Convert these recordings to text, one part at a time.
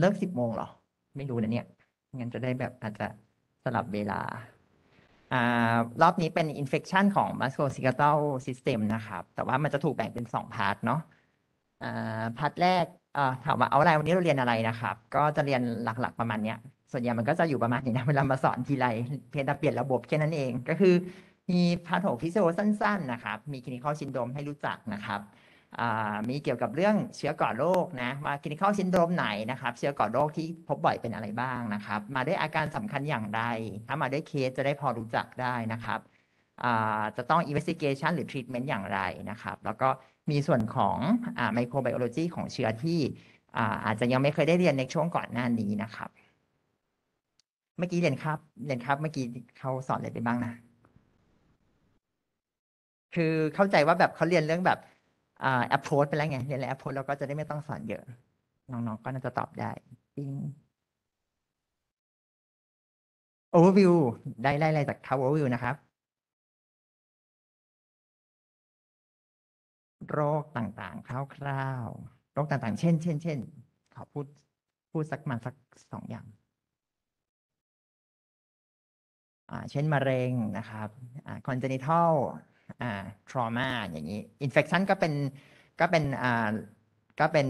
เลิกสิบโมงหรอ ไม่รู้นะเนี่ยงั้นจะได้แบบอาจจะสลับเวลาอ่ารอบนี้เป็นอินเฟคชันของ m u s c u l ิ s k e l e t a l system นะครับ แต่ว่ามันจะถูกแบ่งเป็นสองพาร์ทเนาะอ่าพาร์ทแรกอ่าถามว่าเอาอะไรวันนี้เราเรียนอะไรนะครับ ก็จะเรียนหลักๆ ประมาณเนี้ยส่วนใหญ่มันก็จะอยู่ประมาณนี้นะ เวลามาสอนทีไรเพียงแต่เปลี่ยนระบบแค่นั้นเองก็คือ มีพาร์ทหกฟิโซสั้นๆ นะครับ มีคลินิคอลซินโดมให้รู้จักนะครับมีเกี่ยวกับเรื่องเชื้อก่อโรคนะว่าคลินิคอลซินโดรมไหนนะครับ เชื้อก่อโรคที่พบบ่อยเป็นอะไรบ้างนะครับ มาได้อาการสำคัญอย่างไรถ้ามาได้เคสจะได้พอรู้จักได้นะครับจะต้องอิเวสติเกชันหรือทรีทเมนต์อย่างไรนะครับ แล้วก็มีส่วนของไมโครไบโอโลจีของเชื้อที่อาจจะยังไม่เคยได้เรียนในช่วงก่อนหน้านี้นะครับ เมื่อกี้เรียนครับเรียนครับ เมื่อกี้เขาสอนอะไรไปบ้างนะ คือเข้าใจว่าแบบเขาเรียนเรื่องแบบอ approach ไปแล้วไงเรียนแล้ว approach เราก็จะได้ไม่ต้องสอนเยอะ น้องๆก็น่าจะตอบได้จริง overview ได้ไล่อะไรจากเขาโอ overview นะครับ โรคต่างๆ คร่าวๆโรคต่างๆ เช่นเช่นเช่น ขอพูดพูดสักมาสักสองอย่างอ่าเช่น มะเร็งนะครับอ่าคอนเจนิทัลา trauma อย่างนี้ infection ก็เป็นก็เป็นก็เป็น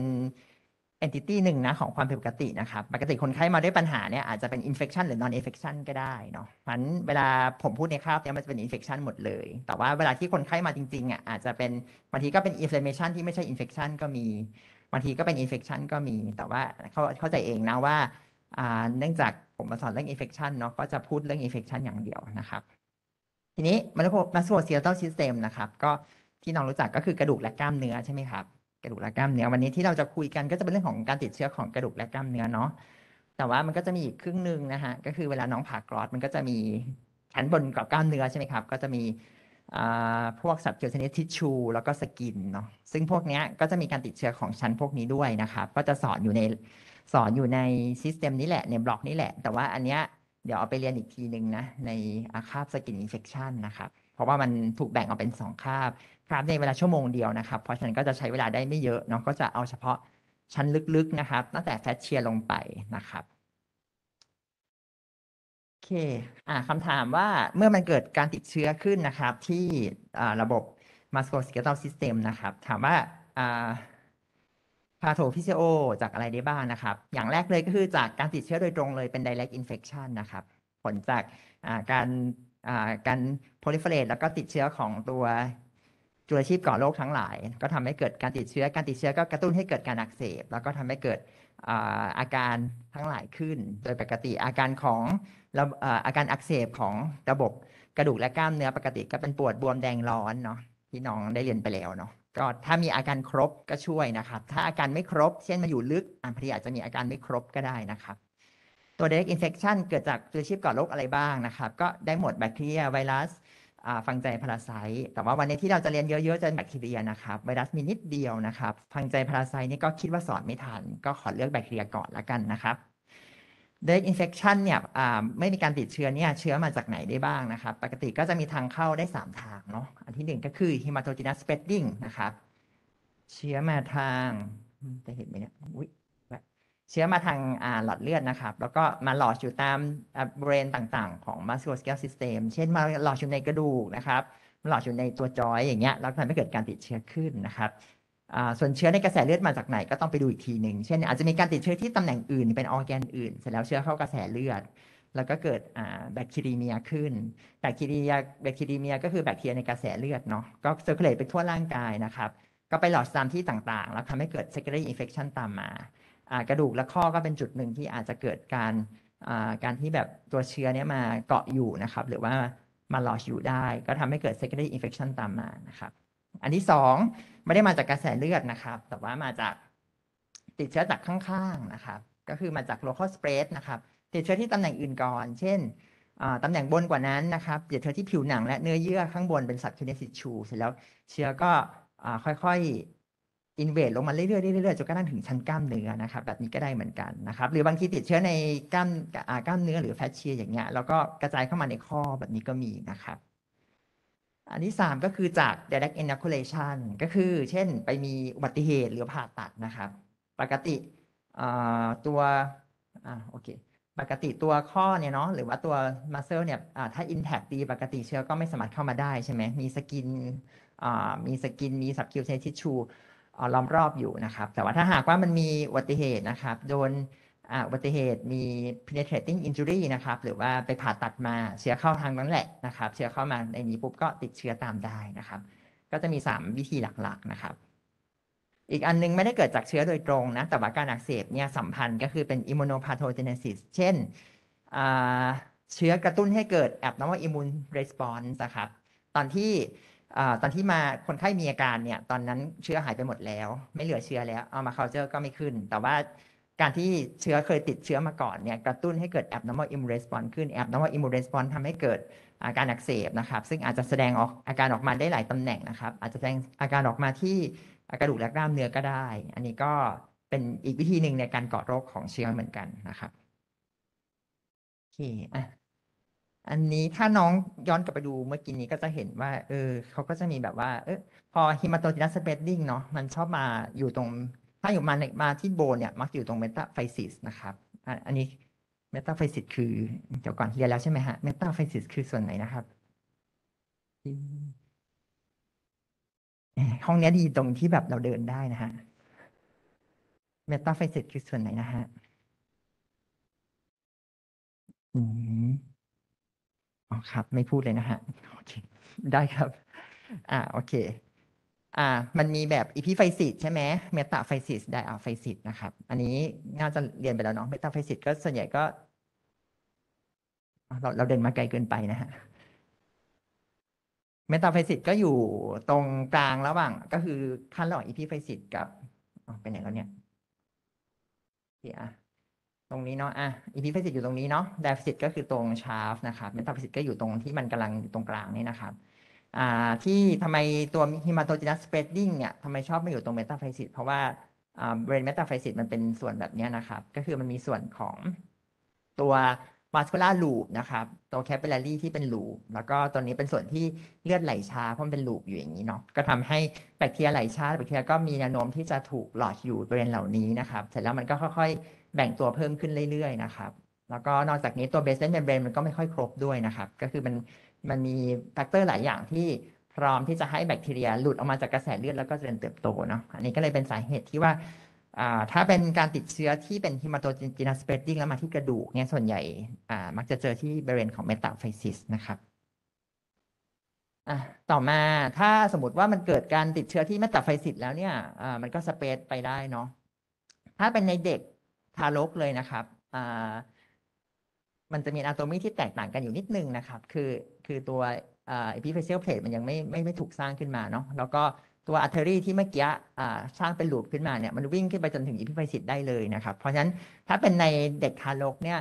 entity หนึ่งนะของความผิดปกตินะครับ ปกติคนไข้มาด้วยปัญหาเนี่ยอาจจะเป็น infection หรือ non infection ก็ได้เนาะเพราะนั้นเวลาผมพูดในคราบเนี่ยมันจะเป็น infection หมดเลย แต่ว่าเวลาที่คนไข้มาจริงๆอ่ะอาจจะเป็นบางทีก็เป็น inflammation ที่ไม่ใช่ infection ก็มีบางทีก็เป็น infection ก็มี แต่ว่าเขาเข้าใจเองนะว่า เนื่องจากผมมาสอนเรื่อง infection เนาะก็จะพูดเรื่อง infection อย่างเดียวนะครับทีนี้มัสโคมัสโคเซียลซิสเต็มนะครับก็ที่น้องรู้จักก็คือกระดูกและกล้ามเนื้อใช่ไหมครับกระดูกและกล้ามเนื้อวันนี้ที่เราจะคุยกันก็จะเป็นเรื่องของการติดเชื้อของกระดูกและกล้ามเนื้อเนาะแต่ว่ามันก็จะมีอีกครึ่งหนึ่งนะฮะก็คือเวลาน้องผ่ากรอสมันก็จะมีชั้นบนกับกล้ามเนื้อใช่ไหมครับก็จะมีพวกสัตว์เกี่ยวชนิดทิชชูแล้วก็สกินเนาะซึ่งพวกนี้ก็จะมีการติดเชื้อของชั้นพวกนี้ด้วยนะครับก็จะสอนอยู่ในสอนอยู่ในซิสเต็มนี้แหละในบล็อกนี้แหละ แต่ว่าอันเนี้ยเดี๋ยวเอาไปเรียนอีกทีหนึ่งนะในอาคาบสกินอินเฟคชันนะครับ เพราะว่ามันถูกแบ่งออกเป็น2คาบคาบในเวลาชั่วโมงเดียวนะครับ เพราะฉะนั้นก็จะใช้เวลาได้ไม่เยอะเนาะก็จะเอาเฉพาะชั้นลึกๆ นะครับ ตั้งแต่แฟชเชียลงไปนะครับโอเคอ่าคำถามว่าเมื่อมันเกิดการติดเชื้อขึ้นนะครับ ที่ระบบ musculoskeletal system นะครับ ถามว่าพาโทพิซชโอจากอะไรได้บ้างนะครับ อย่างแรกเลยก็คือจากการติดเชื้อโดยตรงเลยเป็น direct infection นะครับ ผลจากการการ proliferate แล้วก็ติดเชื้อของตัวจุลชีพก่อโรคทั้งหลาย ก็ทำให้เกิดการติดเชื้อ การติดเชื้อก็กระตุ้นให้เกิดการอักเสบแล้วก็ทำให้เกิดอาการทั้งหลายขึ้น โดยปกติอาการของอาการอักเสบของระบบกระดูกและกล้ามเนื้อปกติก็เป็นปวดบวมแดงร้อนเนาะที่น้องได้เรียนไปแล้วเนาะก็ถ้ามีอาการครบก็ช่วยนะครับ ถ้าอาการไม่ครบเช่นมาอยู่ลึกอันพอดีอาจจะมีอาการไม่ครบก็ได้นะครับ ตัว direct infection เกิดจากเชื้อชีพก่อโรคอะไรบ้างนะครับก็ได้หมดแบคทีเรียไวรัสฟังใจพาราไซต์แต่ว่าวันนี้ที่เราจะเรียนเยอะๆจะแบคทีเรียนะครับไวรัสมีนิดเดียวนะครับ ฟังใจพาราไซต์นี่ก็คิดว่าสอนไม่ทัน ก็ขอเลือกแบคทีเรียก่อนละกันนะครับเดสอินเฟคชันเนี่ยไม่มีการติดเชื้อเนี่ยเชื้อมาจากไหนได้บ้างนะครับ ปกติก็จะมีทางเข้าได้ 3 ทางเนาะอันที่1ก็คือ hematogenic spreading นะครับ เชื้อมาทางจะเห็นไหมเนี่ยอุ้ยเชื้อมาทางหลอดเลือดนะครับ แล้วก็มาหลอดอยู่ตามบริเวณต่างๆของ musculoskeletal system เช่นมาหลอดอยู่ในกระดูกนะครับหลอดอยู่ในตัวจอยอย่างเงี้ย แล้วทำให้เกิดการติดเชื้อขึ้นนะครับส่วนเชื้อในกระแสเลือดมาจากไหนก็ต้องไปดูอีกทีหนึ่ง เช่นอาจจะมีการติดเชื้อที่ตำแหน่งอื่นเป็นออร์แกนอื่น เสร็จแล้วเชื้อเข้ากระแสเลือด แล้วก็เกิดแบคทีเรียขึ้น แบคทีเรียแบคทีเรีย ก็คือแบคทีเรียในกระแสเลือดเนาะก็เซอร์คลเลตไปทั่วร่างกายนะครับก็ไปหลอดตามที่ต่างๆ แล้วทำให้เกิด secondary infection ตามมา กระดูกและข้อก็เป็นจุดหนึ่งที่อาจจะเกิดการการที่แบบตัวเชื้อเนี้ยมาเกาะอยู่นะครับหรือว่ามาหลอดอยู่ได้ก็ทำให้เกิด secondary infection ตามมานะครับอันที่สองไม่ได้มาจากกระแสเลือดนะครับ แต่ว่ามาจากติดเชื้อจากข้าง ๆนะครับก็คือมาจาก local spread นะครับ ติดเชื้อที่ตำแหน่งอื่นก่อน เช่นตำแหน่งบนกว่านั้นนะครับติดเชื้อที่ผิวหนังและเนื้อเยื่อข้างบนเป็นสัตว์คิเนซิชูเสร็จแล้วเชื้อก็ค่อยๆ อินเวดลงมาเรื่อยๆเรื่อย ๆจนกระทั่งถึงชั้นกล้ามเนื้อนะครับ แบบนี้ก็ได้เหมือนกันนะครับหรือบางทีติดเชื้อในกล้ามกล้ามเนื้อหรือแฟชเชียอย่างเงี้ยแล้วก็กระจายเข้ามาในข้อแบบนี้ก็มีนะครับอันที่3ก็คือจาก direct inoculation ก็คือเช่นไปมีอุบัติเหตุหรือผ่าตัดนะครับ ปกติตัวอโอเคปกติตัวข้อเนี่ยเนาะหรือว่าตัว muscle เนี่ยถ้า intact ดีปกติเชื้อ ก็ไม่สามารถเข้ามาได้ใช่ไหมมีสกินมีสกินมีสับคิวเซทิชชูล้อมรอบอยู่นะครับ แต่ว่าถ้าหากว่ามันมีอุบัติเหตุนะครับโดนอุบัติเหตุมี penetrating injury นะครับหรือว่าไปผ่าตัดมาเชื้อเข้าทางนั้นแหละนะครับเชื้อเข้ามาในนี้ปุ๊บก็ติดเชื้อตามได้นะครับ ก็จะมี 3 วิธีหลักๆนะครับ อีกอันนึงไม่ได้เกิดจากเชื้อโดยตรงนะ แต่ว่าการอักเสบเนี่ยสัมพันธ์ก็คือเป็น immunopathogenesis เช่นเชื้อกระตุ้นให้เกิด abnormal immune response นะครับตอนที่ตอนที่มาคนไข้มีอาการเนี่ยตอนนั้นเชื้อหายไปหมดแล้ว ไม่เหลือเชื้อแล้วเอามาคาเจอร์ก็ไม่ขึ้น แต่ว่าการที่เชื้อเคยติดเชื้อมาก่อนเนี่ย กระตุ้นให้เกิด abnormal immune response ขึ้น abnormal immune response ทำให้เกิดอาการอักเสบนะครับ ซึ่งอาจจะแสดงออกอาการออกมาได้หลายตำแหน่งนะครับ อาจจะแสดงอาการออกมาที่กระดูกและกล้ามเนื้อก็ได้ อันนี้ก็เป็นอีกวิธีหนึ่งในการก่อโรคของเชื้อเหมือนกันนะครับโอเคอ่ะอันนี้ถ้าน้องย้อนกลับไปดูเมื่อกี้นี้ก็จะเห็นว่าเออเขาก็จะมีแบบว่า เออพอฮิมาโตจินัสเปดดิ้งเนาะมันชอบมาอยู่ตรงถ้าอยู่มาในมาที่โบน เนี่ยมักอยู่ตรงเมตาไฟซิสนะครับ อันนี้เมตาไฟซิสคือ เดี๋ยวก่อนเรียนแล้วใช่ไหมฮะเมตาไฟซิสคือส่วนไหนนะครับห้องนี้ดีตรงที่แบบเราเดินได้นะฮะเมตาไฟซิสคือส่วนไหนนะฮะอืมอ๋อครับ ไม่พูดเลยนะฮะ โอเค ได้ครับ อ่า โอเคอ่า มันมีแบบอีพิไฟซิสใช่ไหมเมตาไฟซิสไดอะไฟซิสนะครับ อันนี้น่าจะเรียนไปแล้วเนาะเมตาไฟซิสก็ส่วนใหญ่ก็ เราเราเดินมาไกลเกินไปนะฮะเมตาไฟซิสก็อยู่ตรงกลางระหว่าง ก็คือขั้นระหว่างอีพิไฟซิสกับเป็นไหนแล้วเนี่ยที่อ่ะตรงนี้เนาะอ่ะอีพิไฟซิสอยู่ตรงนี้เนาะไดไฟิสิตก็คือตรงชาร์ฟนะครับเมตาไฟซิสก็อยู่ตรงที่มันกำลังอยู่ตรงกลางนี่นะครับอ่าที่ทำไมตัวฮิมาโตจินัสสเปดดิ้งเนี่ยทำไมชอบไม่อยู่ตรงเมตาไฟซิตเพราะว่าบริเมตาไฟซิตมันเป็นส่วนแบบนี้นะครับ ก็คือมันมีส่วนของตัวมาสคูล่าลูปนะครับ ตัวแคปเปลลี่ที่เป็นลูปแล้วก็ตัวนี้เป็นส่วนที่เลือดไหลช้าเพราะมันเป็นลูปอยู่อย่างนี้เนาะก็ทำให้แบคทีเรียไหลช้าแบคทีเรียก็มีแนวโน้มที่จะถูกหลอดอยู่บริเวณเหล่านี้นะครับ เสร็จแล้วมันก็ค่อย ๆ แบ่งตัวเพิ่มขึ้นเรื่อยๆนะครับ แล้วก็นอกจากนี้ตัวเบสเซนเมมเบรนมันก็ไม่ค่อยครบด้วยนะครับ ก็คือมันมันมีแฟกเตอร์หลายอย่างที่พร้อมที่จะให้แบคทีเรีย หลุดออกมาจากกระแสเลือดแล้วก็เจริญเติบโตเนาะอันนี้ก็เลยเป็นสาเหตุที่ว่าถ้าเป็นการติดเชื้อที่เป็นฮิมาโตจินัสเปดดิ้งแล้วมาที่กระดูกเนี่ยส่วนใหญ่ มักจะเจอที่บริเวณของเมตาไฟซิสนะครับต่อมาถ้าสมมติว่ามันเกิดการติดเชื้อที่เมตาไฟซิสแล้วเนี่ยมันก็สเปดไปได้เนาะถ้าเป็นในเด็กทารกเลยนะครับมันจะมีอะตอมี ที่แตกต่างกันอยู่นิดนึงนะครับ คือคือตัวอ่พิ p ฟเ h ียลเพลทมันยังไม่ไม่ไม่ถูกสร้างขึ้นมาเนาะแล้วก็ตัวอัตเทอรี่ที่เมื่อกี้สร้างเป็นลูปขึ้นมาเนี่ยมันวิ่งขึ้นไปจนถึงอีพิไฟซิตได้เลยนะครับเพราะฉะนั้นถ้าเป็นในเด็กทารกเนี่ย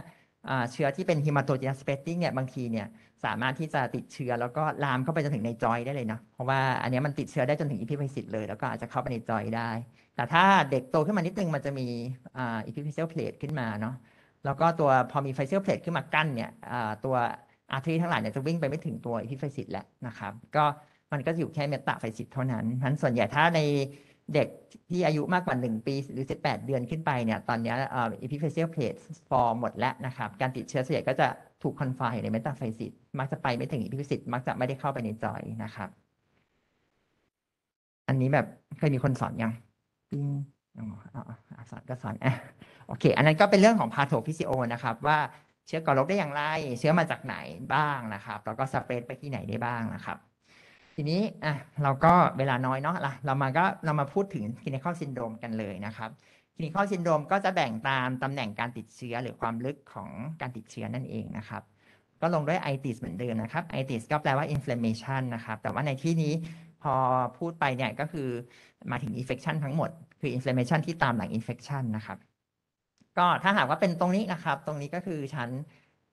เชื้อที่เป็นฮิมาโตจินสเปตติ้งเนี่ยบางทีเนี่ยสามารถที่จะติดเชื้อแล้วก็ลามเข้าไปจนถึงในจอยได้เลยนะเพราะว่าอันนี้มันติดเชื้อได้จนถึงอีพิไฟซิตเลยแล้วก็อาจจะเข้าไปในจอยได้แต่ถ้าเด็กโตขึ้นมานิดนึงมันจะมีอีพิไฟเซลเพลทขึ้นมาเนาะแล้วก็ตัวพอมีไฟเซลเพลทขึ้นมากั้นเนี่ยตัวอาร์ทรีทั้งหลายเนี่ยจะวิ่งไปไม่ถึงตัวอีพิไฟสิตแล้วนะครับ ก็มันก็อยู่แค่เมตาไฟสิตเท่านั้นเพราะฉะนั้นส่วนใหญ่ถ้าในเด็กที่อายุมากกว่า 1 ปีหรือ 18 เดือนขึ้นไปเนี่ยตอนนี้อีพิเฟเ h ียลเพลสฟอร์หมดแล้วนะครับการติดเชื้อส่วนใหญ่ก็จะถูกคอนฟายในเมตาไฟสิตมักจะไปไม่ถึงอิพิ h y สิตมักจะไม่ได้เข้าไปในจอยนะครับ อันนี้แบบเคยมีคนสอนยังปิ้งอ๋อสอนก็สอนอ่ะโอเค อันนั้นก็เป็นเรื่องของพาโทฟิซิโอนะครับ ว่าชื้อก่อโรคได้อย่างไรเชื้อมาจากไหนบ้างนะครับ แล้วก็สเปรดไปที่ไหนได้บ้างนะครับ ทีนี้อ่ะ เราก็เวลาน้อยเนาะละเรามาก็เรามาพูดถึงคลินิคอลซินโดรมกันเลยนะครับคลินิคอลซินโดรมก็จะแบ่งตามตำแหน่งการติดเชื้อหรือความลึกของการติดเชื้อนั่นเองนะครับ ก็ลงด้วยไอติสเหมือนเดิมนะครับไอติสก็แปลว่า inflammation นะครับ แต่ว่าในที่นี้พอพูดไปเนี่ยก็คือมาถึง infection ทั้งหมด คือ inflammation ที่ตามหลัง infection นะครับก็ถ้าหากว่าเป็นตรงนี้นะครับตรงนี้ก็คือชั้น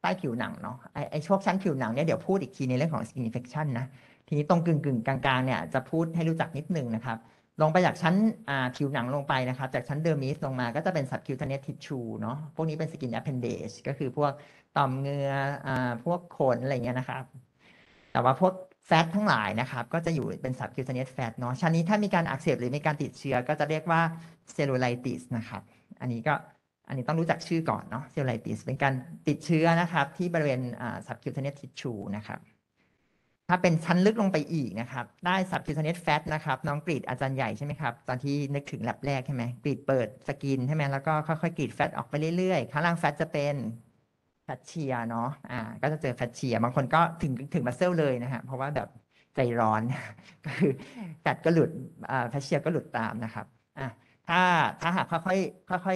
ใต้ผิวหนังเนาะไอ้ช่วงชั้นผิวหนังเนี่ยเดี๋ยวพูดอีกทีในเรื่องของ skin infection นะทีนี้ตรงกึ่งกึ่งกลางๆเนี่ยจะพูดให้รู้จักนิดนึงนะครับ ลงไปจากชั้นผิวหนังลงไปนะครับจากชั้นเดอร์มิสลงมาก็จะเป็นสับ c ิวเ n เ o u s t i ชูเนาะพวกนี้เป็นสกินแอพเพนเดชก็คือพวกต่อมเงืออ่าพวกขนอะไรเงี้ยนะครับ แต่ว่าพวกแฟตทั้งหลายนะครับก็จะอยู่เป็นสับ c ิวเ n e o u แฟทเนาะชั้นนี้ถ้ามีการอักเสบหรือมีการติดเชื้อ ก็จะเรียกว่าเซลลูไลติสนะครับอันนี้ก็อันนี้ต้องรู้จักชื่อก่อนเนาะเซลไลติสเป็นการติดเชื้อนะครับ ที่บริเวณสับคิวเทเน u ทิชชูนะครับ ถ้าเป็นชั้นลึกลงไปอีกนะครับ ได้สับคิวเทเน u แฟตนะครับน้องกรีดอาจารย์ใหญ่ใช่ไหมครับตอนที่นึกถึงแลบแรกใช่ไหมกรีดเปิดสกินใช่ไหมแล้วก็ค่อยๆกรีดแฟตออกไปเรื่อย ๆ ข้างล่างแฟตจะเป็นแฟตเชียเนาะอ่าก็จะเจอแฟตเชียบางคนก็ถึงถึงมัสเซลเลยนะฮะเพราะว่าแบบใจร้อนก็คือกัดก็หลุดอ่าแฟตเชียก็หลุดตามนะครับอ่าถ้าถ้าหากค่อยๆค่อ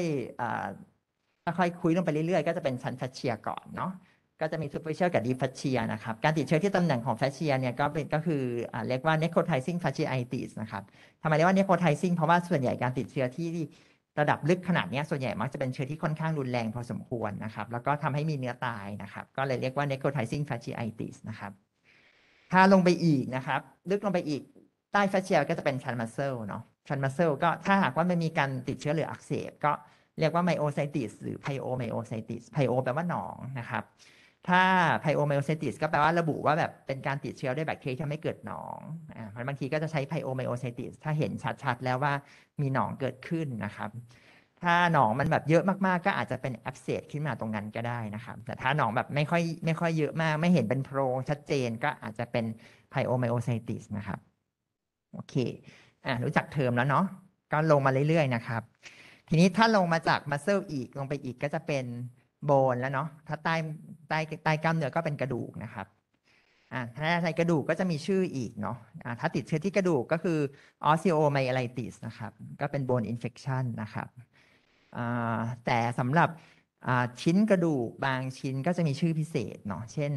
ยๆค่อยๆคุยลงไปเรื่อยๆก็จะเป็นชั้นแฟชเชียก่อนเนาะก็จะมีซูเปอร์เชียกับดีแฟชเชียนะครับการติดเชื้อที่ตำแหน่งของแฟชเชียเนี่ยก็เป็นก็คือเรียกว่าเนโครไทซิ่งแฟชเชียไอติสนะครับทำไมเรียกว่าเนโครไทซิ่งเพราะว่าส่วนใหญ่การติดเชื้อที่ระดับลึกขนาดนี้ ส่วนใหญ่มักจะเป็นเชื้อที่ค่อนข้างรุนแรงพอสมควรนะครับ แล้วก็ทำให้มีเนื้อตายนะครับ ก็เลยเรียกว่า necrotizing fasciitis นะครับ ถ้าลงไปอีกนะครับ ลึกลงไปอีกใต้ fascia ก็จะเป็น c h a n m u s c l เนาะชานมัสเซลก็ถ้าหากว่ามันมีการติดเชื้อหรืออักเสบ ก็เรียกว่าไมโอไซติสหรือไพโอไมโอไซติสไพโอแปลว่าหนองนะครับ ถ้าไพโอไมโอไซติสก็แปลว่าระบุว่าแบบเป็นการติดเชื้อด้วยแบคทีเรียทำให้เกิดหนองอ่าเพราะบางทีก็จะใช้ไพโอไมโอไซติสถ้าเห็นชัดๆ แล้วว่ามีหนองเกิดขึ้นนะครับ ถ้าหนองมันแบบเยอะมากๆ ก็อาจจะเป็นแอบเซตขึ้นมาตรงนั้นก็ได้นะครับ แต่ถ้าหนองแบบไม่ค่อยไม่ค่อยเยอะมากไม่เห็นเป็นโพรงชัดเจนก็อาจจะเป็นไพโอไมโอไซติสนะครับ โอเคอ่ารู้จักเทอมแล้วเนาะก็ลงมาเรื่อยๆ นะครับ ทีนี้ถ้าลงมาจากมัสเซลอีกลงไปอีกก็จะเป็นโบนแล้วเนาะถ้าใต้ใต้ใต้กล้ามเนื้อก็เป็นกระดูกนะครับอ่าถ้าในกระดูกก็จะมีชื่ออีกเนาะอ่าถ้าติดเชื้อที่กระดูกก็คือ o s ซิโอไม l ิติสนะครับก็เป็นโบนอินเฟคชันนะครับอ่าแต่สำหรับชิ้นกระดูกบางชิ้นก็จะมีชื่อพิเศษเนาะเช่น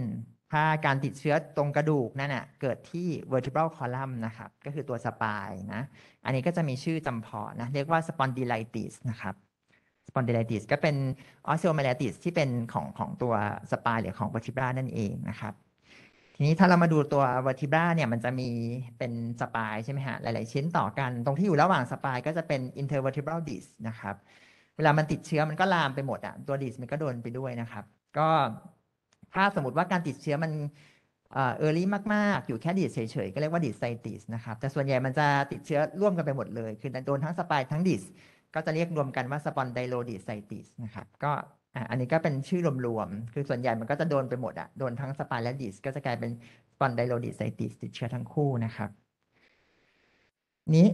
ถ้าการติดเชื้อตรงกระดูกนั่นน่ะเกิดที่ vertebral column นะครับก็คือตัวสปายนะอันนี้ก็จะมีชื่อจำเพาะนะเรียกว่า spondylitis นะครับ spondylitis ก็เป็น osteomyelitis ที่เป็นของของตัวสปายหรือของ vertebra นั่นเองนะครับทีนี้ถ้าเรามาดูตัว vertebra เนี่ยมันจะมีเป็นสปายใช่ไหมฮะ หลายๆชิ้นต่อกัน ตรงที่อยู่ระหว่างสปายก็จะเป็น intervertebral disc นะครับเวลามันติดเชื้อมันก็ลามไปหมดอะตัว disc มันก็โดนไปด้วยนะครับ ก็ถ้าสมมติว่าการติดเชื้อมันเออรี่มาก ๆ อยู่แค่ดีดเฉย ๆ ก็เรียกว่าดีดไซติสนะครับแต่ส่วนใหญ่มันจะติดเชื้อร่วมกันไปหมดเลยคือโดนทั้งสปายทั้งดีสก็จะเรียกรวมกันว่าสปอนไดโรดีดไซติสนะครับก็อันนี้ก็เป็นชื่อรวม ๆ คือส่วนใหญ่มันก็จะโดนไปหมดอะโดนทั้งสปายและดิสก็จะกลายเป็นสปอนไดโรดิไซติสติดเชื้อทั้งคู่นะครับนี้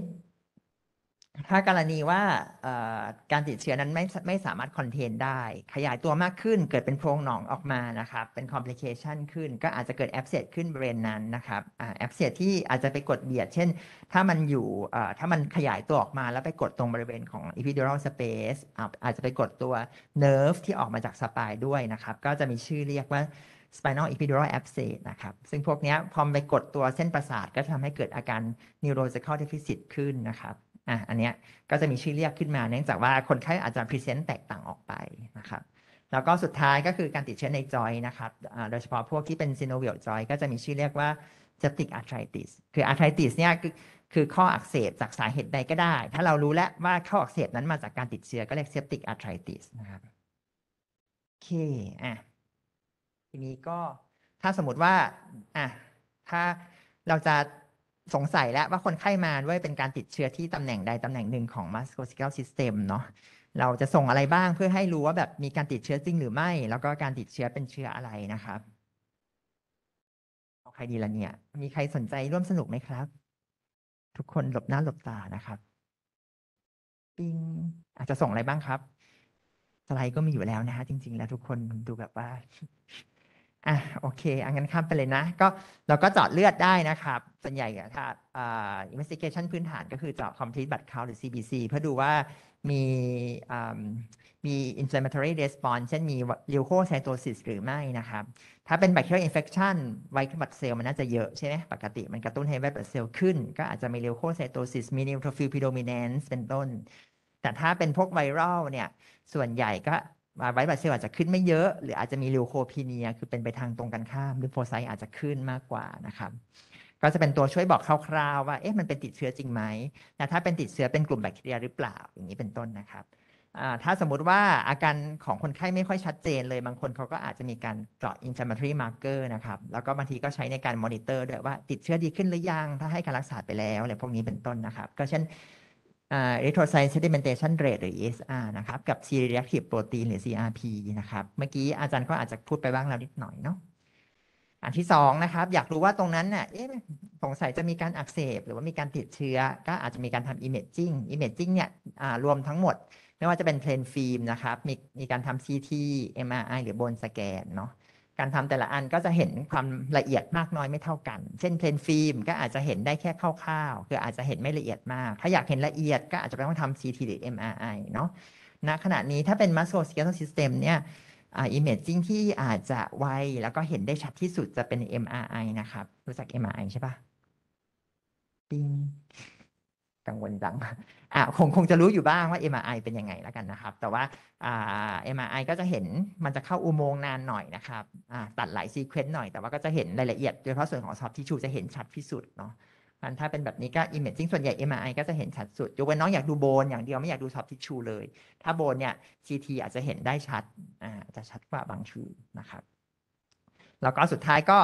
ถ้ากรณีว่าการติดเชื้อนั้นไม่ไม่สามารถคอนเทนได้ ขยายตัวมากขึ้นเกิดเป็นโพรงหนองออกมานะครับ เป็นคอมพลิเคชันขึ้น ก็อาจจะเกิดแอบเซตขึ้นบริเวณนั้นนะครับแอบเซตที่อาจจะไปกดเบียด เช่น ถ้ามันอยู่ถ้ามันขยายตัวออกมาแล้วไปกดตรงบริเวณของ epidural space อาจจะไปกดตัว nerve ที่ออกมาจากสปายด้วยนะครับ ก็จะมีชื่อเรียกว่า spinal epidural abscess นะครับซึ่งพวกนี้พอไปกดตัวเส้นประสาท ก็ทำให้เกิดอาการ neurological deficit ขึ้นนะครับอ่ะ อันเนี้ยก็จะมีชื่อเรียกขึ้นมาเนื่องจากว่าคนไข้อาจจะพรีเซนต์แตกต่างออกไปนะครับ แล้วก็สุดท้ายก็คือการติดเชื้อในจอยนะครับโดยเฉพาะพวกที่เป็นซิโนเวลจอยก็จะมีชื่อเรียกว่าเซปติกอาร์ทริติส คืออาร์ทริติสเนี่ยคือคือข้ออักเสบจากสาเหตุใดก็ได้ ถ้าเรารู้แล้วว่าข้ออักเสบนั้นมาจากการติดเชื้อก็เรียกเซปติกอาร์ทริติสนะครับ โอเค อ่ะ ทีนี้ก็ถ้าสมมติว่า อ่ะ ถ้าเราจะสงสัยแล้วว่าคนไข้มาด้วยเป็นการติดเชื้อที่ตำแหน่งใดตำแหน่งหนึ่งของ musculoskeletal system เนาะเราจะส่งอะไรบ้างเพื่อให้รู้ว่าแบบมีการติดเชื้อจริงหรือไม่แล้วก็การติดเชื้อเป็นเชื้ออะไรนะครับใครดีละเนี่ย มีใครสนใจร่วมสนุกไหมครับ ทุกคนหลบหน้าหลบตานะครับ ปิงอาจจะส่งอะไรบ้างครับ สไลด์ก็มีอยู่แล้วนะฮะจริง ๆ แล้วทุกคนดูแบบว่าอ่ะโอเคอังั้นข้ามไปเลยนะก็เราก็เจาะเลือดได้นะครับ ส่วนใหญ่อะถ้าอ่าอ n v e s t i g a t i o พื้นฐานก็คือเจาะคอมพลีทบัตรเขาหรือ CBC เพื่อดูว่ามีอ่ามี inflammatory response เช่นมี l e วโคไซโตซิสหรือไม่นะครับ ถ้าเป็นแบคทีเรียอินเฟคชันไวท์บัตเซลลมันน่าจะเยอะใช่ไหมปกติมันกระตุ้นให้ไวท์บัตเซลลขึ้นก็อาจจะมี l e วโคไซโตซิสมีนิวโทรฟิลพีโดมิ m นนซ์เป็นต้น แต่ถ้าเป็นพวกไวรัลเนี่ยส่วนใหญ่ก็ไวบลัดเซลอาจจะขึ้นไม่เยอะ หรืออาจจะมีลิวโคพีเนียคือเป็นไปทางตรงกันข้ามหรือโฟไซต์อาจจะขึ้นมากกว่านะครับก็จะเป็นตัวช่วยบอกคร่าวๆ ว่าเอ๊ะมันเป็นติดเชื้อจริงไหมนะถ้าเป็นติดเชื้อเป็นกลุ่มแบคทีเรียหรือเปล่า อย่างนี้เป็นต้นนะครับถ้าสมมุติว่าอาการของคนไข้ไม่ค่อยชัดเจนเลยบางคนเขาก็อาจจะมีการเจาะ inflammatory marker นะครับแล้วก็บางทีก็ใช้ในการมอนิเตอร์ด้วยว่าติดเชื้อดีขึ้นหรือยังถ้าให้การรักษาไปแล้วอะไรพวกนี้เป็นต้นนะครับ ก็เช่นเอ y t h รไซ y ์เซ e ิเมนเ t ชันเรทหรือ ESR นะครับ กับ C reactive protein หรือ CRP นะครับ เมื่อกี้อาจารย์ก็อาจจะพูดไปบ้างแล้วนิดหน่อยเนาะ อันที่สองนะครับ อยากรู้ว่าตรงนั้นน่ะเอ๊ะ สงสัยจะมีการอักเสบ หรือว่ามีการติดเชื้อ ก็อาจจะมีการทำ imaging imaging เนี่ยรวมทั้งหมด ไม่ว่าจะเป็นเพลนฟิล์มนะครับ มีมีการทำ CT MRI หรือโบ n e s c a เนาะการทำแต่ละอันก็จะเห็นความละเอียดมากน้อยไม่เท่ากัน เช่นเพลนฟิล์มก็อาจจะเห็นได้แค่คร่าวๆ คืออาจจะเห็นไม่ละเอียดมาก ถ้าอยากเห็นละเอียดก็อาจจะต้องทำ CT หรือ MRI เนาะ ณ ขณะนี้ถ้าเป็น muscle skeletal system เนี่ยอิมเมจิ n งที่อาจจะไวแล้วก็เห็นได้ชัดที่สุดจะเป็น MRI นะครับ รู้จัก MRI ใช่ปะกังวลจังอ่าคงคงจะรู้อยู่บ้างว่า MRI เป็นยังไงแล้วกันนะครับ แต่ว่าอ่า MRI ก็จะเห็นมันจะเข้าอุโมงค์นานหน่อยนะครับอ่าตัดหลายซีเควนต์หน่อยแต่ว่าก็จะเห็นรายละเอียดโดยเฉพาะส่วนของซอฟที่ชูจะเห็นชัดที่สุดเนาะมันถ้าเป็นแบบนี้ก็อิมเมจส่วนใหญ่ MRI ก็จะเห็นชัดสุดยกเว้นน้องอยากดูโบน อย่างเดียวไม่อยากดูซอฟทิชชูเลยถ้าโบนเนี่ย CT อาจจะเห็นได้ชัดอ่าจะชัดกว่าบางชูนะครับแล้วก็สุดท้ายก็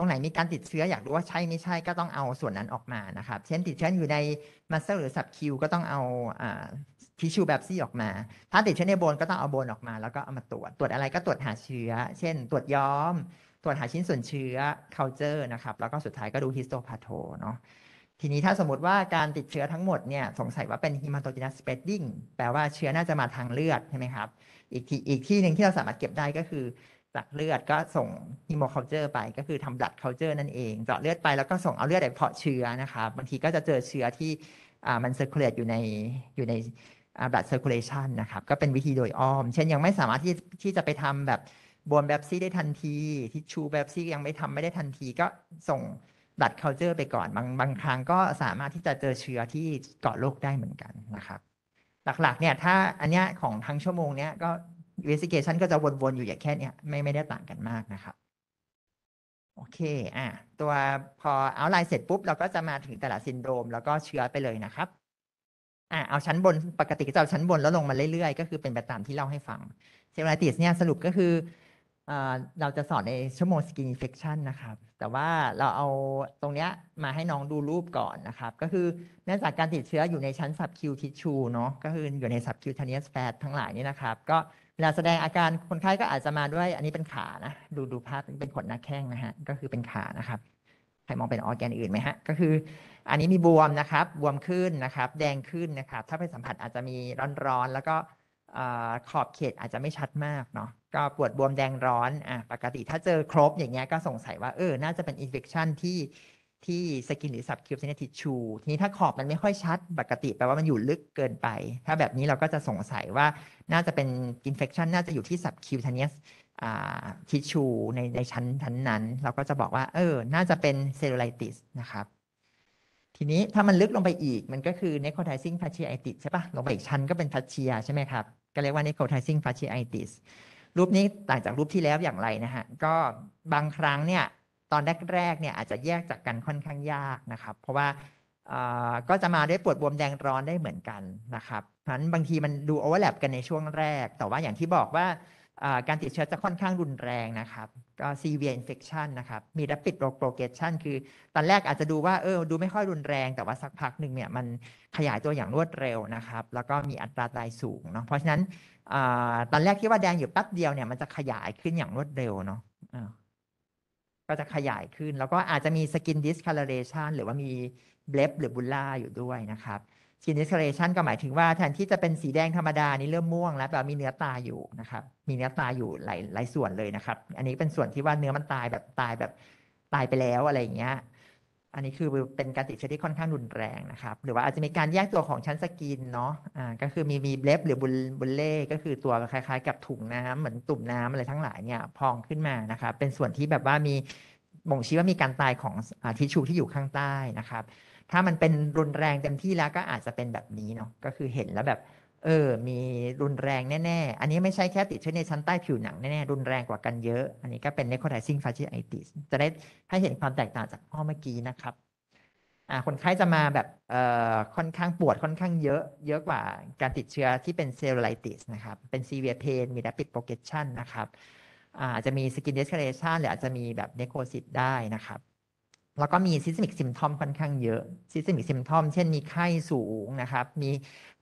รงไหนมีการติดเชื้ออยากรู้ว่าใช่ไม่ใช่ก็ต้องเอาส่วนนั้นออกมานะครับ เช่นติดเชื้ออยู่ในมัสเซอร์หรือสับคิวก็ต้องเอาทิชชูแบบซี่ออกมา ถ้าติดเชื้อในโบนก็ต้องเอาโบนออกมา แล้วก็เอามาตรวจ ตรวจอะไรก็ตรวจหาเชื้อ เช่น ตรวจย้อม ตรวจหาชิ้นส่วนเชื้อ culture นะครับแล้วก็สุดท้ายก็ดู histopatho เนาะทีนี้ถ้าสมมติว่าการติดเชื้อทั้งหมดเนี่ยสงสัยว่าเป็น h e m a t o g e n ัส spreading แปลว่าเชื้อน่าจะมาทางเลือดใช่ไหมครับอีกทีอีกที่หนึ่งที่เราสามารถเก็บได้ก็คือจากเลือดก็ส่งฮีโมคคาเจอร์ไปก็คือทำดลัดคคาเจอร์นั่นเองเจาะเลือดไปแล้วก็ส่งเอาเลือดไปเพาะเชื้อนะครับบางทีก็จะเจอเชื้อที่มันเซอร์คูลเลตอยู่ในอยู่ในบลัดเซอร์คูลเลชันนะครับก็เป็นวิธีโดยอ้อม เช่นยังไม่สามารถที่ที่จะไปทำแบบบวมแบบซี่ได้ทันทีที่ชูแบบซี่ยังไม่ทำไม่ได้ทันที ก็ส่งดลัดคคาเจอร์ไปก่อนบางบางครั้งก็สามารถที่จะเจอเชื้อที่เกาะโรคได้เหมือนกันนะครับหลักๆเนี่ยถ้าอันเนี้ยของทั้งชั่วโมงเนี้ยก็อินเวส i ิเกชันก็จะวน ๆ อยู่อย่างแค่นี้ไม่ไม่ได้ต่างกันมากนะครับ โอเคอ่ะตัวพอเอาไลน์เสร็จปุ๊บเราก็จะมาถึงแต่ละซินโดรมแล้วก็เชื้อไปเลยนะครับอ่ะเอาชั้นบนปกติก็จะเอาชั้นบนแล้วลงมาเรื่อยๆ ก็คือเป็นไปตามที่เล่าให้ฟังเซลไลติสเนี่ยสรุปก็คือ เราจะสอนในชั่วโมงสกินอินเฟคชันนะครับ แต่ว่าเราเอาตรงเนี้ยมาให้น้องดูรูปก่อนนะครับ ก็คือเนื่องจากการติดเชื้ออยู่ในชั้นสับคิวทิชชูเนาะก็คืออยู่ในสับคิวเทเนส s ฟ a ทั้งหลายนี่นะครับก็ลาแสดงอาการคนไข้ก็อาจจะมาด้วยอันนี้เป็นขานะดูดูภาพเป็นขนหน้าแข้งนะฮะก็คือเป็นขานะครับใครมองเป็นออแกนอื่นไหมฮะก็คืออันนี้มีบวมนะครับบวมขึ้นนะครับแดงขึ้นนะครับถ้าไปสัมผัสอาจจะมีร้อนๆ แล้วก็ขอบเขตอาจจะไม่ชัดมากเนาะก็ปวดบวมแดงร้อนอ่ะปกติถ้าเจอครบอย่างเงี้ยก็สงสัยว่าเออน่าจะเป็นอินเฟคชันที่ที่สกินหรือสับคิวเซนติชูทีนี้ถ้าขอบมันไม่ค่อยชัด ปกติแปลว่ามันอยู่ลึกเกินไป ถ้าแบบนี้เราก็จะสงสัยว่าน่าจะเป็นอินเฟคชันน่าจะอยู่ที่สับคิวเซนตสทิชชูในในชั้นชั้นนั้น เราก็จะบอกว่าเออน่าจะเป็นเซลลูไลติสนะครับทีนี้ถ้ามันลึกลงไปอีกมันก็คือเนโคไทซิงฟาชิไอติสใช่ปะลงไปอีกชั้นก็เป็นฟาชเชียใช่ไหมครับก็เรียกว่าเนโคไทซิงฟาชิไอติสรูปนี้ต่างจากรูปที่แล้วอย่างไรนะฮะก็บางครั้งเนี่ยตอนแรกๆ เนี่ยอาจจะแยกจากกันค่อนข้างยากนะครับ เพราะว่าก็จะมาด้วยปวดบวมแดงร้อนได้เหมือนกันนะครับเพราะนั้นบางทีมันดูโอเวอร์แลปกันในช่วงแรก แต่ว่าอย่างที่บอกว่าการติดเชื้อจะค่อนข้างรุนแรงนะครับ ก็ severe infection นะครับ มี rapid progression คือ ตอนแรกอาจจะดูว่าเออดูไม่ค่อยรุนแรง แต่ว่าสักพักหนึ่งเนี่ยมันขยายตัวอย่างรวดเร็วนะครับ แล้วก็มีอัตราตายสูงเนาะ เพราะฉะนั้นตอนแรกที่ว่าแดงอยู่แป๊บเดียวเนี่ยมันจะขยายขึ้นอย่างรวดเร็วเนาะก็จะขยายขึ้น แล้วก็อาจจะมีสกินดิสคาร์เรชันหรือว่ามีเบลฟหรือบุลล่าอยู่ด้วยนะครับสกินดิสคาร์เรชันก็หมายถึงว่าแทนที่จะเป็นสีแดงธรรมดานี่เริ่มม่วงแล้วแบบมีเนื้อตาอยู่นะครับมีเนื้อตาอยู่หลายหลายส่วนเลยนะครับ อันนี้เป็นส่วนที่ว่าเนื้อมันตายแบบตายแบบตายไปแล้วอะไรอย่างเงี้ยอันนี้คือเป็นการติดเชื้อที่ค่อนข้างรุนแรงนะครับ หรือว่าอาจจะมีการแยกตัวของชั้นสกินเนาะอ่าก็คือมีมีเล็บหรือบุลบุลเล่ก็คือตัวคล้ายๆกับถุงน้ำเหมือนตุ่มน้ำอะไรทั้งหลายเนี่ยพองขึ้นมานะครับ เป็นส่วนที่แบบว่ามีบ่งชี้ว่ามีการตายของอทิชชูที่อยู่ข้างใต้นะครับ ถ้ามันเป็นรุนแรงเต็มที่แล้วก็อาจจะเป็นแบบนี้เนาะก็คือเห็นแล้วแบบเออ มีรุนแรงแน่ๆ อันนี้ไม่ใช่แค่ติดเชื้อในชั้นใต้ผิวหนังแน่ๆ รุนแรงกว่ากันเยอะ อันนี้ก็เป็น necrotizing fasciitis จะได้ให้เห็นความแตกต่างจากข้อเมื่อกี้นะครับอ่าคนไข้จะมาแบบเอ่อค่อนข้างปวดค่อนข้างเยอะ เยอะกว่าการติดเชื้อที่เป็น cellulitis นะครับ เป็น severe pain มี rapid progression นะครับอาจะมี skin d ดส c o l ล r a t i o n หรืออาจจะมีแบบ necrosis ได้นะครับแล้วก็มีซิสมิกซิมทอมค่อนข้างเยอะซิสมิกซิมทอมเช่นมีไข้สูงนะครับมี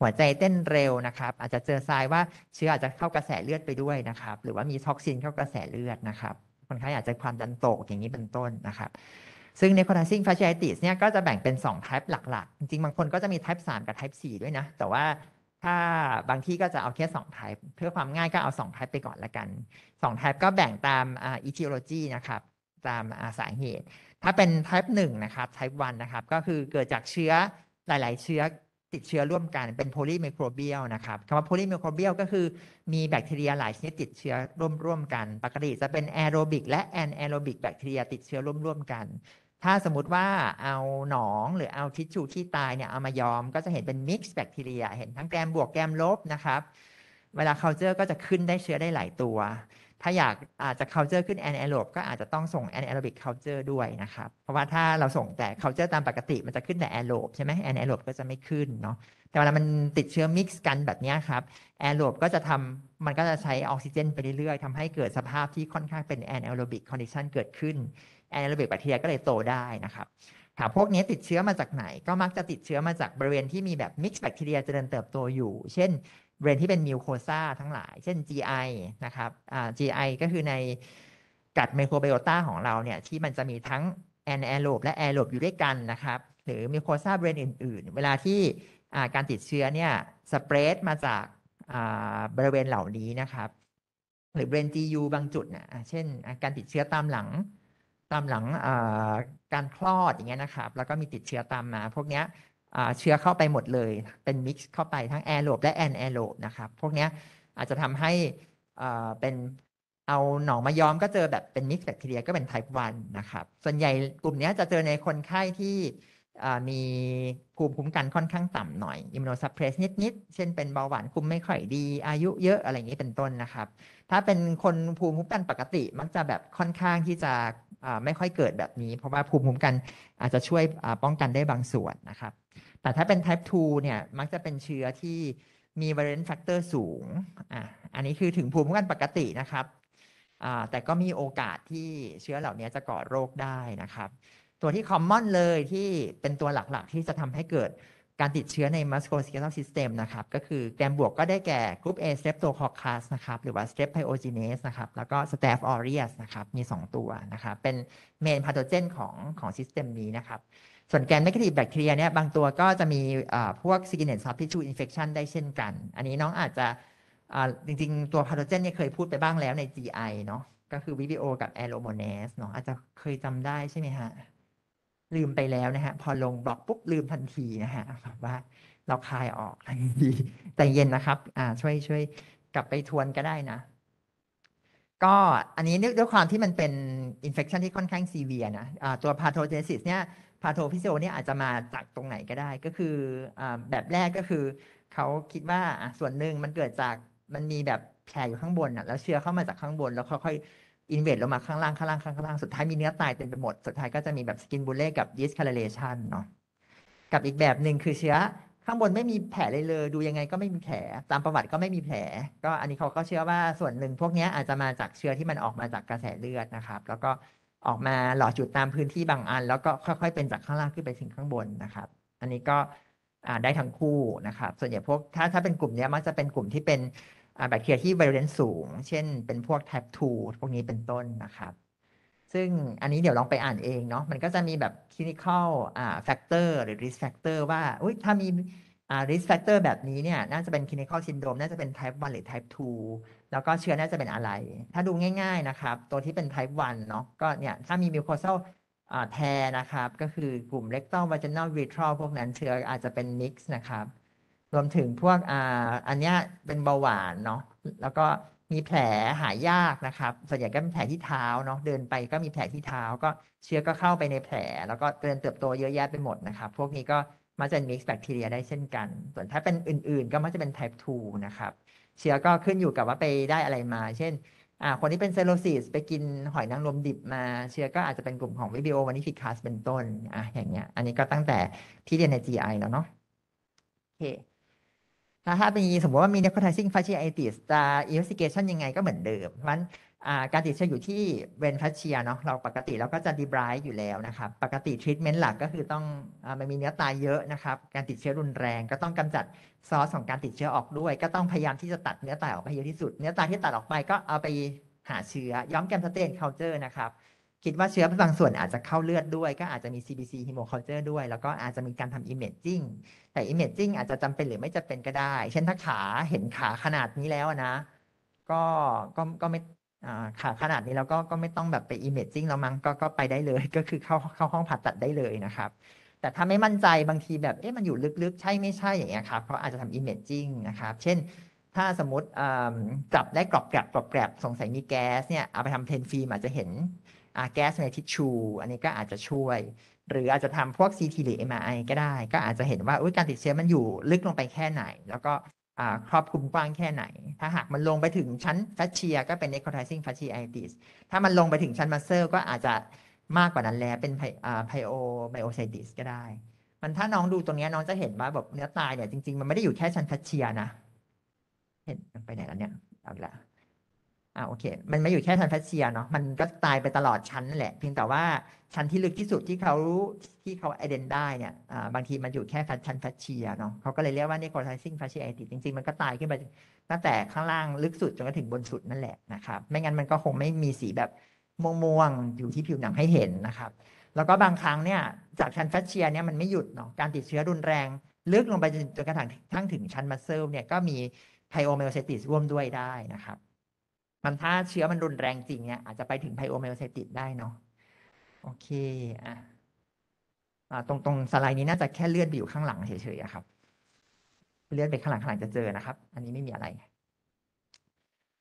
หัวใจเต้นเร็วนะครับ อาจจะเจอทรายว่าเชื้ออาจจะเข้ากระแสเลือดไปด้วยนะครับ หรือว่ามีท็อกซินเข้ากระแสเลือดนะครับ คนไข้อาจจะความดันตกอย่างนี้เป็นต้นนะครับซึ่งในคอน r ิ t ิ z i n g f ิ s c เนี่ยก็จะแบ่งเป็น2ไทป์หลัก ๆ จริงๆบางคนก็จะมี type 3กับไทป์4ด้วยนะ แต่ว่าถ้าบางที่ก็จะเอาแค่2ไทป์เพื่อความง่ายก็เอา2ไทป์ไปก่อนละกัน2ไทป์ก็แบ่งตามอีทิโอโลจีนะครับตามสาเหตุถ้าเป็น type 1นะครับ type 1นะครับ ก็คือเกิดจากเชื้อหลาย ๆเชื้อติดเชื้อร่วมกัน เป็นโพลี m มโ r รเบียลนะครับคำว่าโพลี m มโ r รเบียลก็คือมีแบคทีเรียหลายชนิดติดเชื้อร่วมร่วมกัน ปกติจะเป็นแอโรบิกและแอนแอโรบิกแบคทีเรียติดเชื้อร่วมร่วมกัน ถ้าสมมติว่าเอาหนองหรือเอาทิชชู่ที่ตายเนี่ยเอามาย้อมก็จะเห็นเป็นมิกซ์แบคทีเรียเห็นทั้งแกรมบวกแกรมลบนะครับ เวลาเคาเจอร์ก็จะขึ้นได้เชื้อได้หลายตัวถ้าอยากอาจจะ culture ขึ้น anaerobe ก็อาจจะต้องส่ง anaerobic culture ด้วยนะครับ เพราะว่าถ้าเราส่งแต่ culture ตามปกติมันจะขึ้นแต่ a e r o b ใช่ไหม anaerobe ก็จะไม่ขึ้นเนาะ แต่เวลา มันติดเชื้อ mix กันแบบนี้ครับ a e r o b ก็จะทำมันก็จะใช้ออกซิเจนไปเรื่อยๆทำให้เกิดสภาพที่ค่อนข้างเป็น anaerobic condition เกิดขึ้น anaerobic bacteria ก็เลยโตได้นะครับถามพวกนี้ติดเชื้อมาจากไหน ก็มักจะติดเชื้อมาจากบริเวณที่มีแบบ m i x แบ bacteria เจริญเติบโตอยู่ เช่นเรนที่เป็นมิวโคซาทั้งหลาย เช่น GI นะครับอ่า GI ก็คือในกัดไมโครไบโอตาของเราเนี่ยที่มันจะมีทั้งแอนแอโรบและแอโรบอยู่ด้วยกันนะครับ หรือมิวโคซาเบรนอื่นๆ เวลาที่การติดเชื้อเนี่ยสเปรดมาจากบริเวณเหล่านี้นะครับ หรือเบรนจียูบางจุดนะเช่น การติดเชื้อตามหลัง ตามหลังการคลอดอย่างเงี้ยนะครับ แล้วก็มีติดเชื้อตามมา พวกเนี้ยเชื้อเข้าไปหมดเลย เป็นมิกซ์เข้าไปทั้งแอโรบและแอนแอโรบนะครับ พวกนี้อาจจะทำให้เป็นเอาหนองมาย้อมก็เจอแบบเป็นมิกซ์แบคทีเรียก็เป็นไทป์วันนะครับส่วนใหญ่กลุ่มนี้จะเจอในคนไข้ที่มีภูมิคุ้มกันค่อนข้างต่ำหน่อย อิมมูโนซับเพรสนิดๆ เช่นเป็นเบาหวานคุมไม่ค่อยดี อายุเยอะอะไรอย่างนี้เป็นต้นนะครับ ถ้าเป็นคนภูมิคุ้มกันปกติมักจะแบบค่อนข้างที่จะไม่ค่อยเกิดแบบนี้เพราะว่าภูมิคุ้มกันอาจจะช่วยป้องกันได้บางส่วนนะครับ แต่ถ้าเป็น type 2เนี่ย มักจะเป็นเชื้อที่มี variant factor สูงอ่ะอันนี้คือถึงภูมิคุ้มกันปกตินะครับ แต่ก็มีโอกาสที่เชื้อเหล่านี้จะก่อโรคได้นะครับ ตัวที่ common เลยที่เป็นตัวหลักๆที่จะทำให้เกิดการติดเชื้อใน musculoskeletal system นะครับ ก็คือแกมบวกก็ได้แก่กลุ่ม A streptococcus นะครับ หรือว่า strep pyogenes นะครับ แล้วก็ staph aureus นะครับ มี 2 ตัวนะครับเป็น main pathogen ของของ system นี้นะครับ ส่วนแกมไม g a t i บแบคทีเรียเนี่ยบางตัวก็จะมีพวก skin e t soft tissue infection ได้เช่นกัน อันนี้น้องอาจจะจริงๆตัว pathogen เนี่ยเคยพูดไปบ้างแล้วใน GI เนาะก็คือ VBO กับ a r o m o n a s เนาะอาจจะเคยจำได้ใช่ไหมฮะลืมไปแล้วนะฮะพอลงบล็อกปุ๊บลืมทันทีนะฮะแบบว่าเราคลายออกดีแต่เย็นนะครับ อ่าช่วยช่วยกลับไปทวนก็ได้นะก็อันนี้นึกด้วยความที่มันเป็นอินเฟคชันที่ค่อนข้างซีเวียนะาตัวพาโทเจนซิสเนี่ยพาโทฟิโซเนี่ยอาจจะมาจากตรงไหนก็ได้ ก็คืออแบบแรกก็คือ เขาคิดว่าส่วนหนึ่งมันเกิดจากมันมีแบบแผลอยู่ข้างบนอ่ะ แล้วเชื้อเข้ามาจากข้างบนแล้วค่อยๆอินเวสลงมาข้างล่างข้างล่างข้างล่างสุดท้ายมีเนื้อตายเต็มไปหมด สุดท้ายก็จะมีแบบสกินบูลเล่กับดิสคาลเรชันเนาะกับอีกแบบหนึ่งคือเชื้อข้างบนไม่มีแผลเลยเลยดูยังไงก็ไม่มีแผลตามประวัติก็ไม่มีแผล ก็อันนี้เขาก็เชื่อว่าส่วนหนึ่งพวกนี้อาจจะมาจากเชื้อที่มันออกมาจากกระแสเลือดนะครับ แล้วก็ออกมาหล่อจุดตามพื้นที่บางอัน แล้วก็ค่อย ๆ เป็นจากข้างล่างขึ้นไปถึงข้างบนนะครับ อันนี้ก็ได้ทั้งคู่นะครับ ส่วนใหญ่พวกถ้าถ้าเป็นกลุ่มนี้มักจะเป็นกลุ่มที่เป็นแบคทีเรียที่ไวรัสสูง เช่น เป็นพวกแท็บทูพวกนี้เป็นต้นนะครับ ซึ่งอันนี้เดี๋ยวลองไปอ่านเองเนาะ มันก็จะมีแบบคลินิคอล f a c แฟกเตอร์หรือริสแฟกเตอร์ว่า้ยถ้ามี risk factor แบบนี้เนี่ย น่าจะเป็น clinical syndrome น่าจะเป็น type 1หรือ type 2 แล้วก็เชื้อ น่าจะเป็นอะไร ถ้าดูง่าย ๆนะครับ ตัวที่เป็น type 1เนาะ ก็เนี่ย ถ้ามี mucosal อ่าแทนะครับ ก็คือกลุ่ม rectal vaginal v i t r a l พวกนั้นเชื้ออาจจะเป็น mix นะครับรวมถึงพวกอ่าอันเนี้ยเป็นเบาหวานเนาะแล้วก็มีแผลหายากนะครับ ส่วนใหญ่ก็เป็นแผลที่เท้าเนาะเดินไปก็มีแผลที่เท้าก็เชื้อก็เข้าไปในแผล แล้วก็เกิญเติบโตเยอะแยะไปหมดนะครับพวกนี้ก็มักจะมีแบคทีเรียได้เช่นกัน ส่วนถ้าเป็นอื่นๆ ก็มักจะเป็น type 2นะครับ เชื้อก็ขึ้นอยู่กับว่าไปได้อะไรมา เช่น อ่า คนที่เป็นเซลโลซิสไปกินหอยนางรมดิบมา เชื้อ ก็อาจจะเป็นกลุ่มของวิโอวานิฟิคัสเป็นต้น อ่ะอย่างเงี้ย อันนี้ก็ตั้งแต่ที่เรียนใน GI แล้วเนาะโอเคถ้ามีสมมติว่ามี necrotizing fasciitis จะ investigation ยังไงก็เหมือนเดิมเพราะฉะนั้นการติดเชื้ออยู่ที่เวนฟัเชียเนาะเราปกติเราก็จะดีบรายอยู่แล้วนะครับปกติทรีทเมนต์หลักก็คือต้องอมันมีเนื้อตายเยอะนะครับการติดเชื้อรุนแรง ก็ต้องกำจัดซอสของการติดเชื้อออกด้วย ก็ต้องพยายามที่จะตัดเนื้อตายออกไปเยอะที่สุดเนื้อตายที่ตัดออกไปก็เอาไปหาเชื้อย้อมแกมสเตนเคาน์เตอร์นะครับคิดว่าเชื้อบางส่วนอาจจะเข้าเลือดด้วย ก็อาจจะมี CBC h e m o c u l t u r e ด้วยแล้วก็อาจจะมีการทำ imaging แต่ imaging อาจจะจำเป็นหรือไม่จำเป็นก็ได้ เช่นถ้าขาเห็นขาขนาดนี้แล้วนะ ก็ ก็ ก็ไม่ขาขนาดนี้แล้วก็ ก็ไม่ต้องแบบไป imaging แล้วมั้ง ก็ ก็ไปได้เลย ก็คือเข้าเข้าห้องผ่าตัดได้เลยนะครับ แต่ถ้าไม่มั่นใจบางทีแบบ เอ๊ะมันอยู่ลึกๆใช่ไม่ใช่อย่างเงี้ยครับเขาอาจจะทำ imaging นะครับ เช่น ถ้าสมมติจับได้กรอบแกรบกรอบแกรบสงสัยมีแก๊สเนี่ย เอาไปทำเพนฟิล์มอาจจะเห็นแก๊สในทิชชูอันนี้ก็อาจจะช่วย หรืออาจจะทำพวกซทีหรือเอ MRI ก็ได้ ก็อาจจะเห็นว่าการติดเชื้อมันอยู่ลึกลงไปแค่ไหน แล้วก็ครอบคลุมกว้างแค่ไหน ถ้าหากมันลงไปถึงชั้นฟัชเชียก็เป็น n e โ r o t i z i งฟ f ชี c อ i t ิสถ้ามันลงไปถึงชั้นมัสเซอร์ก็อาจจะมากกว่านั้นแล้วเป็นไพโอไบโอไซติสก็ได้ มันถ้าน้องดูตรงนี้น้องจะเห็นว่าแบบเนื้อตายเนี่ยจริงๆ มันไม่ได้อยู่แค่ชั้นฟัชเชียนะ เห็นไปไหนแล้วเนี่ยเอาละอ่าโอเค มันไม่อยู่แค่ชั้นแฟชเชียเนาะ มันก็ตายไปตลอดชั้นนั่นแหละ เพียงแต่ว่าชั้นที่ลึกที่สุดที่เขาที่เขาไอเดนได้เนี่ยอ่าบางทีมันอยู่แค่ชั้นแฟชเชียเนาะเขาก็เลยเรียกว่า necrotizing fasciitis จริงๆ มันก็ตายขึ้นไปตั้งแต่ข้างล่างลึกสุดจนกระถึงบนสุดนั่นแหละนะครับ ไม่งั้นมันก็คงไม่มีสีแบบม่วงๆ อยู่ที่ผิวหนังให้เห็นนะครับ แล้วก็บางครั้งเนี่ยจากชั้นแฟชเชียเนี่ยมันไม่หยุดเนาะ การติดเชื้อรุนแรงลึกลงไปจนกระทั่งถึงชั้นมัสเซลเนี่ยก็มีไพโอเมลเซติสร่วมด้วยได้นะครับันถ้าเชื้อมันรุนแรงจริงเนี่ยอาจจะไปถึงไพโอไมโอไซติสได้เนาะโอเคอ่ะตรงตรงสไลด์นี้น่าจะแค่เลือดบิอยู่ข้างหลังเฉยๆครับ เลือดไปข้างหลังข้างหลังจะเจอนะครับ อันนี้ไม่มีอะไร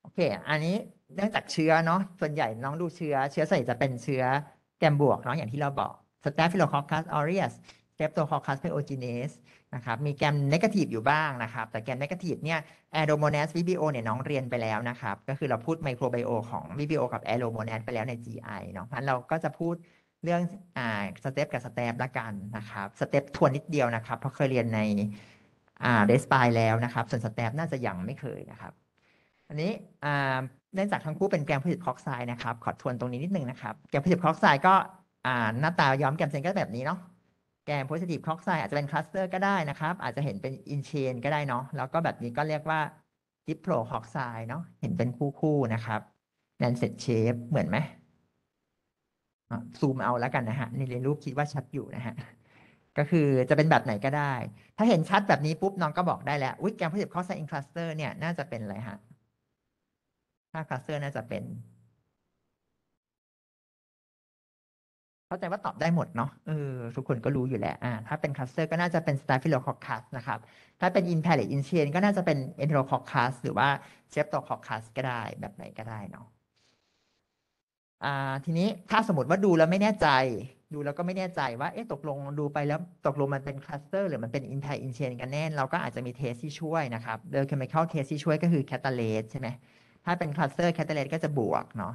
โอเค อันนี้เนื่องจากเชื้อเนาะส่วนใหญ่น้องดูเชื้อ เชื้อสใส่จะเป็นเชื้อแกมบวกเนาะอย่างที่เราบอกสเตฟิโลคอคัสออเรียสแกปโตคอคัสเพโอจีเนสนะครับ มีแกรมเนกาทีฟอยู่บ้างนะครับ แต่แกรมเนกาทีฟเนี่ยแอโรโมเนสวิบิโอเนี่ยน้องเรียนไปแล้วนะครับ ก็คือเราพูดไมโครไบโอของวิบิโอกับแอโรโมเนสไปแล้วใน GI เนาะงั้นเราก็จะพูดเรื่องอ่าสเต็ปกับสเต็ปละกันนะครับสเต็ปทวนนิดเดียวนะครับ เพราะเคยเรียนในอ่าเดสปายแล้วนะครับ ส่วนสเต็ปน่าจะยังไม่เคยนะครับ อันนี้อ่าเนื่องจากทั้งคู่เป็นแกรมผลิตคอกไซด์นะครับ ขอทวนตรงนี้นิดนึงนะครับแกรมผลิตคอกไซด์ก็อ่าหน้าตาย้อมแกรมเซนก็แบบนี้เนาะแกน positive c l o c k s i e อาจจะเป็นคลัสเตอร์ก็ได้นะครับ อาจจะเห็นเป็น in chain ก็ได้เนาะแล้วก็แบบนี้ก็เรียกว่า diplo c l o c k size เนาะเห็นเป็นคู่คู่นะครับแ a n เ e t shape เหมือนไหมซูมเอาแล้วกันนะฮะในเรียนรูปคิดว่าชัดอยู่นะฮะก็คือจะเป็นแบบไหนก็ได้ ถ้าเห็นชัดแบบนี้ปุ๊บน้องก็บอกได้แล้วอุ้ยแกน positive c l o c k size in cluster เนี่ย น่าจะเป็นอะไรฮะถ้าคลัสเตอร์น่าจะเป็นเข้าใจว่าตอบได้หมดเนาะเออ ทุกคนก็รู้อยู่แล้วอ่าถ้าเป็นคัสเตอร์ก็น่าจะเป็น Staphylococcus นะครับถ้าเป็น i n p a l ล d i n c i ช n ก็น่าจะเป็น Enterococcus หรือว่า Streptococcus ก็ได้แบบไหนก็ได้เนาะอ่าทีนี้ถ้าสมมติว่าดูแล้วไม่แน่ใจดูแล้วก็ไม่แน่ใจ ว่าเอ๊ะตกลงดูไปแล้วตกลงมันเป็นคลัสเตอร์หรือมันเป็น i n p a l i d i n c i e n กันแน่เราก็อาจจะมีเทสที่ช่วยนะครับเดร c เคม i c a l t เทสที่ช่วยก็คือ catalase ใช่ไหมถ้าเป็นคลัสเตอร์แคตาเลสก็จะบวกเนาะ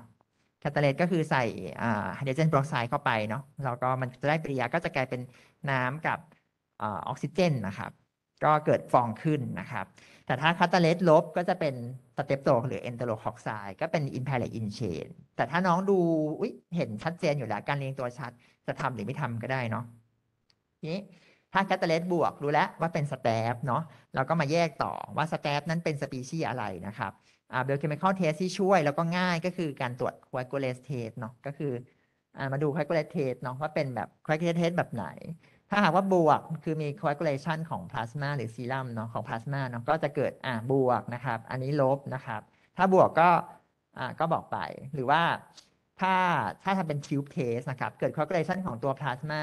แคตาเลตก็คือใส่ไฮเดรเจนบรอกไซด์เข้าไปเนาะแล้วก็มันจะได้ปริยาก็จะกลายเป็นน้ำกับออกซิเจนนะครับ ก็เกิดฟองขึ้นนะครับ แต่ถ้าคาตาเลตลบก็จะเป็นสเตปโตหรือเอนโทโรคอกไซด์ก็เป็นอินแพลอินเชนแต่ถ้าน้องดูเห็นชัดเจนอยู่แล้ว การเรียงตัวชัดจะทำหรือไม่ทำก็ได้เนาะนี้ถ้าแคตเตเลตบวกรู้แล้วว่าเป็นสเตปเนาะเราก็มาแยกต่อว่าสเตปนั้นเป็นสปีชีอะไรนะครับ่าเบลเคมีคอลเทสที่ช่วยแล้วก็ง่ายก็คือการตรวจควอ g โกเ t ส t e s เนาะก็คืออ่ามาดูควอ g โกเ t ส t e s เนาะว่าเป็นแบบควอ g โกเ t ส t e s แบบไหน ถ้าหากว่าบวกคือมี c o a g u ลเลชันของพลาสมาหรือซีรัมเนาะของพลาสมาเนาะก็จะเกิดอ่าบวกนะครับ อันนี้ลบนะครับ ถ้าบวกก็อ่าก็บอกไปหรือว่าถ้าถ้าทำเป็นทิวบเทสนะครับเกิด c o a g u ลเลชันของตัวพลาสมา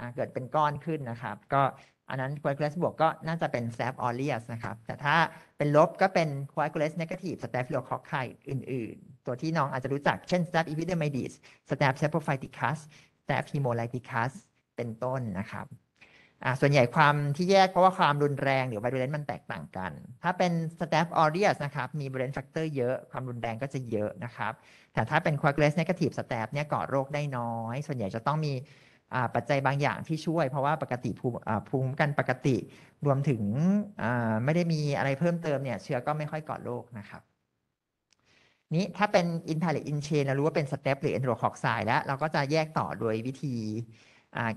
อ่าเกิดเป็นก้อนขึ้นนะครับ ก็อันนั้น c o a g ก l a s บวกก็น่าจะเป็น s a p อ u r e u s นะครับแต่ถ้าเป็นลบก็เป็น coagulase negative staphylococci อื่นๆตัวที่น้องอาจจะรู้จักเช่น s t a p h epidermidis s t a p s e p h o p h y t i c u s s t a p h e m o l y t i c u s เป็นต้นนะครับส่วนใหญ่ความที่แยกเพราะว่าความรุนแรงหรือ virulence มันแตกต่างกัน ถ้าเป็น staph อ u r e u s นะครับมี virulence factor เยอะความรุนแรงก็จะเยอะนะครับแต่ถ้าเป็นคว a g u l a เ e negative staph เนี่ยก่อโรคได้น้อย ส่วนใหญ่จะต้องมีปัจจัยบางอย่างที่ช่วยเพราะว่าปกติภูมิภูมิกันปกติรวมถึงไม่ได้มีอะไรเพิ่มเติมเนี่ย เชื้อก็ไม่ค่อยก่อโรคนะครับ นี้ถ้าเป็นอิน a ทร t อิน c h a เรารู้ว่าเป็นสเตปหรือ e n t e คอกไซด์แล้ว เราก็จะแยกต่อโดยวิธี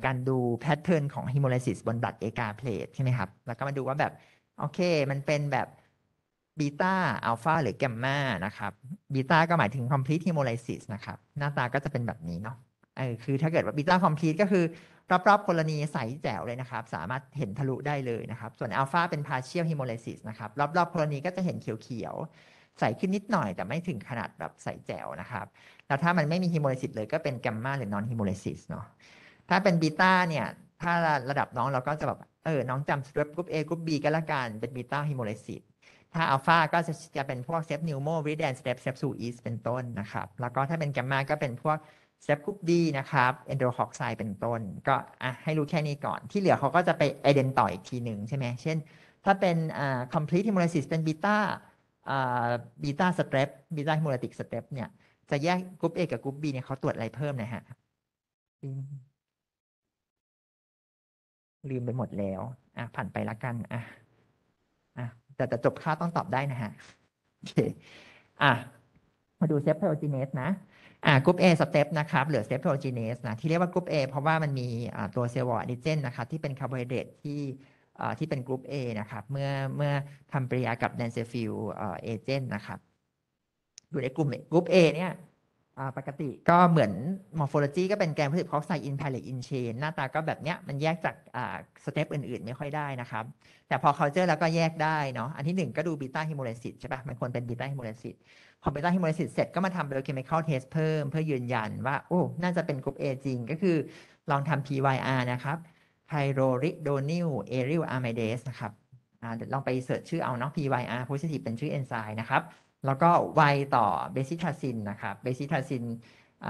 การดูแพทเทิร์นของิมโมเลซิสบนบััรเอกาเพลทใช่ไหมครับแล้วก็มาดูว่าแบบโอเค มันเป็นแบบบีตาอัลฟาหรือแกมมานะครับบีตาก็หมายถึงคอมพลีทฮิมโ o ล y ซิสนะครับ หน้าตาก็จะเป็นแบบนี้เนาะเออคือถ้าเกิดว่าบีต้าคอมพลีทก็คือรอบๆคลนีใสแจ๋วเลยนะครับ สามารถเห็นทะลุได้เลยนะครับ ส่วนอัลฟาเป็นพาเชียลฮิโมเลซิสนะครับรอบๆคลนีก็จะเห็นเขียวๆใสขึ้นนิดหน่อย แต่ไม่ถึงขนาดแบบใสแจ๋วนะครับ แล้วถ้ามันไม่มีฮิโมเลซิสเลยก็เป็นกัมมาหรือนอนฮิโมเลซิสเนาะถ้าเป็นบีต้าเนี่ย ถ้าระดับน้องเราก็จะแบบเออน้องจำสเตปกรุ๊ปเอกรุ๊ปบีก็แล้วกันเป็นบีต้าฮิโมเลซิสถ้าอัลฟาก็จะจะเป็นพวกเซฟนิวโมวิดแดนสเตปเซฟซูอีสเป็นต้นนะครับ แล้วก็ถ้าเป็นกัมมาก็เป็นพวกเซปคุปดีนะครับเอนโดรฮอกไซเป็นต้นก็อให้รู้แค่นี้ก่อน ที่เหลือเขาก็จะไปไอเดนต่ออีกทีหนึ่งใช่ไหม เช่น ถ้าเป็นคอมพลีทฮิม t e ล e ิ o เป็นบีตาาบีตาสเตปบีตาฮิโมไลติกสเตปเนี่ย จะแยกกรุ๊ปอกับกรุ๊ปีเนี่ยเขาตรวจอะไรเพิ่มนะฮะลืมไปหมดแล้วอ่ะผ่านไปละกันอ่ะอ่ะแต่จ่จบค่าต้องตอบได้นะฮะโอเคอ่ะมาดูเซฟไพโอจีเนสนะอ่ากรุ๊ปอสเต็ปนะครับหรือสเต็ปโทรจีเนสนะที่เรียกว่ากรุ๊ปอเพราะว่ามันมีตัวเซลล์อดิเจนนะครับที่เป็นคาร์โบไฮเดรตที่ที่เป็นกรุ๊ปอนะครับเมื่อเมื่อทำปริยากับแดนเซฟิลเอเจนต์นะครับอยู่ในกลุ่มกรุ๊ปอเนี่ยปกติก็เหมือน morphology ก็เป็นแกนผลิต c o x i in palate in chain หน้าตาก็แบบเนี้ยมันแยกจากสเต็ปอื่นๆ ไม่ค่อยได้นะครับ แต่พอ culture แล้วก็แยกได้เนาะอันที่หนึ่งก็ดู beta hemolysis ใช่ปะมันควรเป็น beta hemolysis พอ beta hemolysis เสร็จก็มาทำ biochemical test เพิ่มเพื่อยืนยันว่าโอ้น่าจะเป็นกลุ่ม A จริงก็คือลองทำ PYR นะครับ pyroridonyl aryl amidase นะครับลองไปเสิร์ชชื่อเอาเนาะ PYR positive เป็นชื่อเอนไซม์นะครับแล้วก็ไวต่อเบซิทาซินนะครับเบซิทาซิน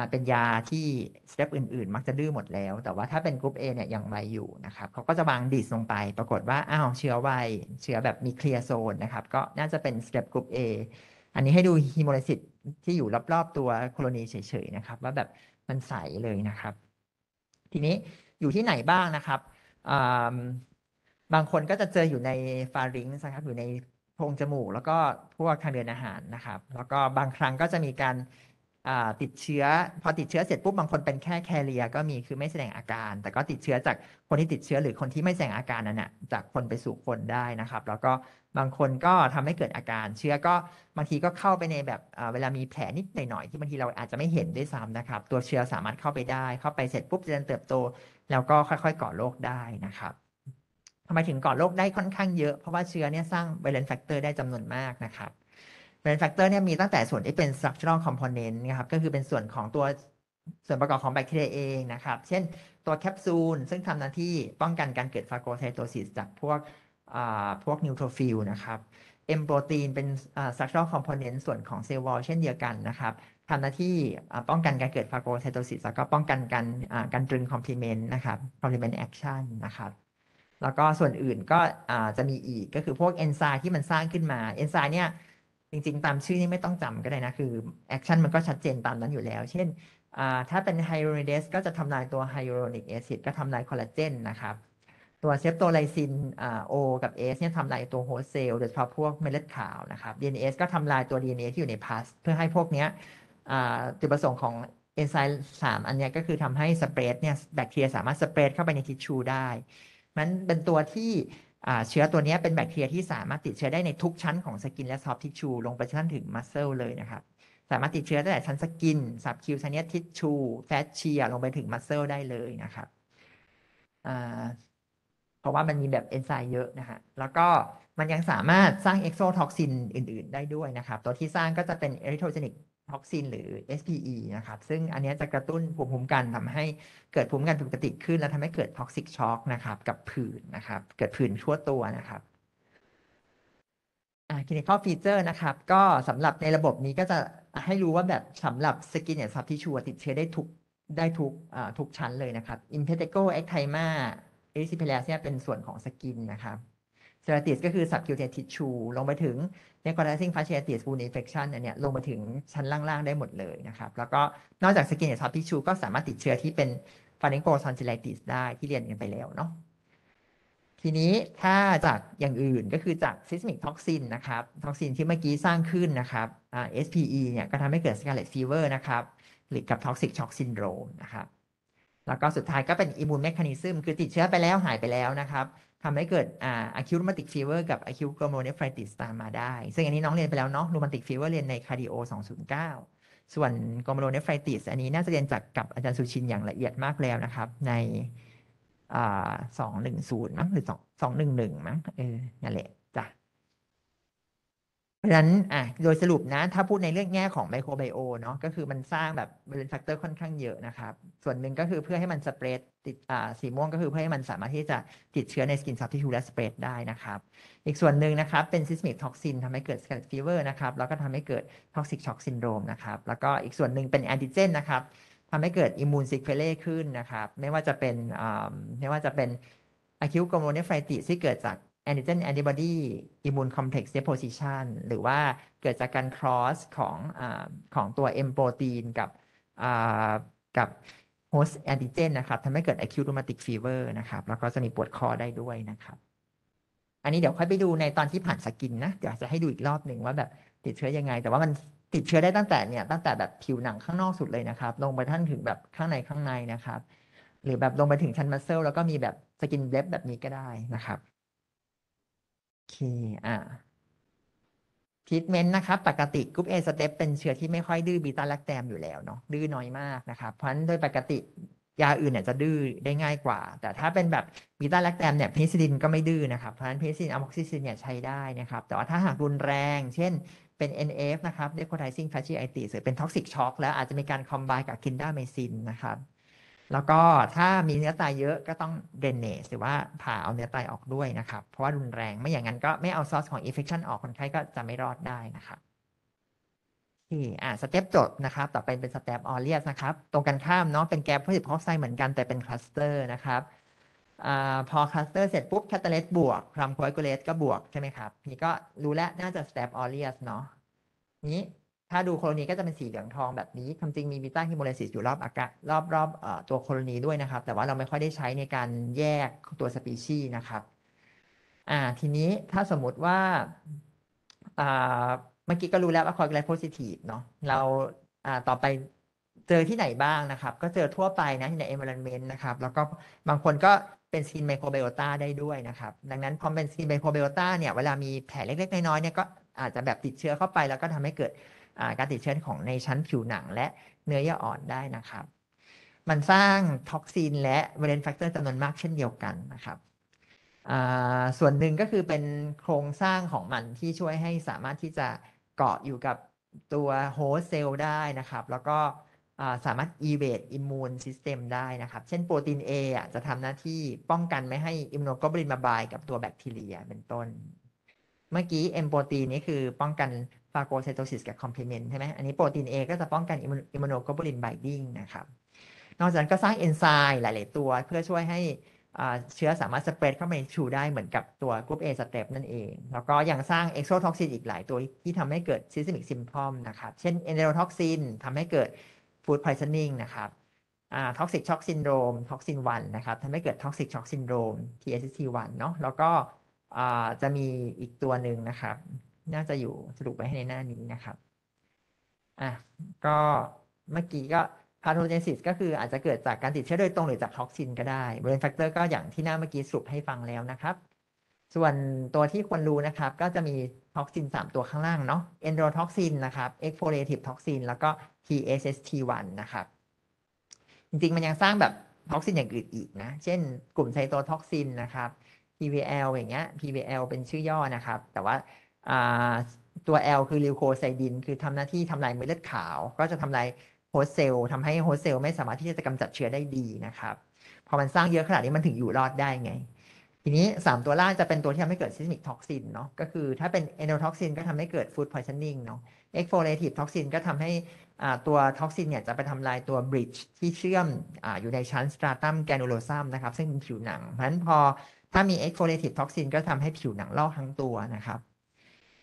เป็นยาที่สเต็ปอื่นๆ มักจะดื้อหมดแล้ว แต่ว่าถ้าเป็นกลุ่ม A เนี่ยยังไวอยู่นะครับเขาก็จะวางดิสลงไป ปรากฏว่า อ้าว เชื้อไวเชื้อแบบมีเคลียร์โซนนะครับ ก็น่าจะเป็นสเต็ปกลุ่ม A อันนี้ให้ดูฮีโมเลซิตที่อยู่รอบๆตัวโคโลนีเฉยๆนะครับ ว่าแบบมันใสเลยนะครับ ทีนี้อยู่ที่ไหนบ้างนะครับ บางคนก็จะเจออยู่ในฟาริงนะครับอยู่ในพรงจมูกแล้วก็พวกทางเดินอาหารนะครับ แล้วก็บางครั้งก็จะมีการติดเชื้อพอติดเชื้อเสร็จปุ๊บบางคนเป็นแค่แคเรีย ก็มีคือไม่แสดงอาการ แต่ก็ติดเชื้อจากคนที่ติดเชื้อหรือคนที่ไม่แสดงอาการนั่นแหะจากคนไปสู่คนได้นะครับ แล้วก็บางคนก็ทำให้เกิดอาการ เชื้อก็บางทีก็เข้าไปในแบบเวลามีแผลนิดหน่อยที่บางทีเราอาจจะไม่เห็นด้วยซ้ำนะครับ ตัวเชื้อสามารถเข้าไปได้ เข้าไปเสร็จปุ๊บจะเติบโต แล้วก็ค่อยๆ ก่อโรคได้นะครับทำไมถึงก่อโรคได้ค่อนข้างเยอะเพราะว่าเชื้อเนี่ยสร้างไวรัสแฟกเตอร์ได้จำนวนมากนะครับไวรัสแฟกเตอร์เนี่ยมีตั้งแต่ส่วนที่เป็นสตรัคเจอร์คอมโพเนนต์นะครับ ก็คือเป็นส่วนของตัวส่วนประกอบของแบคทีเรียเองนะครับ เช่นตัวแคปซูลซึ่งทำหน้าที่ป้องกันการเกิดฟาโกไซโตซิสจากพวกพวกนิวโทรฟิลนะครับเอ็มโปรตีนเป็นสตรัคเจอร์คอมโพเนนต์ส่วนของเซลล์วอลเช่นเดียวกันนะครับทำหน้าที่ป้องกันการเกิดฟาโกไซโตซิสแล้วก็ป้องกันการการตรึงคอมพลีเมนต์นะครับคอมพลีเมนต์แอคชั่นนะครับแล้วก็ส่วนอื่นก็จะมีอีกก็คือพวกเอนไซม์ที่มันสร้างขึ้นมาเอนไซม์เนี่ยจริงๆตามชื่อนี่ไม่ต้องจำก็ได้นะ คือแอคชั่นมันก็ชัดเจนตามนั้นอยู่แล้ว เช่น ถ้าเป็นไฮโดรนิเดสก็จะทำลายตัวไฮโดรนิกแอซิดก็ทำลายคอลลาเจนนะครับตัวเซฟโตไลซินโอกับเอสเนี่ยทำลายตัวโฮสเซลโดยเฉพาะพวกเมล็ดขาวนะครับ DNA ก็ทำลายตัว DNA ที่อยู่ในพาส เพื่อให้พวกเนี้ยจุดประสงค์ของเอนไซม์สามอันนี้ก็คือทำให้สเปรดเนี่ยแบคทีเรียสามารถสเปรดเข้าไปในทิชชูได้มันเป็นตัวที่เชื้อตัวนี้เป็นแบคทีเรียที่สามารถติดเชื้อได้ในทุกชั้นของสกิน และซอฟทิชชูลงไปชั้นถึงมัสเซลเลยนะครับ สามารถติดเชื้อตั้งแต่ชั้นสกินซับคิวชั้นนี้ทิชชูแฟตเชียลงไปถึงมัสเซลได้เลยนะครับเพราะว่ามันมีแบบเอนไซม์เยอะนะฮะแล้วก็มันยังสามารถสร้างเอ็กโซท็อกซินอื่นๆได้ด้วยนะครับ ตัวที่สร้างก็จะเป็นเอริโทเจนิกท็อกซินหรือ SPE นะครับ ซึ่งอันนี้จะกระตุ้นภูมิคุ้มกันทำให้เกิดภูมิคุ้มกันผิดปกติขึ้น แล้วทำให้เกิดท็อกซิกช็อกนะครับกับผื่นนะครับ เกิดผื่นชั่วตัวนะครับคลินิคอลฟีเจอร์นะครับ ก็สำหรับในระบบนี้ก็จะให้รู้ว่าแบบสำหรับสกินเนี่ยซับที่ชัวติดเชื้อได้ทุกได้ทุกทุกชั้นเลยนะครับอินเพเตโกแอคไทมาเอิซิเพลเซี่ยเป็นส่วนของสกินนะครับเซลติสก็คือสับคิวเท e ิช s t ลงไปถึงเน c r o t i z i n g fasciitis w ิ u n d i n ันเนี่ยลงไปถึงชั้นล่าง ๆ ได้หมดเลยนะครับ แล้วก็นอกจากสกินเน d soft t i s s ก็สามารถติดเชื้อที่เป็นฟันน y ก g e a ซิ o ลติสได้ที่เรียนกันไปแล้วเนาะทีนี้ถ้าจากอย่างอื่นก็คือจากซิสมิกท็อกซินนะครับท็อกซินที่เมื่อกี้สร้างขึ้นนะครับ SPE เนี่ยก็ทำให้เกิดสกาเลตฟีเวอร์นะครับ หรือกับท็อกซิกช็อกซินโดรมนะครับแล้วก็สุดท้ายก็เป็นอิมูนเมคคา a n ซ s มคือติดเชื้อไปแล้วหายไปแล้วนะครับทำให้เกิด อ่าอะคิว r h มาติกฟีเวอร์กับอะคิวโกลโมเนฟร a ติสตามมาได้ ซึ่งอันนี้น้องเรียนไปแล้วเนาะ r h มาติกฟีเวอร์เรียนในค c a r d โอ209 ส่วน p u l m o n น r y a r t h r อันนี้น่าจะเรียนจากกับอาจารย์สุชินอย่างละเอียดมากแล้วนะครับในอ่า210มั้งหรือ2ึ1 1มั้งเออนั่นแหละพราะฉะนั้นอ่ะโดยสรุปนะถ้าพูดในเรื่องแง่ของไมโครไบโอเนาะก็คือมันสร้างแบบบริแักเตอร์ค่อนข้างเยอะนะครับส่วนหนึ่งก็คือเพื่อให้มันสเปรดติดอ่าสีม่วงก็คือเพื่อให้มันสามารถที่จะติดเชื้อในสกินซับที่ทูและสเปรดได้นะครับอีกส่วนหนึ่งนะครับเป็นซิสมิกท็อกซินทำให้เกิดสกัดฟีเวอร์นะครับแล้วก็ทำให้เกิดท็อกซิกช็อกซินโดรมนะครับแล้วก็อีกส่วนหนึ่งเป็นแอนติเจนนะครับทำให้เกิดอิมมูนซิกเฟลเล่ขึ้นนะครับไม่ว่าจะเป็นไม่ว่าจะเป็นอะคิวโกลโมเนฟไฟติที่เกิดจากแอิเจนแอนติบอดีอิมมูนคอมเพล็กซ์เดโพซิชันหรือว่าเกิดจากการครอสของอของตัวเอ็มโปรตีนกับกับโฮสต์แอนติเจนนะครับทำให้เกิดอะคิวตูมาติกฟีเวอร์นะครับ แล้วก็จะมีปวดคอได้ด้วยนะครับ อันนี้เดี๋ยวค่อยไปดูในตอนที่ผ่านสกินนะ เดี๋ยวจะให้ดูอีกรอบหนึ่งว่าแบบติดเชื้อยังไง แต่ว่ามันติดเชื้อได้ตั้งแต่เนี่ยตั้งแต่แบบผิวหนังข้างนอกสุดเลยนะครับ ลงไปท่านถึงแบบข้างในข้างในนะครับ หรือแบบลงไปถึงชั้นมัสเซลแล้วก็มีแบบสกินเล็บแบบนี้ก็ได้นะครับคอ่ารีทเมนต์นะครับ ปกติกรุ๊ปเอสเตปเป็นเชื้อที่ไม่ค่อยดื้อบีตาแลคแตมอยู่แล้วเนาะ ดื้อน้อยมากนะครับ เพราะฉะนั้นโดยปกติยาอื่นเนี่ยจะดื้อได้ง่ายกว่า แต่ถ้าเป็นแบบบีตาแลคแตมเนี่ยเพนิซิลินก็ไม่ดื้อนะครับ เพราะฉะนั้นเพนิซิลินอะม็อกซิซินเนี่ยใช้ได้นะครับ แต่ว่าถ้าหากรุนแรง เช่นเป็น NF นะครับเดโคไทซิ่งฟาชิไอติหรือเป็นท็อกซิกช็อกแล้วอาจจะมีการคอมบายกับคินดาเมซินนะครับแล้วก็ถ้ามีเนื้อตายเยอะก็ต้องเดนเนสหรือว่าผ่าเอาเนื้อตายออกด้วยนะครับ เพราะว่ารุนแรงไม่อย่างนั้นก็ไม่เอาซอสของอินเฟคชันออกคนไข้ก็จะไม่รอดได้นะครับที่อ่าสเต็ปจบนะครับต่อไปเป็นสเต็ปออเรียสนะครับ ตรงกันข้ามเนาะเป็นแก๊ปโพสิบฟคอกไซเหมือนกันแต่เป็นคลัสเตอร์นะครับอพอคลัสเตอร์เสร็จปุ๊บ แคตาเลสบวกครัมโคเอกูเลตก็บวกใช่ไหมครับนี่ก็รู้แล้วน่าจะสเต็ปออเรียสเนาะนี้ถ้าดูโคโลนีก็จะเป็นสีเหลืองทองแบบนี้คำจริงมีมีต้าฮิโมเลซิสอยู่รอบอากาศรอบรอบตัวโคโลนีด้วยนะครับ แต่ว่าเราไม่ค่อยได้ใช้ในการแยกตัวสปีชีส์นะครับ อ่าทีนี้ถ้าสมมุติว่าอ่าเมื่อกี้ก็รู้แล้วว่าคอยไกลโพซิทีฟเนาะ เราอ่าต่อไปเจอที่ไหนบ้างนะครับ ก็เจอทั่วไปนะในอเมอร์เมนต์นะครับ แล้วก็บางคนก็เป็นซีนไมโครไบโอตาได้ด้วยนะครับ ดังนั้นพอเป็นซีนไมโครไบโอตาเนี่ย เวลามีแผลเล็กๆน้อยๆเนี่ยก็อาจจะแบบติดเชื้อเข้าไปแล้วก็ทำให้เกิดการติดเชื้อของในชั้นผิวหนังและเนื้อเยื่ออ่อนได้นะครับ มันสร้างท็อกซินและเวเลนแฟกเตอร์จำนวนมากเช่นเดียวกันนะครับ ส่วนหนึ่งก็คือเป็นโครงสร้างของมันที่ช่วยให้สามารถที่จะเกาะอยู่กับตัวโฮสเซลล์ได้นะครับ แล้วก็สามารถอีเวตอิมมูนซิสเต็มได้นะครับ เช่นโปรตีน A จะทำหน้าที่ป้องกันไม่ให้อิมมูโนโกลบลินมาบายกับตัวแบคทีเรียเป็นต้นเมื่อกี้เอ็มโปรตีนนี้คือป้องกันฟาโกไซโตซิสกับคอมเพลเมนต์ใช่ไหมอันนี้โปรตีน A ก็จะป้องกันอิมมูโนโกลบูลินไบดิ้งนะครับ นอกจากนั้นก็สร้างเอนไซม์หลายๆ ตัว เพื่อช่วยให้เชื้อสามารถสเปรดเข้าไปชูได้เหมือนกับตัวกรุ๊ปเอสเตปนั่นเอง แล้วก็ยังสร้างเอ็กโซท็อกซินอีกหลายตัวที่ทำให้เกิดซิสเตมิกซิมพอมนะครับ เช่นเอนโดท็อกซินทำให้เกิดฟู้ดพอยซนนิงนะครับท็อกซิกช็อกซินโดมท็อกซินวันนะครับทำให้เกิดท็อกซิกช็อกซินโดม TSC1 เนาะ แล้วก็จะมีอีกตัวหนึ่งนะครับ น่าจะอยู่สรุปไว้ให้ในหน้านี้นะครับอ่ะก็เมื่อกี้ก็พาโทเจนซิสก็คืออาจจะเกิดจากการติดเชื้อโดยตรงหรือจากท็อกซินก็ได้เบรณแฟกเตอร์ก็อย่างที่หน้าเมื่อกี้สรุปให้ฟังแล้วนะครับ ส่วนตัวที่ควรรู้นะครับก็จะมีท็อกซิน3 ตัวข้างล่างเนาะเอนโดท็อกซินนะครับเอ็กโฟเลทีฟท็อกซินแล้วก็ TSST1 นะครับ จริง ๆ มันยังสร้างแบบท็อกซินอย่างอื่นอีกนะเช่นกลุ่มไซโตท็อกซินนะครับ PVL อย่างเงี้ย PVL เป็นชื่อย่อนะครับ แต่ว่าตัว L คือลิวโคไซดิน คือทำหน้าที่ทำลายเม็ดเลือดขาว ก็จะทำลายโฮสเซลทำให้โฮสเซลไม่สามารถที่จะกำจัดเชื้อได้ดีนะครับ พอมันสร้างเยอะขนาดนี้มันถึงอยู่รอดได้ไง ทีนี้ 3 ตัวล่างจะเป็นตัวที่ทำให้เกิดซิสมิกท็อกซินเนาะ ก็คือถ้าเป็นเอนโทท็อกซินก็ทำให้เกิดฟู้ดพอยซันนิงเนาะ เอ็กโฟเลทีฟท็อกซินก็ทำให้ตัวท็อกซินเนี่ยจะไปทำลายตัวบริดจ์ที่เชื่อมออยู่ในชั้นสตราตัมแกนูโลซัมนะครับซึ่งเป็นผิวหนังเพราะฉะนั้นพอถ้ามี exfoliative toxin ก็ทำให้ผิวหนังลอกทั้งตัวนะครับ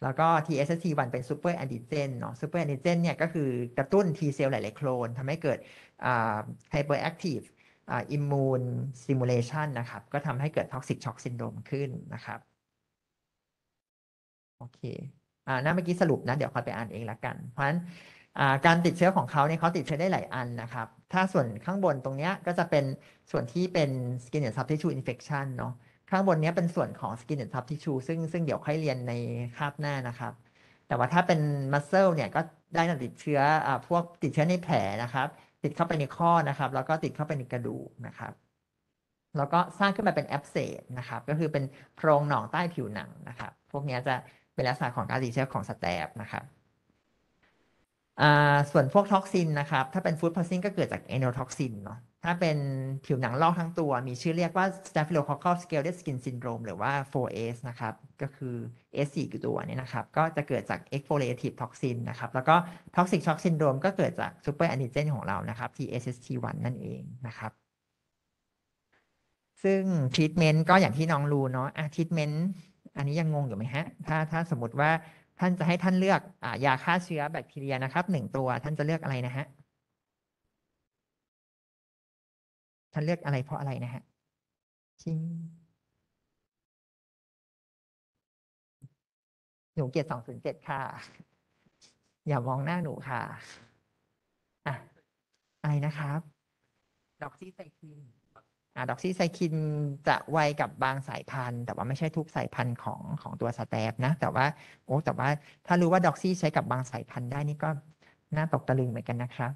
แล้วก็ TSC1 เป็น super antigen เนาะ super antigen เนี่ยก็คือกระตุ้น T cell หลาย ๆ โคลนทำให้เกิด hyperactive immune stimulation นะครับก็ทำให้เกิด toxic shock syndrome ขึ้นนะครับ โอเคอ่าน่าเมื่อกี้สรุปนะ เดี๋ยวคอยไปอ่านเองละกัน เพราะฉะนั้นการติดเชื้อของเขาเนี่ยเขาติดเชื้อได้หลายอันนะครับ ถ้าส่วนข้างบนตรงเนี้ยก็จะเป็นส่วนที่เป็น skin and substitute infection เนาะข้างบนนี้เป็นส่วนของ skin and soft tissue ซึ่งซึ่งเดี๋ยวค่อยเรียนในคาบหน้านะครับ แต่ว่าถ้าเป็น muscle เนี่ยก็ได้นติดเชื้ออพวกติดเชื้อในแผลนะครับ ติดเข้าไปในข้อนะครับ แล้วก็ติดเข้าไปในกระดูกนะครับแล้วก็สร้างขึ้นมาเป็นแอปเซตนะครับก็คือเป็นโพรงหนองใต้ผิวหนังนะครับ พวกนี้จะเป็นลักษณะของการติดเชื้อของสแตปนะครับส่วนพวกท็อกซินนะครับถ้าเป็นฟู้ดพอซินก็เกิดจากเอโนท็อกซินเนาะถ้าเป็นผิวหนังลอกทั้งตัว มีชื่อเรียกว่า Staphylococcal s c a l d e s Skin Syndrome หรือว่า 4S นะครับ ก็คือ S4 กี่ตัวนี้นะครับ ก็จะเกิดจาก exfoliative toxin นะครับ แล้วก็ toxic shock syndrome ก็เกิดจาก super antigen ของเรานะครับ TSST1 นั่นเองนะครับ ซึ่ง treatment ก็อย่างที่น้องรู้เนาะะ treatment อันนี้ยังงงอยู่ไหมฮะ ถ้าถ้าสมมติว่าท่านจะให้ท่านเลือกอยาฆ่าเชื้อแบคทีเรียนะครับหนึ่งตัวท่านจะเลือกอะไรนะฮะัานเลือกอะไรเพราะอะไรนะฮะชิง หนูเกียรติสองศูนย์เจ็ดค่ะ อย่ามองหน้าหนูค่ะอะอะไรนะครับดอกซี่ไซคิน อ่าดอกซี่ไซคินจะไวกับบางสายพันธุ์ แต่ว่าไม่ใช่ทุกสายพันธุ์ของของตัวสแตปนะ แต่ว่า โอ้ แต่ว่าถ้ารู้ว่าดอกซี่ใช้กับบางสายพันธุ์ ได้นี่ก็น่าตกตะลึงเหมือนกันนะครับ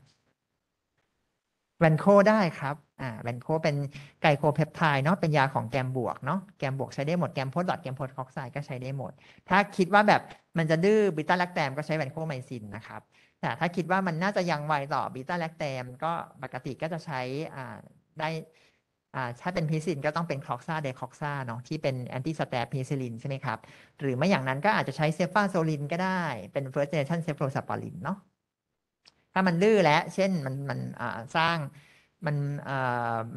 แวนโคได้ครับ อ่าแวนโคเป็นไกโคเพปไทด์เนาะ เป็นยาของแกมบวกเนาะแกมบวกใช้ได้หมด แกมโพดดอทแกมโพดคอกไซก็ใช้ได้หมด ถ้าคิดว่าแบบมันจะดื้อบิตาแลคแตมก็ใช้แวนโคไมซินนะครับ แต่ถ้าคิดว่ามันน่าจะยังไวต่อบิตาแลคแตมก็ปกติก็จะใช้อ่าได้อ่าถ้าเป็นพิซินก็ต้องเป็นคลอกซาเดคลอกซาเนาะที่เป็นแอนติสแตปพีซิลินใช่ไหมครับ หรือไม่อย่างนั้นก็อาจจะใช้เซฟาโซลินก็ได้ เป็นเฟิร์สเจเนชั่นเซฟโรสปอรินเนาะถ้ามันลื่อแล้ว เช่น มัน มันสร้าง มัน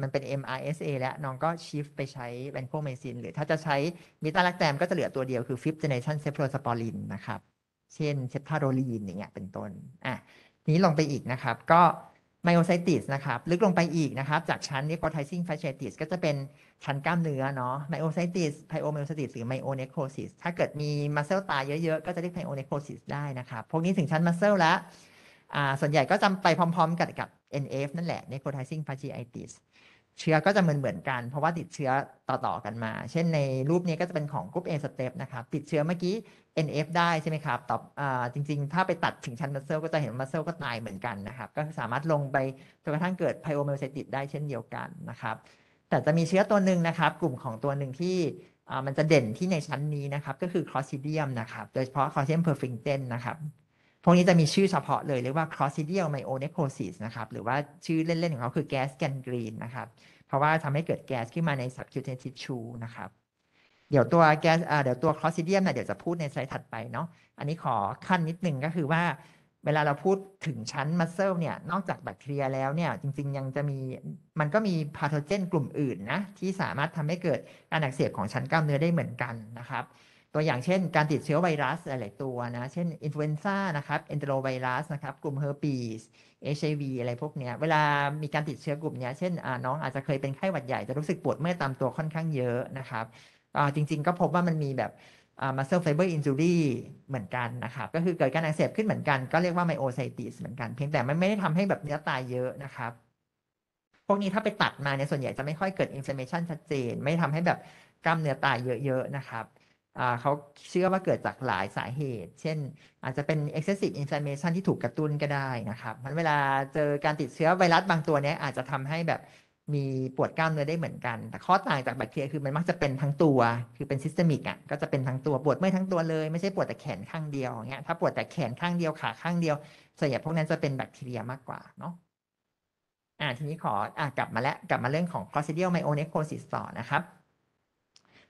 มันเป็น MRSA แล้ว น้องก็ชิฟไปใช้แวนโคเมซิน หรือถ้าจะใช้มิตาลักแตมก็จะเหลือตัวเดียว คือ fifth generation cephalosporin นะครับ เช่นเซฟทาโรลีนอย่างเงี้ย เป็นต้น อ่ะ นี้ลงไปอีกนะครับ ก็ไมโอไซติสนะครับ ลึกลงไปอีกนะครับ จากชั้นนิโคไทซิงไฟเชติสก็จะเป็นชั้นกล้ามเนื้อเนาะ ไมโอไซติสไพโอไมโอไซติสหรือไมโอเนโครซิส ถ้าเกิดมีมัสเซลตายเยอะๆ ก็จะเรียกไพโอเนโครซิสได้นะครับ พวกนี้ถึงชั้นมัสเซลแล้วส่วนใหญ่ก็จะไปพร้อม ๆกันกับ NF นั่นแหละ necrotizing fasciitis เชื้อก็จะเหมือนเหมือนกัน เพราะว่าติดเชื้อต่อๆกันมา เช่นในรูปนี้ก็จะเป็นของกรุ๊ป A step นะครับ ติดเชื้อเมื่อกี้ NF ได้ใช่ไหมครับตอบอจริงๆ ถ้าไปตัดถึงชั้นมัสเซลก็จะเห็นมัสเซลก็ตายเหมือนกันนะครับ ก็สามารถลงไปจนกระทั่งเกิดไพโอเมลไซติดได้เช่นเดียวกันนะครับ แต่จะมีเชื้อตัวหนึ่งนะครับ กลุ่มของตัวหนึ่งที่มันจะเด่นที่ในชั้นนี้นะครับ ก็คือคลอสซิเดียมนะครับ โดยเฉพาะคลอสเซียมเพอร์ฟิงเจนนะครับพวกนี้จะมีชื่อเฉพาะเลย เรียกว่า c r o s s i d i a l m y o n e c r o s i s นะครับ หรือว่าชื่อเล่นๆของเขาคือ gas gangrene นะครับ เพราะว่าทำให้เกิดแก๊สขึ้นมาใน subcutaneous tissue นะครับ เดี๋ยวตัวแก๊สเดี๋ยวตัว c r o s s i d i a l เนี่ยเดี๋ยวจะพูดในสไลด์ถัดไปเนาะ อันนี้ขอขั้นนิดนึงก็คือว่าเวลาเราพูดถึงชั้นมัสเซลเนี่ยนอกจากแบคทีเรียแล้วเนี่ยจริงๆยังจะมีมันก็มีพา h o เจนกลุ่มอื่นนะที่สามารถทำให้เกิดการอักเสบของชั้นกล้ามเนื้อได้เหมือนกันนะครับตัวอย่างเช่นการติดเชื้อไวรัสหลายตัวนะ เช่นอินฟลูเอนซ่านะครับเอนโทรไวรัสนะครับกลุ่มเฮอร์ปีสเอชไอวีอะไรพวกนี้ เวลามีการติดเชื้อกลุ่มนี้ เช่นน้องอาจจะเคยเป็นไข้หวัดใหญ่จะรู้สึกปวดเมื่อยตามตัวค่อนข้างเยอะนะครับ จริงๆก็พบว่ามันมีแบบมัสเซลไฟเบอร์อินซูรีเหมือนกันนะครับ ก็คือเกิดการอักเสบขึ้นเหมือนกันก็เรียกว่าไมโอไซติสเหมือนกัน เพียงแต่มันไม่ได้ทำให้แบบเนื้อตายเยอะนะครับ พวกนี้ถ้าไปตัดมาเนี่ยส่วนใหญ่จะไม่ค่อยเกิดอินฟลามชันชัดเจน ไม่ทำให้แบบกล้ามเนื้อตายเยอะๆนะครับเขาเชื่อว่าเกิดจากหลายสาเหตุ เช่นอาจจะเป็น excessive inflammation ที่ถูกกระตุ้นก็ได้นะครับ มันเวลาเจอการติดเชื้อไวรัสบางตัวเนี้ยอาจจะทำให้แบบมีปวดกล้ามเนื้อได้เหมือนกัน แต่ข้อต่างจากแบคทีเรียคือมันมักจะเป็นทั้งตัว คือเป็นซิสเตมิกอ่ะ ก็จะเป็นทั้งตัว ปวดไม่ทั้งตัวเลย ไม่ใช่ปวดแต่แขนข้างเดียวเงี้ย ถ้าปวดแต่แขนข้างเดียวขาข้างเดียวส่วนใหญ่พวกนั้นจะเป็นแบคทีเรียมากกว่าเนาะ อ่าทีนี้ขออ่ากลับมาแล้วกลับมาเรื่องของ p r o c เ d i a l m y o n e น h r o s i s ต่อนะครับ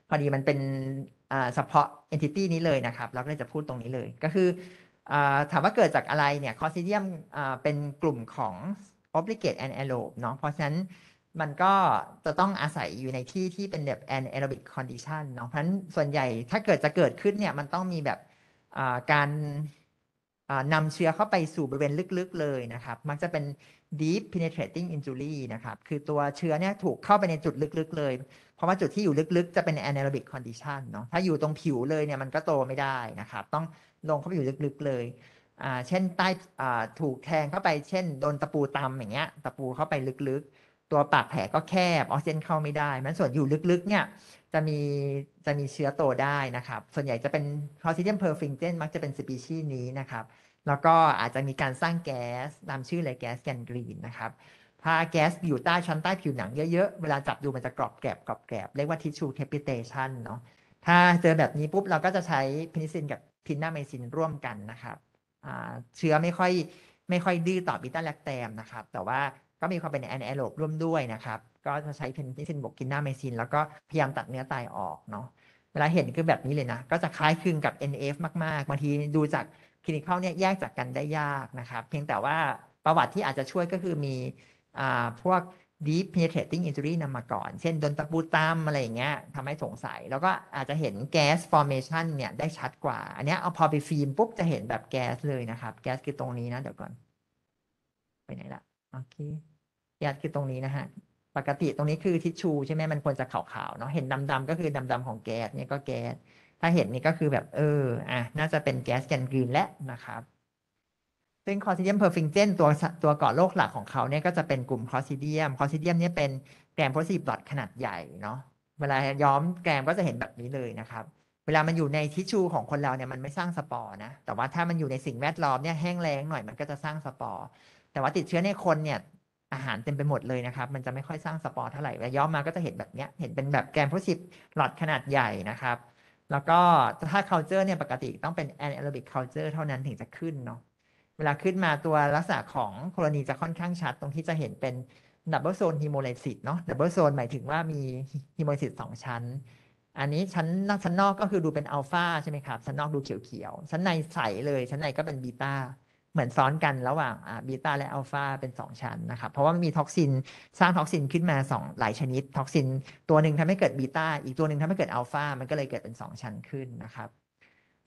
พอดีมันเป็นเฉพาะ entity นี้เลยนะครับเราก็เลยจะพูดตรงนี้เลย ก็คือถามว่าเกิดจากอะไรเนี่ยคสิเดียมอ่าเป็นกลุ่มของ obligate and aerobe เนาะเพราะฉะนั้นมันก็จะต้องอาศัยอยู่ในที่ที่เป็นแบบ anaerobic condition เนาะเพราะฉะนั้นส่วนใหญ่ถ้าเกิดจะเกิดขึ้นเนี่ยมันต้องมีแบบการนำเชื้อเข้าไปสู่บริเวณลึกๆเลยนะครับ มักจะเป็น deep penetrating injury นะครับคือตัวเชื้อเนี่ยถูกเข้าไปในจุดลึกๆเลย เพราะว่าจุดที่อยู่ลึกๆ จะเป็น anaerobic condition เนาะถ้าอยู่ตรงผิวเลยเนี่ยมันก็โตไม่ได้นะครับ ต้องลงเข้าไปอยู่ลึกๆเลยอ่าเช่นใต้อ่าถูกแทงเข้าไปเช่นโดนตะปูตำอย่างเงี้ยตะปูเข้าไปลึกๆ ตัวปากแผลก็แคบออกซิเจนเข้าไม่ได้ มันส่วนอยู่ลึกๆเนี่ยจะมีจะมีเชื้อโตได้นะครับ ส่วนใหญ่จะเป็น Clostridium perfringens มักจะเป็นสปีชีส์นี้นะครับแล้วก็อาจจะมีการสร้างแก๊สตามชื่อเลยแก๊สแกนกรีนนะครับถ้าแก๊สอยู่ใต้ชั้น ใต้ผิวหนังเยอะๆ เวลาจับดูมันจะกรอบแกรบ กรอบแกรบ เรียกว่าทิชชู e c ปิเตชันเนาะ ถ้าเจอแบบนี้ปุ๊บเราก็จะใช้เพนิซินกับพินนาไมซินร่วมกันนะครับเชื้อไม่ค่อยไม่ค่อยดื้อต่อบีต้าแลคเตมนะครับ แต่ว่าก็มีความเป็นแอนแอโรบร่วมด้วยนะครับ ก็จะใช้เพนิซินบวกพินนาไมซิน แล้วก็พยายามตัดเนื้อตายออกเนาะ เวลาเห็นคือแบบนี้เลยนะ ก็จะคล้ายคลึงกับ NF มากๆบางทีดูจากคลินิคอาเนี่ยแยกจากกันได้ยากนะครับ เพียงแต่ว่าประวัติที่อาจจะช่วยก็คือมีพวก deep penetrating injury นำมาก่อน เช่นโดนตะปูตามอะไรอย่างเงี้ยทำให้สงสัย แล้วก็อาจจะเห็น gas formation เนี่ยได้ชัดกว่า อันนี้เอาพอไปฟิล์มปุ๊บจะเห็นแบบแก๊สเลยนะครับ แก๊สคือตรงนี้นะ เดี๋ยวก่อนไปไหนละโอเคแก๊สคือตรงนี้นะฮะ ปกติตรงนี้คือทิชชู ใช่ไหม มันควรจะขาวๆเนาะ เห็นดำๆก็คือดำๆของแก๊ส เนี่ยก็แก๊สถ้าเห็นนี่ก็คือแบบเอออ่ะน่าจะเป็นแก๊สแกนกรีนและนะครับซึ่งคอซิเดียมเพอร์ฟิงเจนตัวตัวเกาะโรคหลักของเขาเนี่ยก็จะเป็นกลุ่มคอซิเดียมคอซิเดียมเนี่ยเป็นแกรมโพสิทีฟลอดขนาดใหญ่เนาะเวลาย้อมแกรมก็จะเห็นแบบนี้เลยนะครับ เวลามันอยู่ในทิชชูของคนเราเนี่ยมันไม่สร้างสปอร์นะ แต่ว่าถ้ามันอยู่ในสิ่งแวดล้อมเนี่ยแห้งแล้งหน่อยมันก็จะสร้างสปอร์แต่ว่าติดเชื้อในคนเนี่ยอาหารเต็มไปหมดเลยนะครับ มันจะไม่ค่อยสร้างสปอร์เท่าไหร่ แล้วย้อมมาก็จะเห็นแบบเนี้ยเห็นเป็นแบบแกรมโพสิทีฟลอดขนาดใหญ่นะครับแล้วก็ถ้า culture เนี่ยปกติต้องเป็น anaerobic culture เท่านั้นถึงจะขึ้นเนาะเวลาขึ้นมาตัวลักษณะของโคลนีจะค่อนข้างชัด ตรงที่จะเห็นเป็นดับเบิลโซนฮีโมไลซิตเนาะดับเบิลโซนหมายถึงว่ามีฮีโมไลซิตสองชั้น อันนี้ชั้น ชั้นนอกก็คือดูเป็นอัลฟาใช่ไหมครับชั้นนอกดูเขียวเขียวชั้นในใสเลย ชั้นในก็เป็นบีตา้าเหมือนซ้อนกันระหว่างบีตาและอัลฟาเป็น 2 ชั้นนะครับเพราะว่ามีท็อกซินสร้างท็อกซินขึ้นมา 2 หลายชนิด ท็อกซินตัวหนึ่งทำให้เกิดบีตาอีกตัวหนึ่งทำให้เกิดอัลฟามันก็เลยเกิดเป็น 2 ชั้นขึ้นนะครับ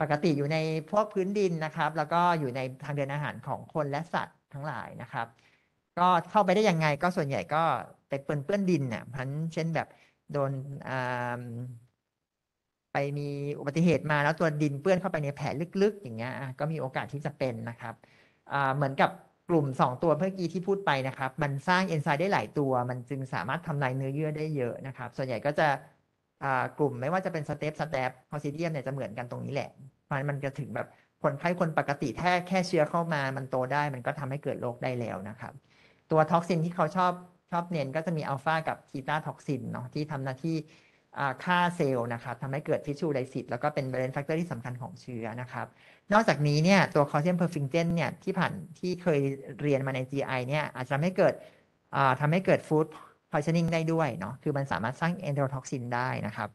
ปกติอยู่ในพวกพื้นดินนะครับ แล้วก็อยู่ในทางเดินอาหารของคนและสัตว์ทั้งหลายนะครับ ก็เข้าไปได้ยังไง ก็ส่วนใหญ่ก็ไปเปื้อนเปื้อนดินเนี่ยพันเช่นแบบโดนไปมีอุบัติเหตุมาแล้วตัวดินเปื้อนเข้าไปในแผลลึกๆ อย่างเงี้ยก็มีโอกาสที่จะเป็นนะครับเหมือนกับกลุ่ม 2 ตัวเมื่อกี้ที่พูดไปนะครับ มันสร้างเอนไซม์ได้หลายตัว มันจึงสามารถทำลายเนื้อเยื่อได้เยอะนะครับ ส่วนใหญ่ก็จะกลุ่มไม่ว่าจะเป็นสเตปสเตปคอซิเดียมเนี่ยจะเหมือนกันตรงนี้แหละมันมันจะถึงแบบคนไข้คนปกติแท้แค่เชื้อเข้ามา มันโตได้มันก็ทำให้เกิดโรคได้แล้วนะครับ ตัวท็อกซินที่เขาชอบชอบเน้นก็จะมีอัลฟากับทีตาท็อกซินเนาะที่ทำหน้าที่ฆ่าเซลล์นะครับทำให้เกิดทิชชูไดซิตแล้วก็เป็นเบรนแฟกเตอร์ที่สำคัญของเชื้อนะครับนอกจากนี้เนี่ยตัวคอเ c i เ m อรอ f r i n g e n เนี่ยที่ผ่านที่เคยเรียนมาใน GI เนี่ยอาจจะทำให้เกิดทำให้เกิดฟู้ดพอยชนิงได้ด้วยเนาะคือมันสามารถสร้างนโดรท็อกซินได้นะครับ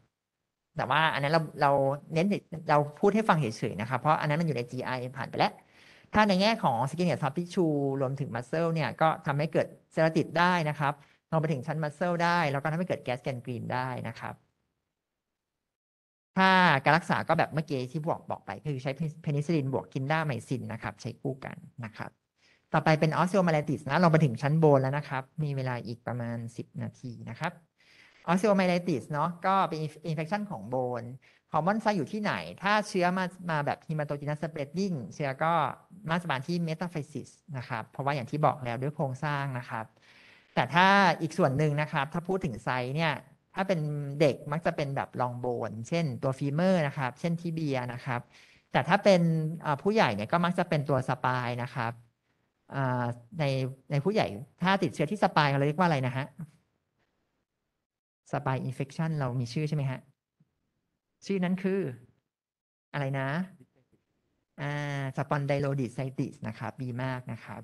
แต่ว่าอันนั้นเราเราเน้นเราพูดให้ฟังเฉยๆนะครับ เพราะอันนั้นมันอยู่ใน GI ผ่านไปแล้ว ถ้าในแง่ของสกินเนีร์ทับพิชูรวมถึงมัสเซลเนี่ยก็ทำให้เกิดเซลติดได้นะครับลงไปถึงชั้นมัสเซลได้แล้วก็ทำให้เกิดแก๊สแกนกรีนได้นะครับถ้าการรักษาก็แบบเมื่อกี้ที่บอกบอกไป คือใช้เพนิซิลินบวกกินด้าไมซินนะครับ ใช้คู่กันนะครับ ต่อไปเป็นออสเซโอมาเลติสนะ เราไปถึงชั้นโบนแล้วนะครับ มีเวลาอีกประมาณ 10 นาทีนะครับออสเซโอมาเลติสเนาะก็เป็นอินเฟคชันของโบนฮอร์โมนไซอยู่ที่ไหน ถ้าเชื้อมามาแบบฮิมาโตจินัสเปรดดิ้งเชื้อก็มาสบานที่เมตาไฟซิสนะครับเพราะว่าอย่างที่บอกแล้วด้วยโครงสร้างนะครับ แต่ถ้าอีกส่วนหนึ่งนะครับ ถ้าพูดถึงไซเนี่ยถ้าเป็นเด็กมักจะเป็นแบบลองโบน เช่นตัวฟีเมอร์นะครับ เช่นที่เบียนะครับ แต่ถ้าเป็นผู้ใหญ่เนี่ยก็มักจะเป็นตัวสปายนะครับในในผู้ใหญ่ ถ้าติดเชื้อที่สปายเราเรียกว่าอะไรนะฮะสปายอินเฟคชันเรามีชื่อใช่ไหมฮะ ชื่อนั้นคือ อะไรนะอ่าสปอนไดโลดิสไซติสนะครับดีมากนะครับ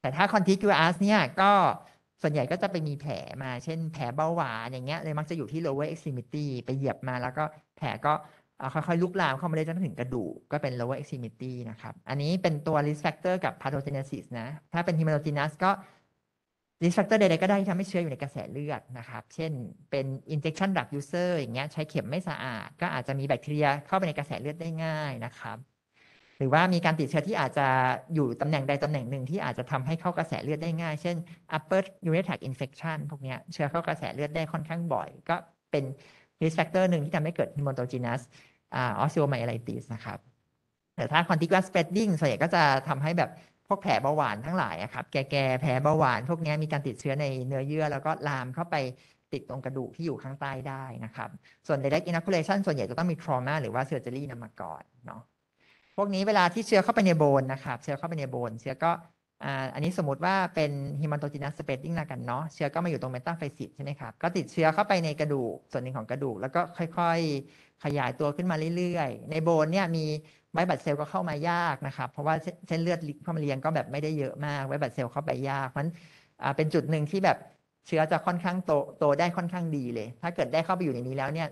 แต่ถ้าคอนทิคิวอ์สเนี่ยก็ส่วนใหญ่ก็จะไปมีแผลมา เช่นแผลเบาหวานอย่างเงี้ย เลยมักจะอยู่ที่ lower extremity ไปเหยียบมา แล้วก็แผลก็ค่อยๆลุกลามเข้ามาได้จนถึงกระดูกก็เป็น lower extremity นะครับ อันนี้เป็นตัว risk factor กับ pathogenesis นะ ถ้าเป็น hematogenous ก็ risk factor ใดๆก็ได้ที่ทำให้เชื้ออยู่ในกระแสเลือดนะครับ เช่นเป็น injection drug user อย่างเงี้ยใช้เข็มไม่สะอาด ก็อาจจะมีแบคทีเรียเข้าไปในกระแสเลือดได้ง่ายนะครับหรือว่ามีการติดเชื้อที่อาจจะอยู่ตำแหน่งใดตำแหน่งหนึ่งที่อาจจะทำให้เข้ากระแสเลือดได้ง่ายเช่น upper urinary tract infection พวกนี้เชื้อเข้ากระแสเลือดได้ค่อนข้างบ่อย ก็เป็น risk factor หนึ่งที่ทำให้เกิด hemotogenous osteomyelitis นะครับแต่ถ้า contiguous spreading ส่วนใหญ่ก็จะทำให้แบบพวกแผลเบาหวานทั้งหลายครับแก่ๆแผลเบาหวาน พวกนี้มีการติดเชื้อในเนื้อเยื่อแล้วก็ลามเข้าไปติดตรงกระดูกที่อยู่ข้างใต้ได้นะครับส่วน direct inoculation ส่วนใหญ่จะต้องมี trauma หรือว่า surgery นำมาก่อนเนาะพวกนี้เวลาที่เชื้อเข้าไปในโบนนะครับเชื้อเข้าไปในโบนเชื้อก็อันนี้สมมติว่าเป็นฮิมันโตจินัสสเปดดิ้งนะกันเนาะเชื้อก็มาอยู่ตรงเมตาไฟซิตใช่ไหมครับ ก็ติดเชื้อเข้าไปในกระดูก ส่วนหนึ่งของกระดูก แล้วก็ค่อยๆขยายตัวขึ้นมาเรื่อยๆ ในโบนเนี่ยมีไวบัตเซลก็เข้ามายากนะครับ เพราะว่าเส้นเลือดเข้ามาเลี้ยงก็แบบไม่ได้เยอะมากไวบัตเซลเข้าไปยากเพราะฉะนั้นเป็นจุดหนึ่งที่แบบเชื้อจะค่อนข้างโต โตได้ค่อนข้างดีเลย ถ้าเกิดได้เข้าไปอยู่ในนี้แล้วเนี่ย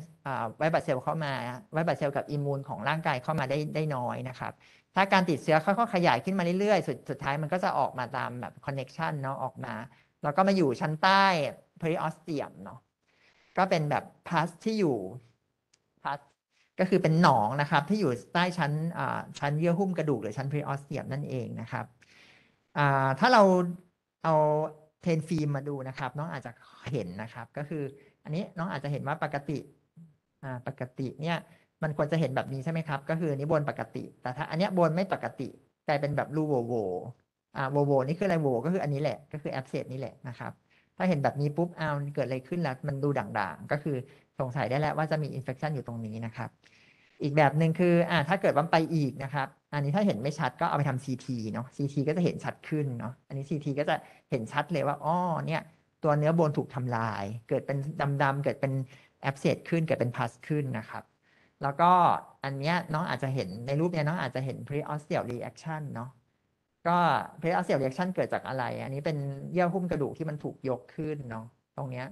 ไวบัตเซลล์เข้ามาไวบัตเซลล์กับอิมมูนของร่างกายเข้ามาได้ ได้น้อยนะครับ ถ้าการติดเชื้อค่อยๆขยายขึ้นมาเรื่อยๆ สุดสุดท้ายมันก็จะออกมาตามแบบคอนเน็ชันเนาะ ออกมา แล้วก็มาอยู่ชั้นใต้เพรีออสเตียมเนาะก็เป็นแบบพาสที่อยู่พาส ก็คือเป็นหนองนะครับ ที่อยู่ใต้ชั้นชั้นเยื่อหุ้มกระดูกหรือชั้นเพรีออสเตียมนั่นเองนะครับถ้าเรา เอาเทนฟิล์มมาดูนะครับ น้องอาจจะเห็นนะครับก็คือ อันนี้น้องอาจจะเห็นว่าปกติอ่าปกติเนี่ยมันควรจะเห็นแบบนี้ใช่ไหมครับก็คือนี้บนปกติแต่ถ้าอันนี้บนไม่ปกติกลายเป็นแบบรูโวโวอ่าโวโวนี่คืออะไรโวก็คืออันนี้แหละก็คือแอปเซตนี่แหละนะครับ ถ้าเห็นแบบนี้ปุ๊บเอาเกิดอะไรขึ้นแล้ว มันดูด่างๆ ก็คือสงสัยได้แล้วว่าจะมีอินเฟคชันอยู่ตรงนี้นะครับ อีกแบบหนึ่งคืออ่าถ้าเกิดว่าไปอีกนะครับอันนี้ถ้าเห็นไม่ชัดก็เอาไปทำซีทีเนาะซีทีก็จะเห็นชัดขึ้นเนาะอันนี้ซีทีก็จะเห็นชัดเลยว่าอ๋อเนี่ยตัวเนื้อบนถูกทำลาย เกิดเป็นดำๆเกิดเป็นแอบเซดขึ้นเกิดเป็นพัสขึ้นนะครับ แล้วก็อันเนี้ยน้องอาจจะเห็นในรูปเนี้ยน้องอาจจะเห็น p r e o s t e ล l reaction เนาะก็ p r e o s t e ล l reaction เกิดจากอะไร อันนี้เป็นเยื่อหุ้มกระดูกที่มันถูกยกขึ้นเนาะตรงเนี้ย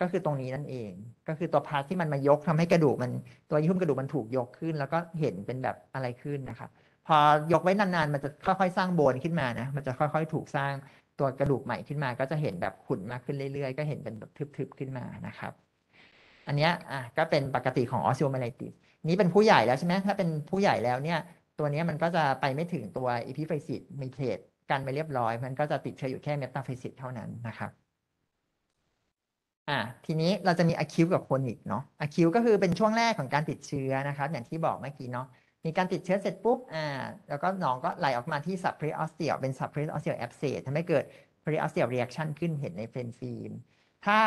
ก็คือตรงนี้นั่นเอง ก็คือตัวพาร์ทที่มันมายกทำให้กระดูกมันตัวยื่อหุ้มกระดูกมันถูกยกขึ้นแล้วก็เห็นเป็นแบบอะไรขึ้นนะครับพอยกไว้นานๆ มันจะค่อยๆสร้างโบนขึ้นมานะ มันจะค่อย ๆถูกสร้างตัวกระดูกใหม่ขึ้นมา ก็จะเห็นแบบขุ่นมากขึ้นเรื่อยๆ ก็เห็นเป็นแบบทึบๆขึ้นมานะครับ อันนี้อ่ะก็เป็นปกติของออซิโอมาไลติสนี้เป็นผู้ใหญ่แล้วใช่ไหมถ้าเป็นผู้ใหญ่แล้วเนี่ยตัวนี้มันก็จะไปไม่ถึงตัวอีพิไฟซิตมีเทตกันไปเรียบร้อย มันก็จะติดเชื้ออยู่แค่เมตาไฟซิตเท่านั้นนะครับอ่ะทีนี้เราจะมีอะคิวกับโคนิกเนาะอะคิวก็คือเป็นช่วงแรกของการติดเชื้อนะครับ อย่างที่บอกเมื่อกี้เนาะมีการติดเชื้อเสร็จปุ๊บ อ่า แล้วก็หนองก็ไหลออกมาที่สับพรีอสเตียเป็นสับพรีอสเตียแอบเซทำให้เกิดพรีอสเตียเรีแอชันขึ้นเห็นในเฟนฟิล์มถ้า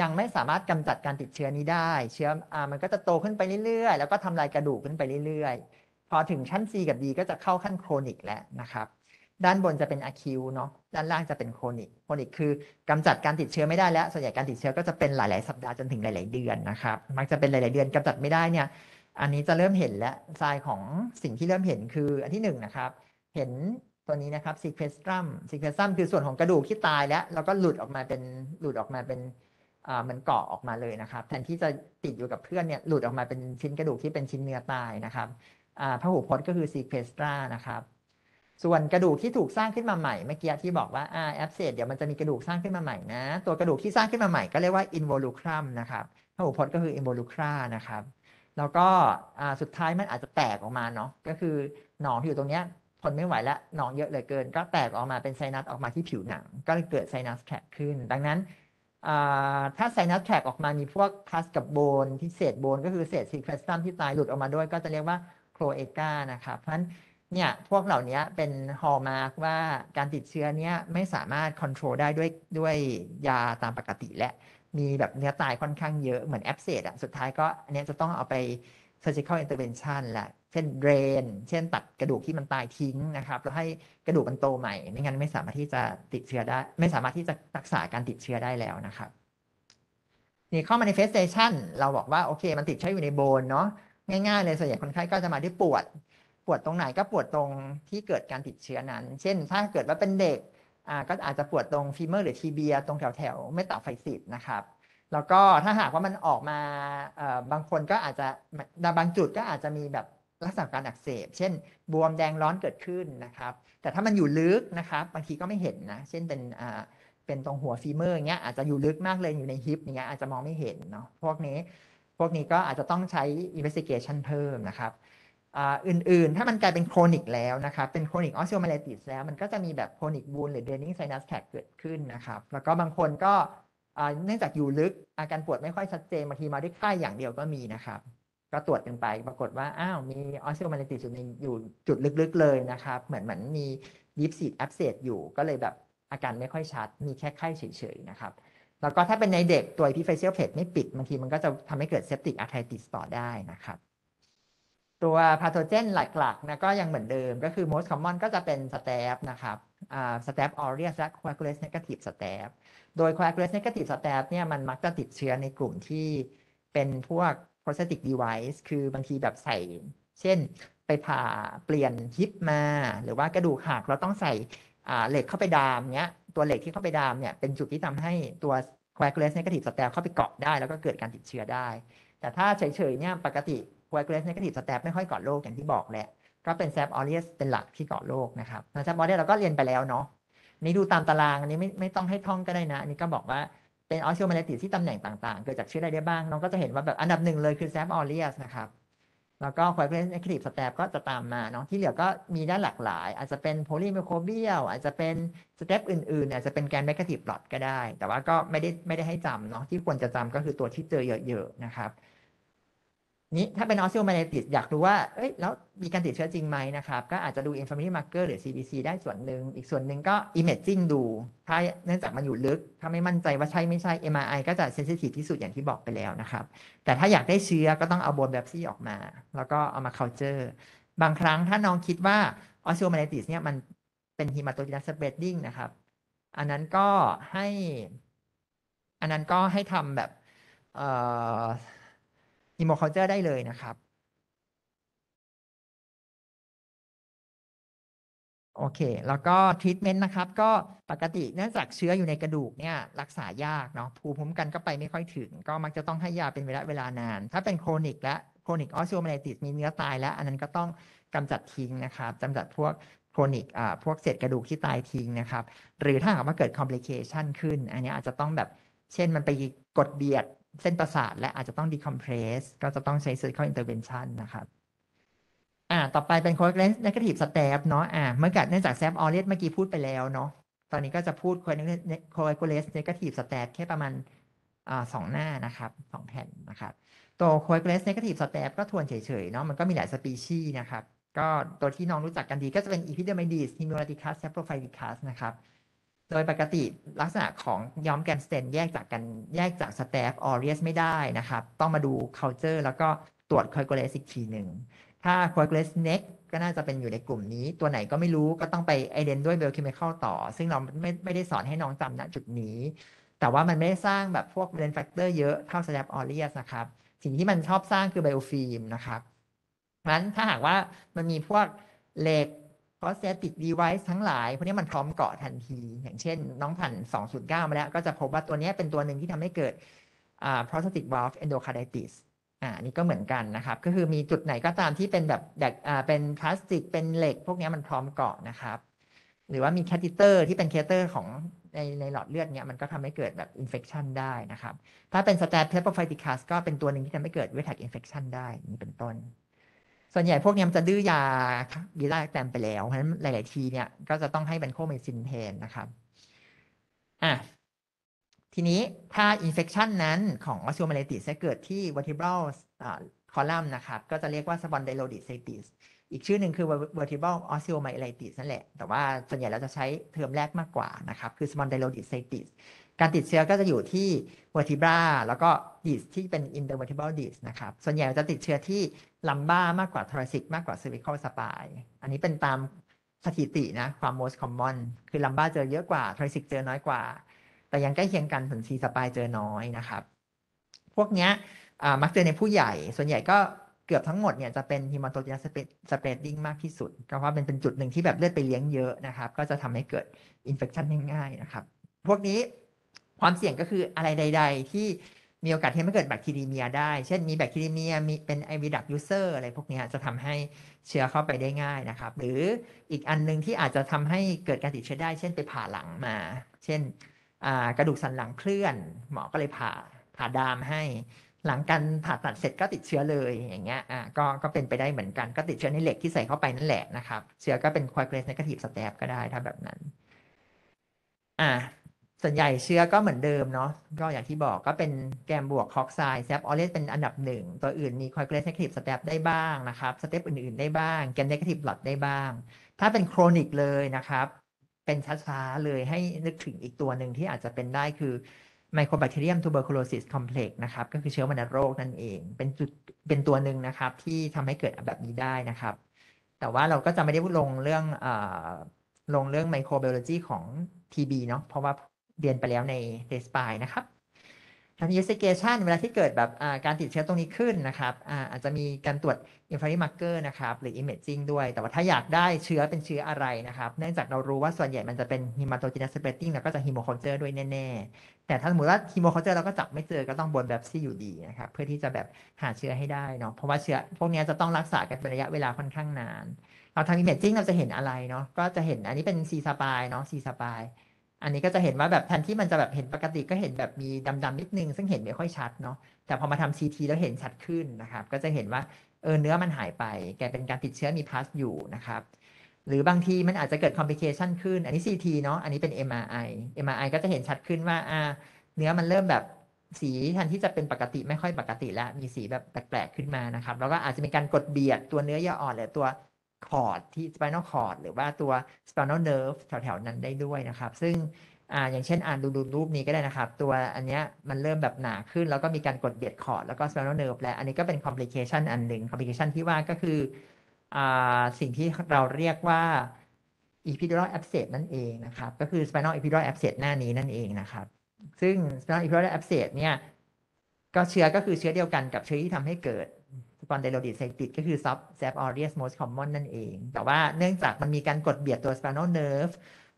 ยังไม่สามารถกำจัดการติดเชื้อนี้ได้เชื้อ อ่า มันก็จะโตขึ้นไปเรื่อยๆ แล้วก็ทำลายกระดูกขึ้นไปเรื่อยๆ พอถึงชั้น C กับ D ก็จะเข้าขั้นโครนิกแล้วนะครับ ด้านบนจะเป็นอะคิวเนาะ ด้านล่างจะเป็นโครนิกโครนิกคือ กำจัดการติดเชื้อไม่ได้แล้ว ส่วนใหญ่การติดเชื้อก็จะเป็นหลายๆ สัปดาห์จนถึงหลายๆ เดือนนะครับมักจะเป็นหลายๆเดือน กำจัดไม่ได้เนี่ยอันนี้จะเริ่มเห็นแล้วทรายของสิ่งที่เริ่มเห็นคืออันที่หนึ่งนะครับเห็นตัวนี้นะครับซีเคสตรัมซีเคสตรัมคือส่วนของกระดูกที่ตายแล้ว แล้วก็หลุดออกมาเป็นหลุดออกมาเป็นเหมือนเกาะออกมาเลยนะครับ แทนที่จะติดอยู่กับเพื่อนเนี่ยหลุดออกมาเป็นชิ้นกระดูกที่เป็นชิ้นเนื้อตายนะครับพหูพจน์ก็คือซีเคสตรานะครับส่วนกระดูกที่ถูกสร้างขึ้นมาใหม่ เมื่อกี้ที่บอกว่าอ่าแอปเซดเดี๋ยวมันจะมีกระดูกสร้างขึ้นมาใหม่นะ ตัวกระดูกที่สร้างขึ้นมาใหม่ ก็เรียกว่าอินโวลูครัมนะครับ พหูพจน์ก็คืออินโวลูครานะครับแล้วก็สุดท้ายมันอาจจะแตกออกมาเนาะก็คือหนองที่อยู่ตรงเนี้ยทนไม่ไหวแล้วหนองเยอะเหลือเกินก็แตกออกมาเป็นไซนัสออกมาที่ผิวหนัง ก็เลยเกิดไซนัสแทรกขึ้น ดังนั้นถ้าไซนัสแทรกออกมามีพวกพลาสกับโบนที่เศษโบน ก็คือเศษซีเครสตัมที่ตายหลุดออกมาด้วยก็จะเรียกว่าโครเอกานะครับเพราะฉะนั้นเนี่ยพวกเหล่านี้เป็นฮอลมาร์กว่าการติดเชื้อเนี้ยไม่สามารถควบคุมได้ด้วยด้วยยาตามปกติและมีแบบเนื้อตายค่อนข้างเยอะเหมือนแอปเซดอะสุดท้ายก็อันนี้จะต้องเอาไป surgical intervention แหละเช่นเดรน เช่นตัดกระดูกที่มันตายทิ้งนะครับ แล้วให้กระดูกมันโตใหม่ไม่งั้นไม่สามารถที่จะติดเชื้อได้ ไม่สามารถที่จะรักษาการติดเชื้อได้แล้วนะครับ นี่ข้อ manifestation เราบอกว่า โอเคมันติดเชื้ออยู่ในโบนเนาะง่ายๆเลยส่วนใหญ่คนไข้ก็จะมาด้วยปวด ปวดตรงไหนก็ปวดตรงที่เกิดการติดเชื้อนั้น เช่นถ้าเกิดว่าเป็นเด็กก็อาจจะปวดตรงฟีเมอร์หรือทีเบียตรงแถวแถวไม่ตาไฟสิ์นะครับแล้วก็ถ้าหากว่ามันออกมาบางคนก็อาจจะบางจุดก็อาจจะมีแบบลักษณะการอักเสบ เช่น บวมแดงร้อนเกิดขึ้นนะครับ แต่ถ้ามันอยู่ลึกนะครับบางทีก็ไม่เห็นนะเช่นเป็นเป็นตรงหัวฟีเมอร์เงี้ยอาจจะอยู่ลึกมากเลยอยู่ในฮิปเงี้ยอาจจะมองไม่เห็นเนาะพวกนี้พวกนี้ก็อาจจะต้องใช้ investigation เพิ่มนะครับอื่นๆ ถ้ามันกลายเป็นโครนิกแล้วนะครับเป็นโครนิกออสซซโอมาเลติสแล้วมันก็จะมีแบบโครนิกบูนหรือเดนนิงไซนัสแท็กเกิดขึ้นนะครับ แล้วก็บางคนก็เนื่องจากอยู่ลึกอาการปวดไม่ค่อยชัดเจนบางทีมาได้ใกไข้อย่างเดียวก็มีนะครับ ก็ตรวจกันไปปรากฏว่า อ้าวมีออสซซโอมาเลติสอยู่จุดลึกๆเลยนะครับ เหมือนเหมือนมีดิฟซีดแอปเซตอยู่ก็เลยแบบอาการไม่ค่อยชัด มีแค่ไข้เฉยๆนะครับ แล้วก็ถ้าเป็นในเด็กตัวพิเฟเชียลเพลไม่ปิดบางทีมันก็จะทำให้เกิดเซปติกอาร์ไทติสต่อได้นะครับตัวพาโทเจนหลักๆนะก็ยังเหมือนเดิมก็คือ most common ก็จะเป็น s t ต p นะครับอ่า s t อ p h aureus และ coagulase negative s t p โดย coagulase negative s t p เนี่ยมันมักจะติดเชื้อในกลุ่มที่เป็นพวก prosthetic device คือบางทีแบบใส่เช่นไปผ่าเปลี่ยนฮิปมา หรือว่ากระดูกหักเราต้องใส่เหล็กเข้าไปดามเนี้ยตัวเหล็กที่เข้าไปดามเนี่ยเป็นจุดที่ทำให้ตัว coagulase negative s t p เข้าไปเกาะได้แล้วก็เกิดการติดเชื้อได้ แต่ถ้าเฉยๆเนี่ยปกติควอเกรลสเนกาทีฟสแตปไม่ค่อยก่อโรคอย่างที่บอกแหละก็เป็นแซปออเรียสเป็นหลักที่ก่อโรคนะครับแซปออเรียสเราก็เรียนไปแล้วเนาะ นี่ดูตามตารางอันนี้ไม่ไม่ต้องให้ท่องก็ได้นะ อันนี้ก็บอกว่าเป็นออสโชมาเลติสที่ตำแหน่งต่างๆ เกิดจากเชื้ออะไรได้บ้างน้องก็จะเห็นว่าแบบอันดับหนึ่งเลยคือแซปออเรียสนะครับ แล้วก็ควอเกรลสเนกาทีฟสแตปก็จะตามมาเนาะที่เหลือก็มีได้หลากหลาย อาจจะเป็นโพลีเมโครเบียลอาจจะเป็นสเตปอื่นๆอาจจะเป็นแกนเนกาทีฟหลอดก็ได้ แต่ว่าก็ไม่ได้ไม่ได้ให้จำเนาะที่ควรจะจำก็คือตัวที่เจอเยอะๆนะครับนี้ถ้าเป็นออสซิโอมาเลติสอยากรู้ว่าเอ้ยแล้วมีการติดเชื้อจริงไหมนะครับ ก็อาจจะดูอินฟ a า m a t มาร์เกอร์หรือ CBC ได้ส่วนหนึ่ง อีกส่วนหนึ่งก็อิมเมจิ่งดู ถ้าเนื่องจากมันอยู่ลึก ถ้าไม่มั่นใจว่าใช่ไม่ใช่ MRI ก็จะเซนซิทีฟที่สุดอย่างที่บอกไปแล้วนะครับ แต่ถ้าอยากได้เชื้อก็ต้องเอาบนแบบซี่ออกมา แล้วก็เอามาคน์เจอร์ บางครั้งถ้าน้องคิดว่าออสซิโอมาเลติสเนี่ยมันเป็นฮิมาโต g ินัสเ s ดดิ้งนะครับ อันนั้นก็ให้ อันนั้นก็ให้ทำแบบเอ่ออิโมคอลเจอร์ได้เลยนะครับ โอเคแล้วก็ทรีทเมนต์นะครับ ก็ปกติเนื่องจากเชื้ออยู่ในกระดูกเนี่ยรักษายากเนาะภูมิคุ้มกันก็ไปไม่ค่อยถึง ก็มักจะต้องให้ยาเป็นเวลาเวลานาน ถ้าเป็นโครนิกและโครนิกออสโอมไลติสมีเนื้อตายแล้ว อันนั้นก็ต้องกำจัดทิ้งนะครับกาจัดพวกโครนิกอ่าพวกเศษกระดูกที่ตายทิ้งนะครับ หรือถ้าหากว่าเกิดคอมพลิเคชันขึ้น อันนี้อาจจะต้องแบบเช่นมันไปกดเบียดเส้นประสาท และอาจจะต้องดีคอมเพรสก็จะต้องใช้ surgical intervention นะครับอ่าต่อไปเป็น coagulation negative step เนาะอ่าเมื่อกี้เนื่องจาก s t ออรเรสเมื่อกี้พูดไปแล้วเนาะตอนนี้ก็จะพูด coagulation negative step แค่ประมาณอ่าสองหน้านะครับสองแผ่นนะครับ ตัว coagulation negative step ก็ทวนเฉยๆเนาะมันก็มีหลายสปีชีนะครับ ก็ตัวที่น้องรู้จักกันดีก็จะเป็น epidermidis hemolacticus s a p r o รไฟ l i c u s นะครับโดยปกติลักษณะของย้อมแกนสเตนแยกจากกันแยกจากสแตฟออเรียสไม่ได้นะครับ ต้องมาดู c u เจอร์ แล้วก็ตรวจคอยโกเลสอีกทีหนึ่งถ้าคอยโกเลสเน็กก็น่าจะเป็นอยู่ในกลุ่มนี้ ตัวไหนก็ไม่รู้ก็ต้องไปไอเดนด้วยเบลคิ e m i อ a ต่อ ซึ่งเราไม่ไม่ได้สอนให้น้องจำณจุดนี้ แต่ว่ามันไม่ได้สร้างแบบพวกบลนแฟกเตอร์เยอะเท่า s ต็ p ออเรียสนะครับสิ่งที่มันชอบสร้างคือโอฟิล์มนะครับงั้นถ้าหากว่ามันมีพวกเหล็กพ r o s t h e t i c device ทั้งหลายพวกนี้มันพร้อมเกาะทันที อย่างเช่นน้องผ่าน209 มาแล้วก็จะพบว่าตัวนี้เป็นตัวหนึ่งที่ทำให้เกิด prosthetic valve endocarditis อ่านี่ก็เหมือนกันนะครับ ก็คือมีจุดไหนก็ตามที่เป็นแบบแบบอ่าเป็นพลาสติกเป็นเหล็กพวกนี้มันพร้อมเกาะนะครับ หรือว่ามีแคติเตอร์ที่เป็นแคตเตอร์ของในในหลอดเลือดเนี้ยมันก็ทำให้เกิดแบบอินเฟคชันได้นะครับ ถ้าเป็นสแตปเพปโปไฟติคัสก็เป็นตัวหนึ่งที่ทำให้เกิดเวทักอินเฟคชันได้นี่เป็นต้นส่วนใหญ่พวกนี้มันจะดื้อยาดีลาแคแตนไปแล้วเพราะฉะนั้นหลาย ๆ ทีเนี่ยก็จะต้องให้แบนโคเมซินแทนนะครับอ่ะทีนี้ถ้าอินเฟคชันนั้นของออสโอมเลติสเกิดที่ vertebral อลัมน์นะครับ ก็จะเรียกว่าสปอนเดโลดิส t ซติส อีกชื่อหนึ่งคือ vertebral osteomyelitis นั่นแหละ แต่ว่าส่วนใหญ่เราจะใช้เทอมแรกมากกว่านะครับ คือ spondylolisthesis การติดเชื้อก็จะอยู่ที่ vertebra แล้วก็ดิสที่เป็น intervertebral d i s สนะครับ ส่วนใหญ่จะติดเชื้อที่ลัมบ้ามากกว่าทร o r a c มากกว่า cervical spine อันนี้เป็นตามสถิตินะความ most common คือลัมบ้าเจอเยอะกว่าทร o r a c เจอน้อยกว่า แต่ยังใกล้เคียงกันส่วนซีสปายเจอน้อยนะครับ พวกเนี้ยมักเจอในผู้ใหญ่ ส่วนใหญ่ก็เกือบทั้งหมดเนี่ยจะเป็นฮิมโตเจปดสเปดดิ้งมากที่สุด ก็เพราะเป็นเป็นจุดหนึ่งที่แบบเลือดไปเลี้ยงเยอะนะครับก็จะทำให้เกิดอินเฟคชันง่ายๆนะครับ พวกนี้ความเสี่ยงก็คืออะไรใดๆ ที่มีโอกาสที่ไม่เกิดแบคทีเรีย ได้ เช่น มีแบคทีเรียมีเป็นไอวีดักยูเซอร์อะไรพวกนี้จะทำให้เชื้อเข้าไปได้ง่ายนะครับ หรืออีกอันนึงที่อาจจะทำให้เกิดการติดเชื้อได้ เช่นไปผ่าหลังมา เช่นกระดูกสันหลังเคลื่อน หมอก็เลยผ่าผ่าดามให้ หลังการผ่าตัดเสร็จก็ติดเชื้อเลยอย่างเงี้ยอ่ะก็ก็เป็นไปได้เหมือนกัน ก็ติดเชื้อในเหล็กที่ใส่เข้าไปนั่นแหละนะครับ เชื้อก็เป็นควายเกรสในกระถิบสแตปก็ได้ถ้าแบบนั้น อ่าส่วนใหญ่เชื้อก็เหมือนเดิมเนาะ ก็อย่างที่บอกก็เป็นแกมบวก คอกไซแซปออเลสเป็นอันดับหนึ่ง ตัวอื่นมีควอเกรสเนกทีฟสเตปได้บ้างนะครับ สเตปอื่นๆ ได้บ้างแกมเนกทีฟหลอดได้บ้าง ถ้าเป็นโครนิกเลยนะครับ เป็นช้าๆ เลยให้นึกถึงอีกตัวหนึ่งที่อาจจะเป็นได้คือไมโครแบคทีเรียมทูเบอร์โคลซิสคอมเพล็กซ์นะครับ ก็คือเชื้อวัณโรคนั่นเอง เป็นจุดเป็นตัวหนึ่งนะครับที่ทำให้เกิดแบบนี้ได้นะครับ แต่ว่าเราก็จะไม่ได้ลงเรื่องลงเรื่องไมโครเบโอโลจีของ TB เนาะเพราะว่าเรียนไปแล้วในเดสปายนะครับทำง n v e ิสเ g a t i เวลาที่เกิดแบบการติดเชื้อตรงนี้ขึ้นนะครับอาจจะมีการตรวจอินฟล a มาร์เกอร์นะครับหรืออิมเมจจิ้งด้วย แต่ว่าถ้าอยากได้เชื้อเป็นเชื้ออะไรนะครับเนื่องจากเรารู้ว่าส่วนใหญ่มันจะเป็นฮิมาโตจินัสเ s ตติ้ง i แล้วก็จะฮิโมคอนเจอร์ด้วยแน่ๆ แต่ถ้าสมมติว่าฮิโมคอนเจอร์เราก็จับไม่เจอก็ต้องบนแบบซี่อยู่ดีนะครับเพื่อที่จะแบบหาเชื้อให้ได้เนาะเพราะว่าเชื้อพวกนี้จะต้องรักษากันเป็นระยะเวลาค่อนข้างนานเราทำอิมเมจจิ้งเราจะเห็นอะไรเนาะก็จะเห็นอันนี้เป็นซีสปายเนาะซีสปายอันนี้ก็จะเห็นว่าแบบแทนที่มันจะแบบเห็นปกติก็เห็นแบบมีดำๆนิดนึง ซึ่งเห็นไม่ค่อยชัดเนาะแต่พอมาทำซีทีแล้วเห็นชัดขึ้นนะครับก็จะเห็นว่าเออเนื้อมันหายไปแกเป็นการติดเชื้อมีพลาสอยู่นะครับหรือบางทีมันอาจจะเกิดคอมพลิเคชันขึ้นอันนี้ซีทีเนาะอันนี้เป็น MRI MRI ก็จะเห็นชัดขึ้นว่าอ่า เนื้อมันเริ่มแบบสีแทนที่จะเป็นปกติไม่ค่อยปกติ แล้วมีสีแบบแปลกๆขึ้นมานะครับแล้วก็อาจจะมีการกดเบียดตัวเนื้อเยื่ออ่อนหรือตัวคอร์ดที่ spinal cord หรือว่าตัว spinal nerve แถวๆ นั้นได้ด้วยนะครับ ซึ่งอ่าอย่างเช่นอ่านดูรูปนี้ก็ได้นะครับ ตัวอันเนี้ยมันเริ่มแบบหนาขึ้น แล้วก็มีการกดเบียดคอร์ดแล้วก็ spinal nerve และ อันนี้ก็เป็น complication อันหนึ่ง complication ที่ว่าก็คืออ่าสิ่งที่เราเรียกว่า epidural abscess นั่นเองนะครับ ก็คือ spinal epidural abscess หน้านี้นั่นเองนะครับ ซึ่ง spinal epidural abscess เนี่ยก็เชื้อก็คือเชื้อเดียวกันกับเชื้อที่ทำให้เกิดปอนเดโลดิสไซติกก็คือซับแซฟออเรียสมอสคอมมอนนั่นเอง แต่ว่าเนื่องจากมันมีการกดเบียดตัวสปานอลเนิร์ฟ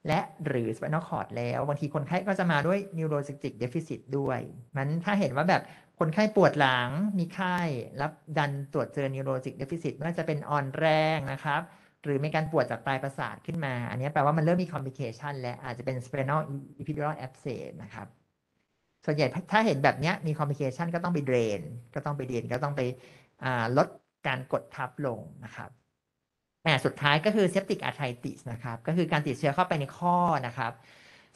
และหรือสปานอลคอร์ดแล้วบางทีคนไข้ก็จะมาด้วยนิวโรซิติกเดฟิซิตด้วยมันถ้าเห็นว่าแบบคนไข้ปวดหลังมีไข้รับดันตรวจเจอนิวโรซิติกเดฟิซิตว่าจะเป็นอ่อนแรงนะครับ หรือมีการปวดจากปลายประสาทขึ้นมา อันนี้แปลว่ามันเริ่มมีคอมพิเคชันและอาจจะเป็นสเปนอลอีพิดิรัลแอบเซสนะครับส่วนใหญ่ถ้าเห็นแบบนี้มีคอมพิเคชันก็ต้องไปเดรน ก็ต้องไปเดรนก็ต้องไปลดการกดทับลงนะครับแต่สุดท้ายก็คือเซปติกอาร์ไทติสนะครับ ก็คือการติดเชื้อเข้าไปในข้อนะครับ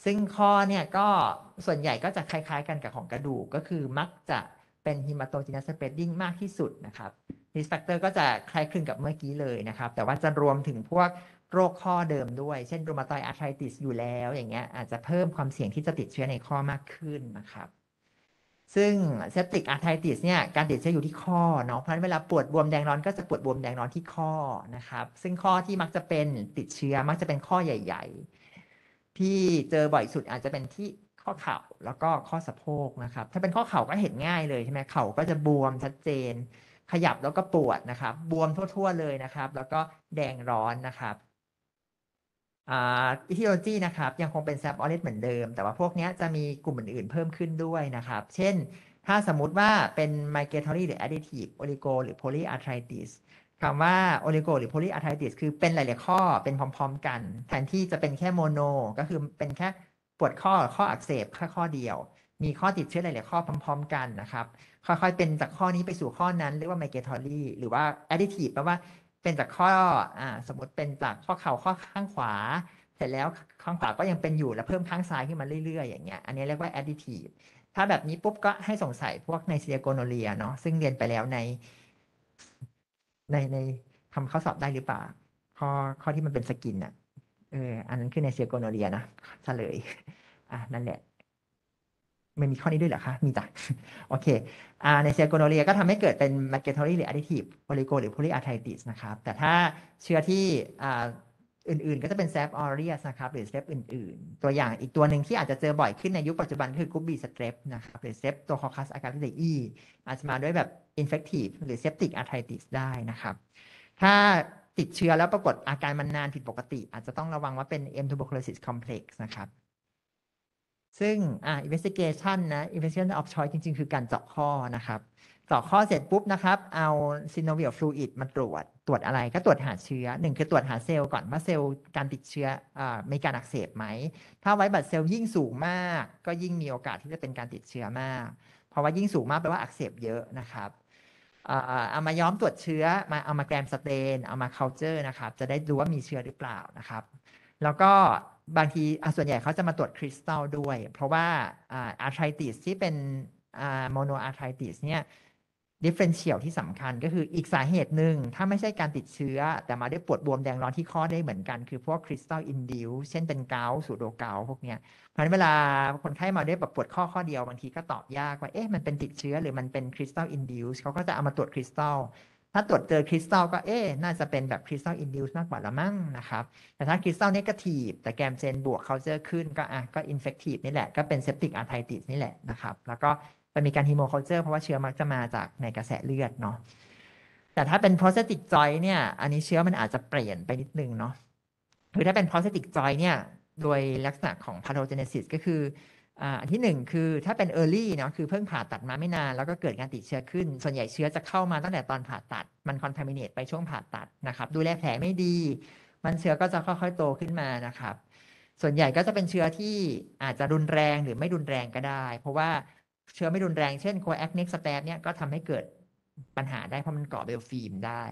ซึ่งข้อเนี่ยก็ส่วนใหญ่ก็จะคล้ายๆกันกับของกระดูกก็คือมักจะเป็นฮิมาโตจินัสเปดดิ้งมากที่สุดนะครับริสแฟกเตอร์ก็จะคล้ายคลึงกับเมื่อกี้เลยนะครับ แต่ว่าจะรวมถึงพวกโรคข้อเดิมด้วย เช่นรูมาตอยอาร์ไทติสอยู่แล้วอย่างเงี้ยอาจจะเพิ่มความเสี่ยงที่จะติดเชื้อในข้อมากขึ้นนะครับซึ่งเซปติกอาร์ไทติสเนี่ยการติดเชื้ออยู่ที่ข้อเนาะเพราะฉะนั้นเวลาปวดบวมแดงร้อนก็จะปวดบวมแดงร้อนที่ข้อนะครับ ซึ่งข้อที่มักจะเป็นติดเชื้อมักจะเป็นข้อใหญ่ๆ ที่เจอบ่อยสุดอาจจะเป็นที่ข้อเข่าแล้วก็ข้อสะโพกนะครับ ถ้าเป็นข้อเข่าก็เห็นง่ายเลยใช่ไหมเข่าก็จะบวมชัดเจน ขยับแล้วก็ปวดนะครับ บวมทั่ว ๆ เลยนะครับ แล้วก็แดงร้อนนะครับอีทิโอจีนะครับยังคงเป็นแซปออเลตเหมือนเดิม แต่ว่าพวกนี้จะมีกลุ่มอื่นๆเพิ่มขึ้นด้วยนะครับ เช่น ถ้าสมมติว่าเป็นไมเกทอรี่หรือแอดดิทีฟโอลิโกหรือพลีอาร์ทริติสคำว่าโอลิโกหรือพลีอาร์ทริติสคือเป็นหลาย ๆ ข้อเป็นพร้อมๆกัน แทนที่จะเป็นแค่โมโนก็คือเป็นแค่ปวดข้อข้ออักเสบแค่ข้อเดียว มีข้อติดเชื้อหลายๆข้อพร้อมๆ กันนะครับค่อยๆเป็นจากข้อนี้ไปสู่ข้อนั้นเรียกว่าไมเกทอรี่หรือว่าแอดดิทีฟแปลว่าเป็นจากข้อ อ่า สมมติเป็นจากข้อเข่าข้อข้างขวา เสร็จแล้วข้างขวาก็ยังเป็นอยู่แล้วเพิ่มข้างซ้ายขึ้นมาเรื่อย ๆ อย่างเงี้ย อันนี้เรียกว่า additive ถ้าแบบนี้ปุ๊บก็ให้สงสัยพวกในเซียโกโนเลียเนาะซึ่งเรียนไปแล้วใน ในในทำข้อสอบได้หรือเปล่าข้อข้อที่มันเป็นสกินอะเออ อันนั้นคือในเซียโกโนเลียนะเฉลยอ่ะนั่นแหละมันมีข้อนี้ด้วยเหรอคะ มีจ้ะโอเคอ่าในเซียโกโนเรียก็ทำให้เกิดเป็นแมกเนทอรี่หรืออะดิทีฟโพลิโกหรือโพลิอาร์ไทติสนะครับ แต่ถ้าเชื้อที่อ่าอื่นๆ ก็จะเป็นฟออเรียสนะครับหรือแซฟอื่นๆ ตัวอย่างอีกตัวหนึ่งที่อาจจะเจอบ่อยขึ้นในยุคปัจจุบันคือกูุีสเตรปนะครับหรือ strep t ค c o c c u า a g a r ี c i i อาจจะมาด้วยแบบอินเฟคทีฟหรือเซฟติกอาร์ไทติสได้นะครับ ถ้าติดเชื้อแล้วปรากฏอาการมันนานผิดปกติ อาจจะต้องระวังว่าเป็น m tuberculosis complex นะครับซึ่งอ่า investigation นะ investigation of choice จริงๆคือการเจาะข้อนะครับเจาะข้อเสร็จปุ๊บนะครับ เอา synovial fluid มาตรวจตรวจอะไรก็ตรวจหาเชื้อหนึ่งคือตรวจหาเซลล์ก่อนว่าเซลล์การติดเชื้ออ่มีการอักเสบไหมถ้าไว้บัตเซลล์ยิ่งสูงมาก ก็ยิ่งมีโอกาสที่จะเป็นการติดเชื้อมาก เพราะว่ายิ่งสูงมากแปลว่าอักเสบเยอะนะครับเอามาย้อมตรวจเชื้อมาเอามาแกรมสเตนเอามาเคาเจอร์นะครับจะได้ดูว่ามีเชื้อหรือเปล่านะครับ แล้วก็บางทีส่วนใหญ่เขาจะมาตรวจคริสตัลด้วย เพราะว่าอาร์ไทติสที่เป็นโมโนอาร์ไทติสเนี่ยดิเฟนเชียลที่สำคัญก็คืออีกสาเหตุหนึ่ง ถ้าไม่ใช่การติดเชื้อ แต่มาได้ปวดบวมแดงร้อนที่ข้อได้เหมือนกัน คือพวกคริสตัลอินดิวเช่นเป็นเกาสูโดเกาพวกเนี้ยเพราะนั้นเวลาคนไข้มาได้แบบปวดข้อข้อเดียวบางทีก็ตอบยากว่าเอ๊ะมันเป็นติดเชื้อหรือมันเป็นคริสตัลอินดิวเขาก็จะเอามาตรวจคริสตัลถ้าตรวจเจอคริสตัลก็เอ๊น่าจะเป็นแบบคริสตัลอินดิวส์มากกว่าละมั้งนะครับ แต่ถ้าคริสตัลเนกาทีฟ แต่แกมเซน บวกเขาเจอขึ้นก็อ่ะก็อินเฟกทีฟนี่แหละ ก็เป็นเซปติกอาร์ไทติสนี่แหละนะครับ แล้วก็จะมีการฮีโมคัเจอร์เพราะว่าเชื้อมักจะมาจากในกระแสเลือดเนาะ แต่ถ้าเป็นโพสติกจอยเนี่ย อันนี้เชื้อมันอาจจะเปลี่ยนไปนิดนึงเนาะคือถ้าเป็นโพสติกจอยเนี่ย โดยลักษณะของพาโทเจเนซิสก็คืออันที่หนึ่งคือถ้าเป็น early เนาะคือเพิ่งผ่าตัดมาไม่นาน แล้วก็เกิดการติดเชื้อขึ้น ส่วนใหญ่เชื้อจะเข้ามาตั้งแต่ตอนผ่าตัดมันคอนแทมิเนตไปช่วงผ่าตัดนะครับดูแลแผลไม่ดี มันเชื้อก็จะค่อยๆโตขึ้นมานะครับส่วนใหญ่ก็จะเป็นเชื้อที่อาจจะรุนแรงหรือไม่รุนแรงก็ได้ เพราะว่าเชื้อไม่รุนแรงเช่นโคแอคเน็กสแตปเนี่ยก็ทำให้เกิดปัญหาได้เพราะมันเกาะเบลฟิล์มได้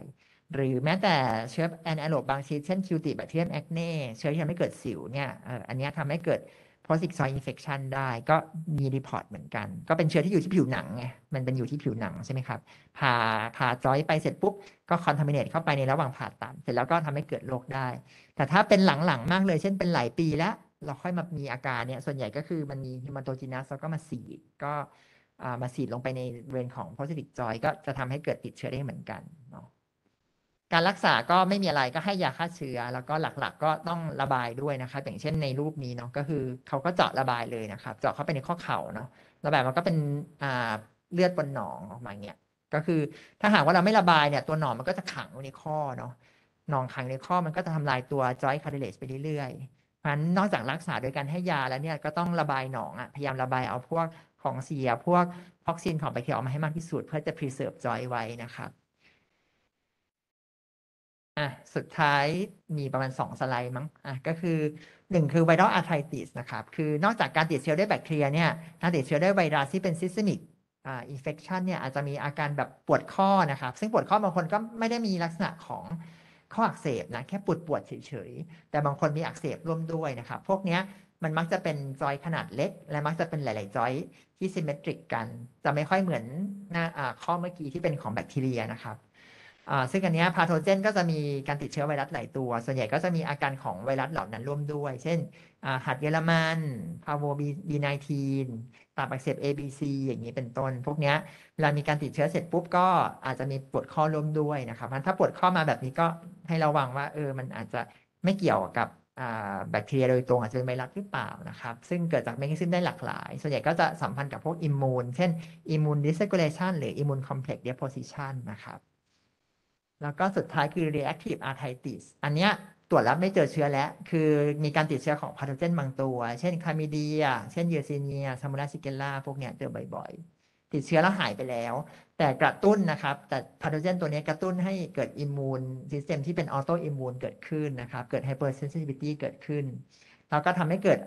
หรือแม้แต่เชื้อแอนแอโรบบางชนิดเช่นคิวติแบคทีเรียมแอคเน่เชื้อที่ทำให้เกิดสิวเนี่ยอันนี้ทำให้เกิดราะซิกซอยอินเฟคชันได้ก็มีรีพอร์ตเหมือนกัน ก็เป็นเชื้อที่อยู่ที่ผิวหนังไงมันเป็นอยู่ที่ผิวหนังใช่ไหมครับผ่าผ่าจอยไปเสร็จปุ๊บ ก็คอนทามิเนตเข้าไปในระหว่างผ่าตัดเสร็จแล้วก็ทำให้เกิดโรคได้ แต่ถ้าเป็นหลังๆ มากเลย เช่นเป็นหลายปีแล้ว เราค่อยมามีอาการเนี่ยส่วนใหญ่ก็คือมันมีฮิมาโตจินัสแล้วก็มาสีดก็มาสีดลงไปในเรนของโพสติกจอยก็จะทำให้เกิดติดเชื้อได้เหมือนกันเนาะการรักษาก็ไม่มีอะไรก็ให้ยาฆ่าเชื้อ แล้วก็หลักๆกก็ต้องระบายด้วยนะคะอย่างเช่นในรูปนี้เนาะก็คือเขาก็เจาะระบายเลยนะครับเจาะเข้าไปในข้อเข่าเนาะระบายมันก็เป็นอ่าเลือดบนหนองออกมาเนี่ยก็คือถ้าหากว่าเราไม่ระบายเนี่ยตัวหนองมันก็จะขังอยู่ในข้อเนาะหนองขังในข้อมันก็จะทำลายตัวจอยคาร์ดเลสไปเรื่อยๆเพราะฉะนั้นนอกจากรักษาโดยการให้ยาแล้วเนี่ยก็ต้องระบายหนองอะ่ะพยายามระบายเอาพวกของเสีย พวกพ็อกซินของไปเทียออกมาให้มากที่สุด เพื่อจะ preserve จอยไว้นะครับ่ะสุดท้ายมีประมาณสองสไลด์มั้งอ่ะก็คือหนึ่งคือไวรัลอาร์ไทติสนะครับ คือนอกจากการติดเชื้อด้วยแบคทีเรียเนี่ยการติดเชื้อด้วยไวรัสที่เป็นซิสเตมิกอ่าอินเฟคชันเนี่ยอาจจะมีอาการแบบปวดข้อนะครับ ซึ่งปวดข้อบางคนก็ไม่ได้มีลักษณะของข้ออักเสบนะแค่ปวดปวดเฉยๆ แต่บางคนมีอักเสบร่วมด้วยนะครับ พวกเนี้ยมันมักจะเป็นจอยขนาดเล็ก และมักจะเป็นหลาย ๆ จอยที่ซิมเมตริกกัน จะไม่ค่อยเหมือนหน้าข้อเมื่อกี้ที่เป็นของแบคทีเรียนะครับซึ่งอันนี้พาโทเจนก็จะมีการติดเชื้อไวรัสหลายตัว ส่วนใหญ่ก็จะมีอาการของไวรัสเหล่านั้นร่วมด้วย เช่นหัดเยอรมัน พาโวบีบีไนทีนตับอักเสบ ABC อย่างนี้เป็นต้น พวกนี้ เวลามีการติดเชื้อเสร็จปุ๊บก็อาจจะมีปวดข้อร่วมด้วยนะครับถ้าปวดข้อมาแบบนี้ก็ให้ระวังว่าเออ มันอาจจะไม่เกี่ยวกับแบคทีเรียโดยตรงอาจจะเป็นไวรัสหรือเปล่านะครับ ซึ่งเกิดจากเมคานิซึมได้หลากหลาย ส่วนใหญ่ก็จะสัมพันธ์กับพวกอิมมูนเช่นอิมมูนดิสเซกูเลชันหรืออิมมูนคอมเพล็กซ์เดโพซิชันนะครับแล้วก็สุดท้ายคือ reactive arthritis อันเนี้ยตรวจแล้วไม่เจอเชื้อแล้ว คือมีการติดเชื้อของพารทเจนบางตัว เช่นคามิเดียเช่นเยอซีเนียซามูราซิเกล่าพวกเนี้ยเจอบ่อยๆ ติดเชื้อแล้วหายไปแล้ว แต่กระตุ้นนะครับแต่พารทเจนตัวนี้กระตุ้นให้เกิดอิมมูนซิสเต็มที่เป็นออโตอิมมูนเกิดขึ้นนะครับเกิดไฮเปอร์เซนซิฟิิตี้เกิดขึ้น แล้วก็ทำให้เกิด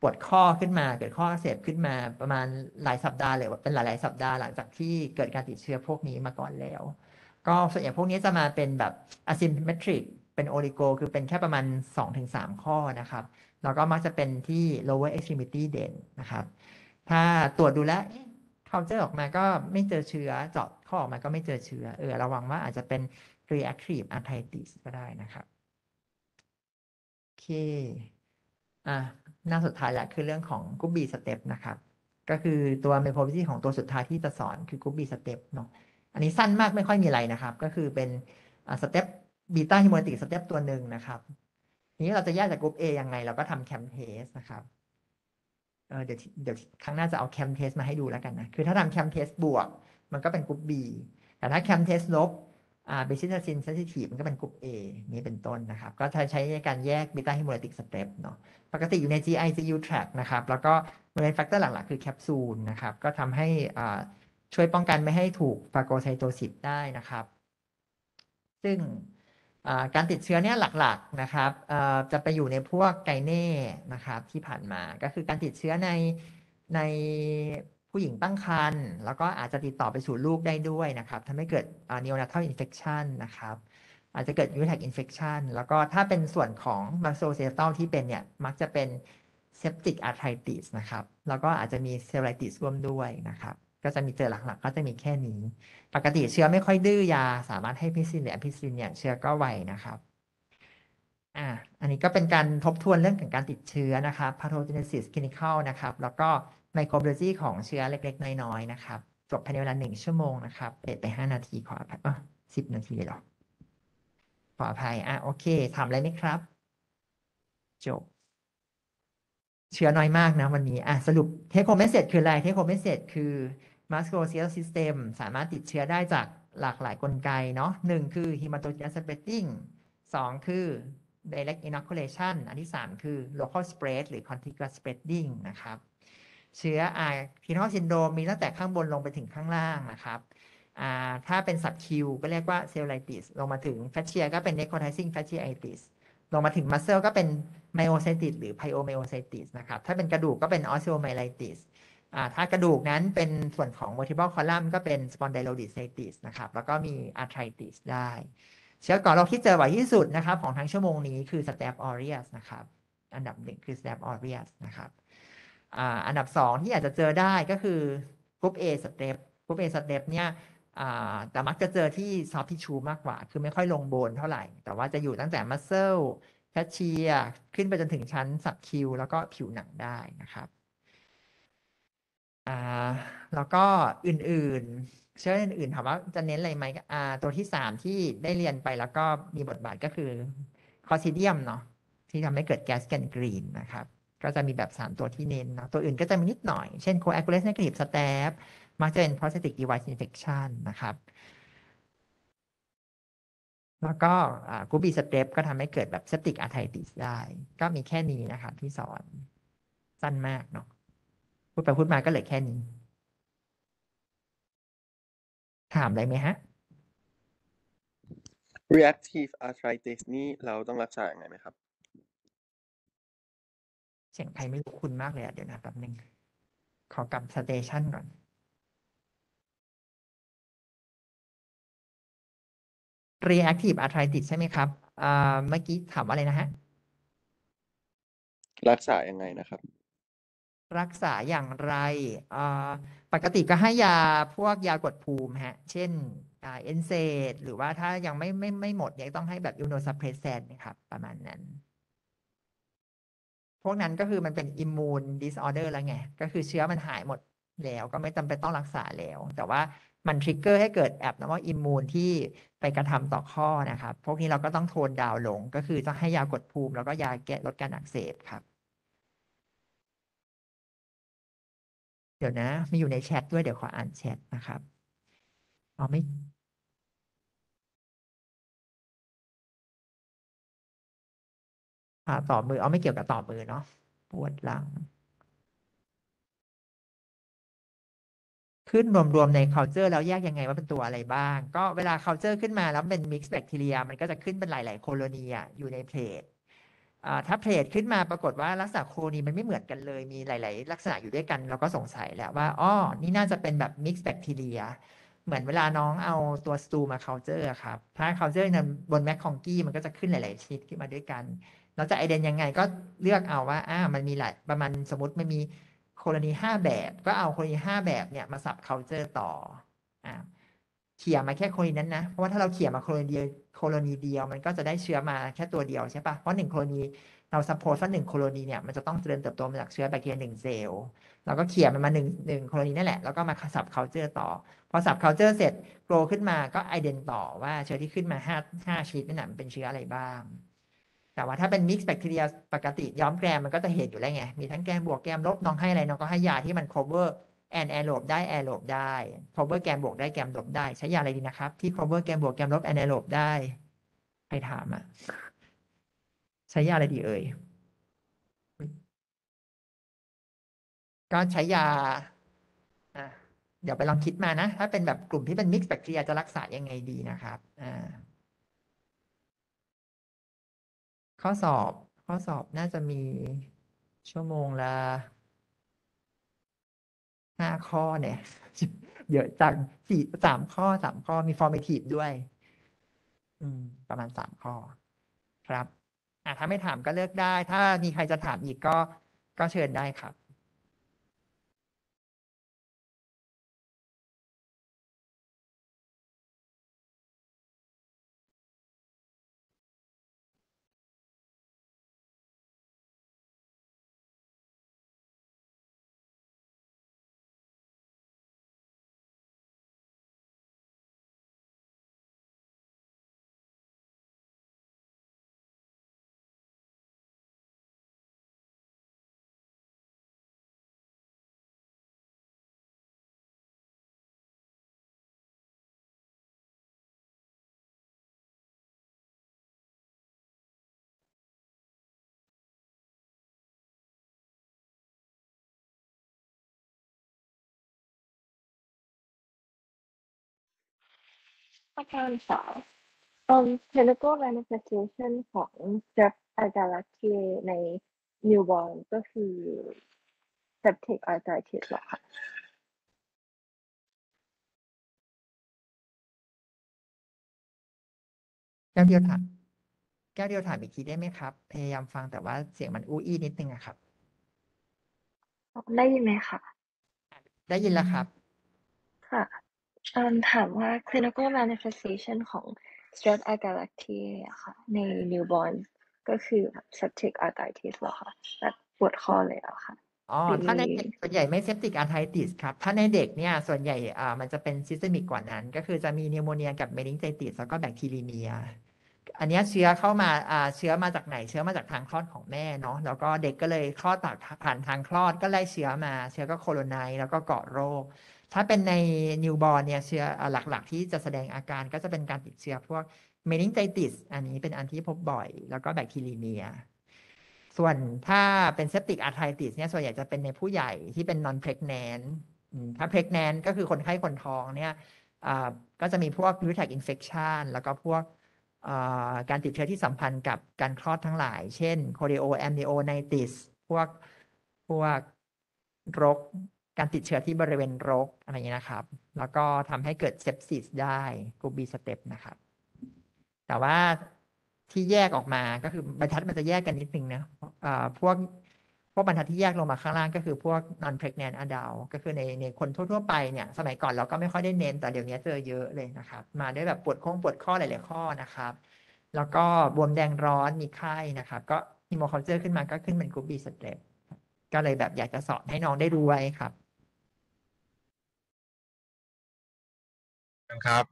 ปวดข้อขึ้นมา เกิดข้อเสพขึ้นมาประมาณหลายสัปดาห์เลยเป็นหลายๆสัปดาห์หลังจากที่เกิดการติดเชื้อพวกนี้มาก่อนแล้วก็ส่วนใหญ่พวกนี้จะมาเป็นแบบ asymmetric เป็น oligo คือเป็นแค่ประมาณ 2-3 ข้อนะครับ แล้วก็มักจะเป็นที่ lower extremity เด่นนะครับ ถ้าตรวจดูแล้วเขาเจอออกมาก็ไม่เจอเชื้อเจาะข้อออกมาก็ไม่เจอเชื้อ เออ ระวังว่าอาจจะเป็น reactive arthritis ก็ได้นะครับ โอเค อ่ะ หน้าสุดท้ายละคือเรื่องของก o ุ b y บีสเตปนะครับ ก็คือตัวเมโพลิ o ีของตัวสุดท้ายที่จะสอนคือก o ุ b y บีสเตปเนาะอันนี้สั้นมากไม่ค่อยมีอะไรนะครับ ก็คือเป็นสเต็ปบีต้าฮิโมติกสเต็ปตัวหนึ่งนะครับทีนี้เราจะแยกจากกลุ่ม A ยังไง เราก็ทำแคมเทสนะครับเเดี๋ยวเดี๋ยวครั้งหน้าจะเอาแคมเทสมาให้ดูแล้วกันนะ คือถ้าทำแคมเทสบวก มันก็เป็นกลุ่ม B แต่ถ้าแคมเทสลบอ่าเบซิทัสินเซนซิทีฟมันก็เป็นกลุ่ม A นี้เป็นต้นนะครับ ก็ใช้ในการแยกบีต้าฮิโมเลติกสเต็ปเนาะปกติอยู่ใน GICU t r a c กนะครับแล้วก็มันเป็นแฟกเตอร์หลักๆคือแคปซูลนะครับ ก็ทำให้อ่าช่วยป้องกันไม่ให้ถูกฟาโกไซโตซิสได้นะครับ ซึ่งการติดเชื้อเนี่ยหลักๆนะครับจะไปอยู่ในพวกไกเน่ นะครับ ที่ผ่านมา ก็คือการติดเชื้อในในผู้หญิงตั้งครรภ์ แล้วก็อาจจะติดต่อไปสู่ลูกได้ด้วยนะครับทำให้เกิดน e o n นาท l ลอินเฟคชันนะครับ อาจจะเกิดยูท n a อินเฟคชันแล้วก็ถ้าเป็นส่วนของมาโซเซตัลที่เป็นเนี่ย มักจะเป็นเซปติกอาร์ไทติสนะครับ แล้วก็อาจจะมีเซลไลติสร่วมด้วยนะครับก็จะมีเจอหลัก ๆ ก็จะมีแค่นี้ ปกติเชื้อไม่ค่อยดื้อยา สามารถให้พิซินหรืออพิซินเนี่ยเชื้อก็ไวนะครับ อ่าอันนี้ก็เป็นการทบทวนเรื่องของการติดเชื้อนะครับ pathogenesis clinical นะครับ แล้วก็ microbiology ของเชื้อเล็ก ๆ น้อยๆนะครับ จบภายในเวลาหนึ่งชั่วโมงนะครับเปิดไปห้านาทีขออภัยสิบนาทีเลยหรอขออภัยอ่ะโอเคถามอะไรไหมครับจบเชื้อน้อยมากนะวันนี้อ่ะสรุปเทคโฮมเมสเซจคืออะไรเทคโฮมเมสเซจคือมาสโครเซียลซิสเต็มสามารถติดเชื้อได้จากหลากหลายกลไกเนาะหนึ่งคือฮิมาโตเจนสเปตติ้งสองคือ direct inoculation อันที่สามคือ local spread หรือ contiguous spreading นะครับเชื้ออาพีนอลซินโดมมีตั้งแต่ข้างบนลงไปถึงข้างล่างนะครับถ้าเป็นสับคิวก็เรียกว่าเซลไลติสลงมาถึงแฟชเชียก็เป็น n e c r ซิ่งแฟ g เชียไอติสลงมาถึงมัสเซลก็เป็นไมโอไซติสหรือไพโอไมโอไซติสนะครับถ้าเป็นกระดูกก็เป็นออสโซไมไลติสถ้ากระดูกนั้นเป็นส่วนของ vertebral column ก็เป็น s p o n d y l o l i s t h i t i s นะครับแล้วก็มี arthritis ได้ เชื้อก่อโเราที่เจอบ่อยที่สุดนะครับของทั้งชั่วโมงนี้คือ s t a p o aureus นะครับอันดับหนึ่งคือ s t a p o aureus นะครับอันดับสองที่อาจจะเจอได้ก็คือ group A step group A step เนี่ยแต่มักจะเจอที่ soft tissue มากกว่า คือไม่ค่อยลงโบนเท่าไหร่ แต่ว่าจะอยู่ตั้งแต่ muscle แคชเชียขึ้นไปจนถึงชั้นสับคิวแล้วก็ผิวหนังได้นะครับ่าแล้วก็อื่นๆเชื่ออื่นๆถามว่าจะเน้นอะไรไหมอ่าตัวที่สามที่ได้เรียนไปแล้วก็มีบทบาทก็คือคอซิเดียมเนาะที่ทำให้เกิดแก๊สแกนกรีนนะครับก็จะมีแบบสามตัวที่เน้นเนาะตัวอื่นก็จะมีนิดหน่อย เช่นโคแอคู a เลสในกรีบส s ตมากจะเป็น prosthetic device infection นะครับ แล้วก็กูบีสเตปก็ทำให้เกิดแบบ septic arthritis ได้ ก็มีแค่นี้นะครับที่สอนสั้นมากเนาะพูดไปพูดมาก็เหลือแค่นี้ ถามอะไรไหมฮะ reactive arthritis นี่เราต้องรักษาอย่างไรไหมครับเสียงไทยไม่รู้คุณมากเลยอะเดี๋ยวนะแป๊บนึง ขอกลับสเตชันก่อนรีแอคทีฟอาร์ทริติใช่ไหมครับเมื่อกี้ถามอะไรนะฮะ รักษาอย่างไงนะครับรักษาอย่างไร ปกติก็ให้ยาพวกยากดภูมิฮะ เช่นเอนเซดหรือว่าถ้ายังไม่ไม่ไม่หมด ยังต้องให้แบบอิมโนซัพเพรสเซนนะครับ ประมาณนั้น พวกนั้นก็คือมันเป็นอิมมูนดิสออเดอร์แล้วไง ก็คือเชื้อมันหายหมดแล้ว ก็ไม่จำเป็นต้องรักษาแล้ว แต่ว่ามันทริกเกอร์ให้เกิดแอบนะว่าอิมมูนที่ไปกระทำต่อข้อนะครับ พวกนี้เราก็ต้องโทนดาวลง ก็คือต้องให้ยากดภูมิ แล้วก็ยาแก้ลดการอักเสบครับเดี๋ยวนะมีอยู่ในแชทด้วย เดี๋ยวขออ่านแชทนะครับอ๋อไม่อ่าต่อมือ เอาไม่เกี่ยวกับต่อมือเนาะปวดหลัง ขึ้นรวมๆ ใน culture แล้วแยกยังไงว่าเป็นตัวอะไรบ้าง ก็เวลา culture ขึ้นมาแล้วเป็น mixed bacteria มันก็จะขึ้นเป็นหลายๆ c o โลนีอยู่ในเพลทถ้าเพลทขึ้นมาปรากฏว่าลักษณะโครนีมันไม่เหมือนกันเลยมีหลาย ๆ ลักษณะอยู่ด้วยกันเราก็สงสัยแล้วว่าอ๋อนี่น่าจะเป็นแบบมิกซ์แบคทีเรียเหมือนเวลาน้องเอาตัวสตูมาเคาเจอร์ครับถ้าเคาเจอร์นนั้บนแมคคองกี้มันก็จะขึ้นหลายๆชิดขึ้นมาด้วยกันเราจะไอเดนยังไงก็เลือกเอาว่าอ่ามันมีหลายประมาณสมมติมันมีโคลนีห้าแบบ ก็เอาโคลนีห้าแบบเนี่ยมาสับเคาเจอร์ต่ออ่าเขี่ยมาแค่โคลนีนั้นนะ เพราะว่าถ้าเราเขี่ยมาโคลนีเดียวโคลนีเดียว มันก็จะได้เชื้อมาแค่ตัวเดียวใช่ปะเพราะหนึ่งโคลนีเราสัพโพสว่าหนึ่งโคลนีเนี่ยมันจะต้องเจริญเติบโตมาจากเชื้อแบคทีเรียหนึ่งเซลล์เราก็เขี่ยมันมาหนึ่งหนึ่งโคลนีนั่นแหละ แล้วก็มาสับเคาเจอร์ต่อพอสับเคาเจอร์เสร็จโกลขึ้นมาก็ไอเดนต่อว่าเชื้อที่ขึ้นมาห้าห้าชนิดนั่นเป็นเชื้ออะไรบ้าง แต่ว่าถ้าเป็นมิกซ์แบคทีเรียปกติย้อมแกรมมันก็จะเห็นอยู่แล้วไงมีทั้งแกรมบวกแกรมลบน้องให้อะไรน้องก็ให้ยาที่มัน cover แอนแอนโลบได้แอนโลบได้ cover แกมบวกได้แกมลบได้ใช้ยาอะไรดีนะครับที่ cover แกมบวกแกมลบแอนแอนโลบได้ใครถามอ่ะ ใช้ยาอะไรดีเอ่ยก็ใช้ยาเดี๋ยวไปลองคิดมานะถ้าเป็นแบบกลุ่มที่เป็นมิกซ์แบคทีเรียจะรักษายังไงดีนะครับข้อสอบข้อสอบน่าจะมีชั่วโมงละห้าข้อเนี่ยเยอะจังสี่สามข้อสามข้อมี formative ด้วย อืม ประมาณสามข้อ ครับ อ่าถ้าไม่ถามก็เลือกได้ ถ้ามีใครจะถามอีกก็ก็เชิญได้ครับประการสอง um clinical manifestation ของ strep agaricase ใน newborn ก็คือ septic arthritis หรอคะแก้วเดียวถามแก้วเดียวถามอีกทีได้ไหมครับ พยายามฟังแต่ว่าเสียงมันอู้อี้นิดนึงอะครับได้ยินไหมคะ ได้ยินแล้วครับ ค่ะอมถามว่า clinical manifestation ของ strep a g a l a c t i a ค่ะ ใน newborn ก็คือ septic arthritis หรอคะแบบปวดคอเลยอะค่ะอ๋อถ้าในเด็กส่วนใหญ่ไม่เซปติกอาร์ไทติสครับ ถ้าในเด็กเนี่ยส่วนใหญ่อ่ามันจะเป็นซิสเตมิกกว่านั้น ก็คือจะมีเนโมเนียกับเมนิงไ i ติสแล้วก็แบคทีเรียอันนี้เชื้อเข้ามาอ่าเชื้อมาจากไหน เชื้อมาจากทางคลอดของแม่เนาะ แล้วก็เด็กก็เลยคลอดผ่านทางคลอดก็ไล่เชื้อมา เชื้อก็โคโรไนแล้วก็เกาะโรคถ้าเป็นในนิวบอร์เนี่ยเชื้อหลัก ๆที่จะแสดงอาการก็จะเป็นการติดเชื้อพวกเมนิงไจติสอันนี้เป็นอันที่พบบ่อย แล้วก็แบคทีเรีย ส่วนถ้าเป็นเซปติกอาร์ไทติสเนี่ยส่วนใหญ่จะเป็นในผู้ใหญ่ที่เป็นนอนเพล็กแนนถ้าเพล็กแนนก็คือคนไข้คนท้อง เนี่ยก็จะมีพวกยูทักอินเฟคชันแล้วก็พวกการติดเชื้อที่สัมพันธ์กับการคลอดทั้งหลาย เช่นโคเดโอแอมเนโอไนติสพวกพวกโรคการติดเชื้อที่บริเวณรกอะไรอย่างนี้นะครับ แล้วก็ทำให้เกิดเซปซิสได้ กูบีสเต็ปนะครับ แต่ว่าที่แยกออกมาก็คือบรรทัดมันจะแยกกันนิดนึงนะอพวก พวกบรรทัดที่แยกลงมาข้างล่างก็คือพวก non pregnant adult ก็คือในในคนทั่วๆไปเนี่ย สมัยก่อนเราก็ไม่ค่อยได้เน้น แต่เดี๋ยวนี้เจอเยอะเลยนะครับ มาด้วยแบบปวดข้องปวดข้อหลาย ๆ ข้อนะครับ แล้วก็บวมแดงร้อนมีไข้นะครับ ก็ฮิโมคอลเจอร์ขึ้นมาก็ขึ้นเป็นกูบีสเต็ปก็เลยแบบอยากจะสอนให้น้องได้รู้ไว้ครับครับ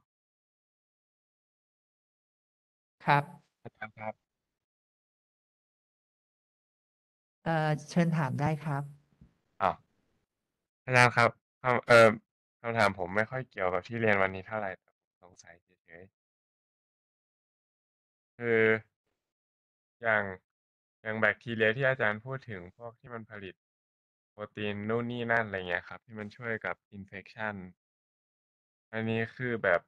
ครับ อาจารย์ครับเอ่อเชิญถามได้ครับอ้าวอาจารย์ครับคำเอ่อคำถามผมไม่ค่อยเกี่ยวกับที่เรียนวันนี้เท่าไหร่สงสัยเฉยๆคืออย่างอย่างแบคทีเรียที่อาจารย์พูดถึงพวกที่มันผลิตโปรตีนนู่นนี่นั่นอะไรเงี้ยครับ ที่มันช่วยกับ อินเฟคชันอันนี้คือแบบ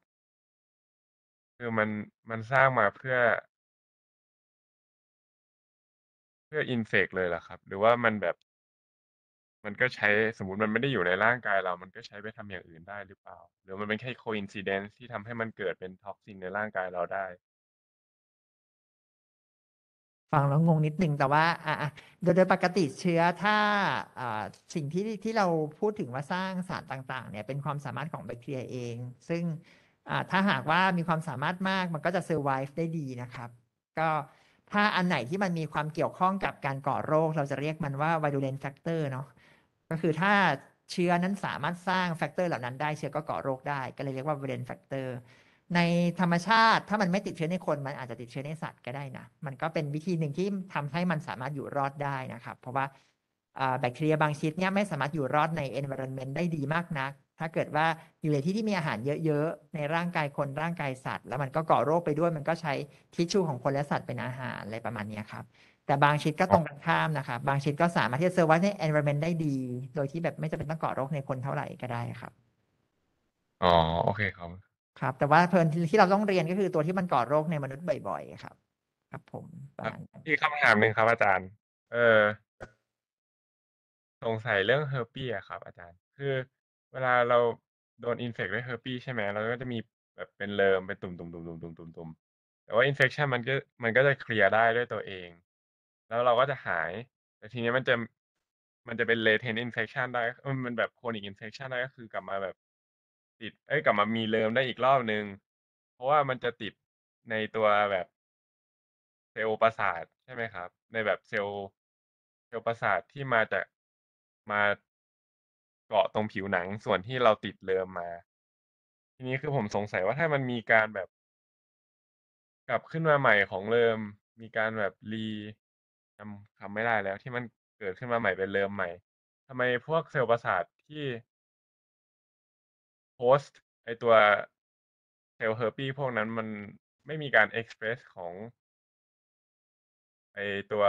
คือมันมันสร้างมาเพื่อ เพื่ออินเฟกเลยเหรอครับ หรือว่ามันแบบมันก็ใช้สมมติมันไม่ได้อยู่ในร่างกายเรา มันก็ใช้ไปทำอย่างอื่นได้หรือเปล่า หรือมันเป็นแค่คอินซิเดนซ์ที่ทำให้มันเกิดเป็นท็อกซินในร่างกายเราได้ฟังแล้วงงนิดนึงแต่ว่าอ่ะโดยโดยปกติเชื้อถ้าสิ่งที่ที่เราพูดถึงว่าสร้างสารต่าง ๆเนี่ยเป็นความสามารถของแบคทีเรียเอง ซึ่งถ้าหากว่ามีความสามารถมากมันก็จะเซอร์ไวฟ์ได้ดีนะครับก็ถ้าอันไหนที่มันมีความเกี่ยวข้องกับการก่อโรค เราจะเรียกมันว่า v i r เลนแฟกเตอร์เนาะก็คือถ้าเชื้อนั้นสามารถสร้างแฟกเตอร์เหล่านั้นได้เชื้อก็ก่อโรคได้ก็เลยเรียกว่า v i r เ l นแฟกเตอร์ในธรรมชาติถ้ามันไม่ติดเชื้อในคนมันอาจจะติดเชื้อในสัตว์ก็ได้นะมันก็เป็นวิธีหนึ่งที่ทำให้มันสามารถอยู่รอดได้นะครับเพราะว่าแบคทีเรียบางชนิดเนี่ยไม่สามารถอยู่รอดใน environment ได้ดีมากนะัก ถ้าเกิดว่าอยู่ในที่ที่มีอาหารเยอะๆในร่างกายคนร่างกายสัตว์แล้วมันก็ก่อโรคไปด้วย มันก็ใช้ทิชชู่ของคนและสัตว์เป็นอาหารอะไรประมาณนี้ครับ แต่บางชนิดก็ตรงกันข้ามนะครับบางชนิดก็สามารถที่จะเซอร์ไวใน environment ได้ดี โดยที่แบบไม่จำเป็นต้องก่อโรคในคนเท่าไหร่ก็ได้ครับอ๋อโอเคครับครับแต่ว่าเพลินที่เราต้องเรียนก็คือตัวที่มันก่อโรคในมนุษย์บ่อยๆครับ ครับผมปรม้อีคำถามหนึ่งครับอาจารย์ เออสงสัยเรื่องเฮอร์ปี้อะครับ อาจารย์คือเวลาเราโดนอินเฟคด้วยเฮอร์ปี้ใช่ไหมเราก็จะมีแบบเป็นเลิมเป็นตุ่มตุ่มตุ่มตุ่มตุ่มตุ่มตุ่มแต่ว่าอินเฟคชันมันก็มันก็จะเคลียร์ได้ด้วยตัวเอง แล้วเราก็จะหาย แต่ทีนี้มันจะมันจะเป็นเลเทนอินเฟคชันได้มันแบบโคนิกอินเฟคชันได้ก็คือกลับมาแบบติดเอ้ยกลับมามีเริมได้อีกรอบหนึ่งเพราะว่ามันจะติดในตัวแบบเซลล์ประสาท ใช่ไหมครับ ในแบบเซลล์เซลล์ประสาทที่มาจากมาเกาะตรงผิวหนังส่วนที่เราติดเริมมา ทีนี้คือผมสงสัยว่าถ้ามันมีการแบบ กลับขึ้นมาใหม่ของเริมมีการแบบรีจำจำไม่ได้แล้วที่มันเกิดขึ้นมาใหม่เป็นเริมใหม่ทำไมพวกเซลล์ประสาทที่โฮสต์ไอตัวเซลล์เฮอร์ปี้พวกนั้นมันไม่มีการเอ็กซ์เพรสของ ไอตัว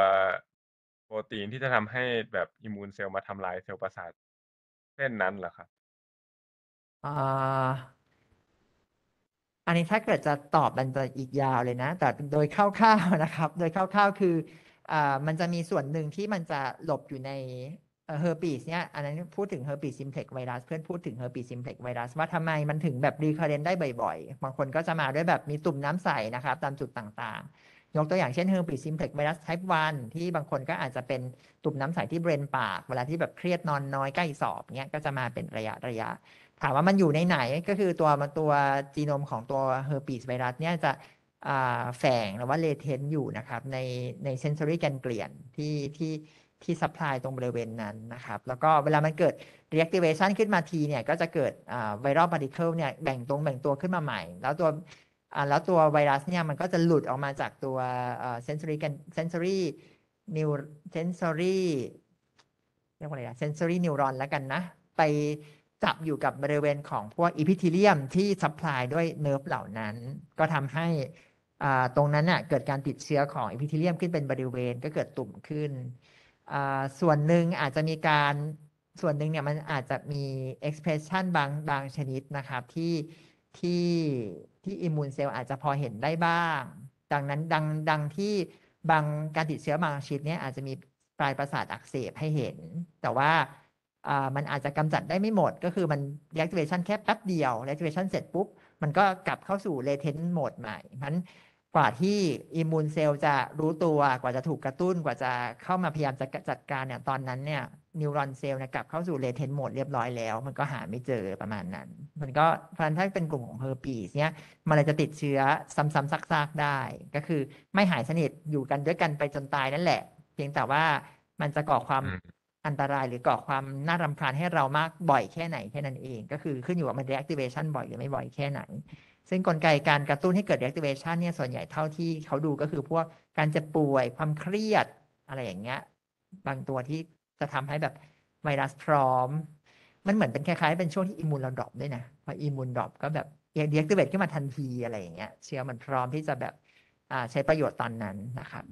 โปรตีนที่จะทำให้แบบอิมมูนเซลล์มาทำลายเซลล์ประสาทเส้นนั้นเหรอครับ อ่า อันนี้ถ้าเกิดจะตอบมันจะอีกยาวเลยนะ แต่โดยคร่าวๆนะครับ โดยคร่าวๆคืออ่ามันจะมีส่วนหนึ่งที่มันจะหลบอยู่ในเฮอร์ปีสเนี่ยอันนั้นพูดถึงเฮอร์ปีสซิมเพล็กไวรัสเพื่อนพูดถึงเฮอร์ปีสซิมเพล็กไวรัสว่าทำไมมันถึงแบบรีคาเรนได้บ่อย ๆ บางคนก็จะมาด้วยแบบมีตุ่มน้ำใสนะครับตามจุดต่างๆ ยกตัวอย่างเช่นเฮอร์ปีสซิมเพล็กไวรัสไทป์1ที่บางคนก็อาจจะเป็นตุ่มน้ำใสที่เบรนปาก เวลาที่แบบเครียดนอนน้อยใกล้สอบเนี่ยก็จะมาเป็นระยะระยะ ถามว่ามันอยู่ในไหนก็คือตัวมันตัวจีโนมของตัวเฮอร์ปีสไวรัสเนี่ยจะแฝงหรือว่าเลเทนอยู่นะครับในในเซนซอรี่แกนเกลียนที่ที่ที่ซัพพลายตรงบริเวณนั้นนะครับ แล้วก็เวลามันเกิด reactivation ขึ้นมาทีเนี่ยก็จะเกิดรัลพาร์ติเคิลเนี่ยแบ่งตรงแบ่งตัวขึ้นมาใหม่ แล้วตัวแล้วตัวไวรัสเนี่ยมันก็จะหลุดออกมาจากตัว sensory sensory new sensory เรียกว่าอะไรนะ sensory neuron แล้วกันนะ ไปจับอยู่กับบริเวณของพวก epithelium ที่ซัพพลายด้วยเนิร์ฟเหล่านั้น ก็ทำให้ตรงนั้นเน่ะเกิดการติดเชื้อของ epithelium ขึ้นเป็นบริเวณก็เกิดตุ่มขึ้นส่วนหนึ่งอาจจะมีการส่วนหนึ่งเนี่ยมันอาจจะมี expression บางบางชนิดนะครับที่ที่ที่อิมมูนเซลล์อาจจะพอเห็นได้บ้าง ดังนั้นดังดังที่บางการติดเชื้อบางชนิดเนี่ยอาจจะมีปลายประสาทอักเสบให้เห็น แต่ว่ามันอาจจะกำจัดได้ไม่หมดก็คือมัน reactivation แค่แป๊บเดียว reactivation เสร็จปุ๊บ มันก็กลับเข้าสู่ latent mode ใหม่มันกว่าที่อิมมูนเซลล์จะรู้ตัวกว่าจะถูกกระตุ้นกว่าจะเข้ามาพยายามจะจัดการเนี่ยตอนนั้นเนี่ยนิวรอนเซลล์กลับเข้าสู่เลเทนโหมดเรียบร้อยแล้ว มันก็หาไม่เจอประมาณนั้นมันก็เพราะถ้เป็นกลุ่มของเฮอร์ปีสเนี่ยมันเลยจะติดเชื้อซ้ำ ๆซักๆ ได้ ก็คือไม่หายสนิทอยู่กันด้วยกันไปจนตายนั่นแหละ เพียงแต่ว่ามันจะก่อความอันตรายหรือก่อความน่ารำคาญให้เรามากบ่อยแค่ไหนแค่นั้นเองก็คือขึ้นอยู่ว่ามัน reactivation บ่อยหรือไม่บ่อยแค่ไหนซึ่งกลไกการกระตุ้นให้เกิด reactivation เนี่ยส่วนใหญ่เท่าที่เขาดูก็คือพวกการจะป่วยความเครียดอะไรอย่างเงี้ยบางตัวที่จะทำให้แบบไวรัสพร้อม มันเหมือนเป็นคล้ายๆเป็นช่วงที่อิมูนเราดรอปด้วยนะพออิมูนดรอปก็แบบเรียกติเวตขึ้นมาทันทีอะไรอย่างเงี้ยเชื้อมันพร้อมที่จะแบบใช้ประโยชน์ตอนนั้นนะครับ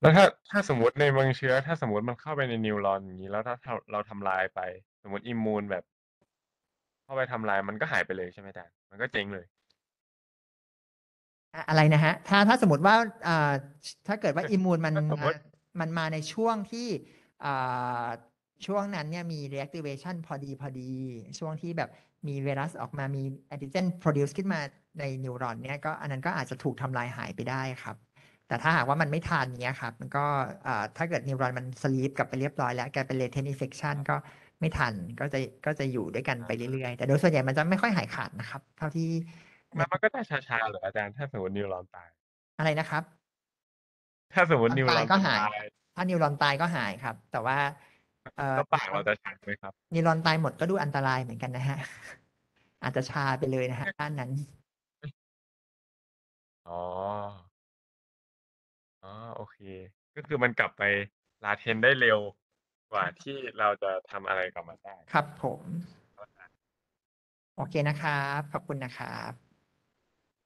แล้วถ้าถ้าสมมติในบางเชื้อถ้าสมมติมันเข้าไปในนิวรอนอย่างนี้แล้วถ้าเราทำลายไปสมมติอิมมูนแบบข้าไปทำลายมันก็หายไปเลยใช่ไหมอาจารย์มันก็เจ๊งเลย อะไรนะฮะ ถ้าถ้าสมมติว่าถ้าเกิดว่าอิมูนมันมมันมาในช่วงที่ช่วงนั้นเนี่ยมี reactivation พอดีพอดี ช่วงที่แบบมีไวรัสออกมามีแอนติเจน produce ขึ้นมาในนิวรอนเนี่ยก็อันนั้นก็อาจจะถูกทำลายหายไปได้ครับ แต่ถ้าหากว่ามันไม่ทานเนี้ยครับมันก็ถ้าเกิดนิวรอนมันสลีปกลับไปเรียบร้อยแล้วกลายเป็นเลเทนิ i n f คชันก็ไม่ทันก็จะก็จะอยู่ด้วยกันไปเรื่อยๆแต่โดยส่วนใหญ่มันจะไม่ค่อยหายขาดนะครับ เท่าที่มันก็จะชาๆหรืออาจารย์ ถ้าสมมตินิวรอนตายอะไรนะครับ ถ้าสมมตินิวรตายก็หาย ถ้านิวรอนตายก็หายครับ แต่ว่า เอ่อปากเราจะชาไหมครับนิวรอนตายหมดก็ดูอันตรายเหมือนกันนะฮะอาจจะชาไปเลยนะฮะ ด้านนั้นอ๋ออ๋อโอเค ก็คือมันกลับไปลาเทนได้เร็วกว่าที่เราจะทำอะไรกับมันได้ครับ ผมโอเคนะครับ ขอบคุณนะครับ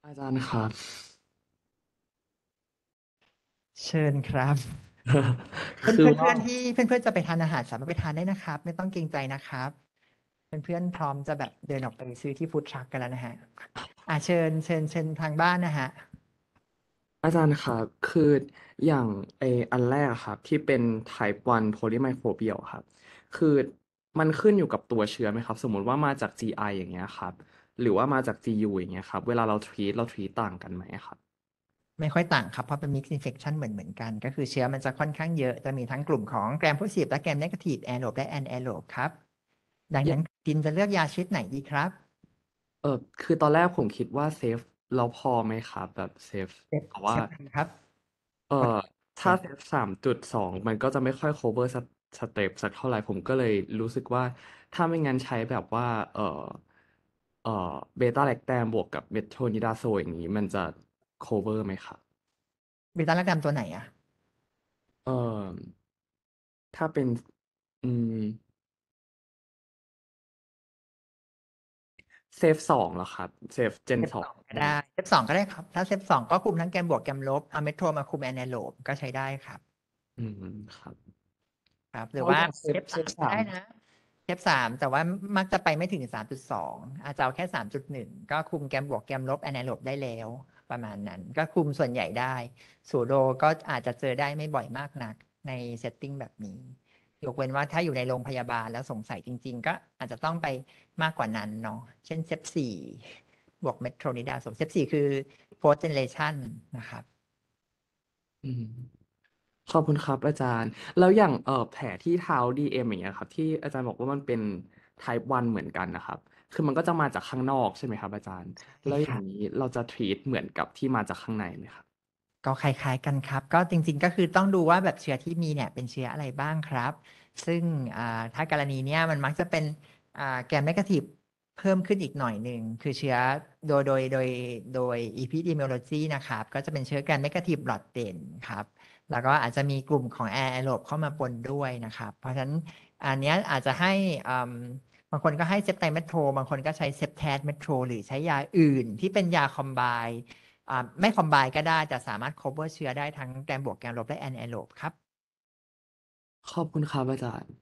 อาจารย์ครับเชิญครับ เพื่อนเพื่อนที่เพื่อนเพื่อนจะไปทานอาหารสามารถไปทานได้นะครับ ไม่ต้องเกรงใจนะครับเพื่อนเพื่อนพร้อมจะแบบเดินออกไปซื้อที่ฟู้ดทรัคกันแล้วนะฮะอ่าเชิญเชิญเชิญทางบ้านนะฮะอาจารย์ครับ คืออย่างไออันแรกครับ ที่เป็น type 1 polymicrobial ครับ คือมันขึ้นอยู่กับตัวเชื้อไหมครับ สมมติว่ามาจาก GI อย่างเงี้ยครับ หรือว่ามาจาก GU อย่างเงี้ยครับ เวลาเรา treat เรา treat ต่างกันไหมครับ ไม่ค่อยต่างครับ เพราะเป็น mix infection เหมือนเหมือนกัน ก็คือเชื้อ มันจะค่อนข้างเยอะ จะมีทั้งกลุ่มของแกรม positive และแกรม negative a e r o b e และ anaerobe ครับ ดังนั้นกินจะเลือกยาชนิดไหนดีครับ เออคือตอนแรกผมคิดว่าเซฟเราพอไหมครับแบบเซฟเแต่ว่าครับเออถ้าเซฟสามจุดสองมันก็จะไม่ค่อย cover สเสเต็ปสักเท่าไหร่ ผมก็เลยรู้สึกว่า ถ้าไม่งั้นใช้แบบว่า เอ่อ เอ่อ เบต้าแลคแตมบวกกับเมทโทนิดาโซอย่างนี้ มันจะ cover ไหมครับเบต้าแลคแตมตัวไหนอ่ะ เอ่อ ถ้าเป็นอืมเซฟสองเหรอครับ เซฟเจนสองก็ได้ เซฟสองก็ได้ครับ ถ้าเซฟสองก็คุมทั้งแกมบวกแกมลบเอาเมโทรมาคุมแอนแอโลบก็ใช้ได้ครับ อืมครับ ครับหรือว่าเซฟสามได้นะ เซฟสามแต่ว่ามักจะไปไม่ถึงสามจุดสองอาจจะแค่สามจุดหนึ่งก็คุมแกมบวกแกมลบแอนแอโลบได้แล้วประมาณนั้น ก็คุมส่วนใหญ่ได้สูโดก็อาจจะเจอได้ไม่บ่อยมากนักในเซตติ้งแบบนี้ยกเว้นว่าถ้าอยู่ในโรงพยาบาลแล้วสงสัยจริงๆ ก็อาจจะต้องไปมากกว่านั้นเนาะเช่นเซปสี่บวกเมโทรนิดาโซเซปสี่คือโพสเจนเรชันนะครับขอบคุณครับ อาจารย์ แล้วอย่างเออแผลที่เท้า d เอ็มอย่างเงี้ยครับ ที่อาจารย์บอกว่ามันเป็นไทป์วันเหมือนกันนะครับ คือมันก็จะมาจากข้างนอกใช่ไหมครับ อาจารย์ แล้วอย่างนี้เราจะ treat เหมือนกับที่มาจากข้างในไหมครับก็คล้ายๆกันครับก็จริงๆก็คือต้องดูว่าแบบเชื้อที่มีเนี่ยเป็นเชื้ออะไรบ้างครับ ซึ่งถ้ากรณีเนี้ยมันมักจะเป็นแกมเนกาทีฟเพิ่มขึ้นอีกหน่อยหนึ่งคือเชื้อโดยโดยโดยโดยอีพิ e ิเมโลจีนะครับก็จะเป็นเชื้อแกมเนกาทีฟหลอดเด่นครับแล้วก็อาจจะมีกลุ่มของแอร์แอโรบเข้ามาปนด้วยนะครับ เพราะฉะนั้นอันนี้อาจจะให้บางคนก็ให้เซปไตเมโทรบางคนก็ใช้เซปแทสเมโทรหรือใช้ยาอื่นที่เป็นยาคอมไบไม่คอมไบก็ได้จะสามารถ cover เชื้อได้ทั้งแกมบวกแกมลบและแอนแอโรบครับ ขอบคุณครับอาจารย์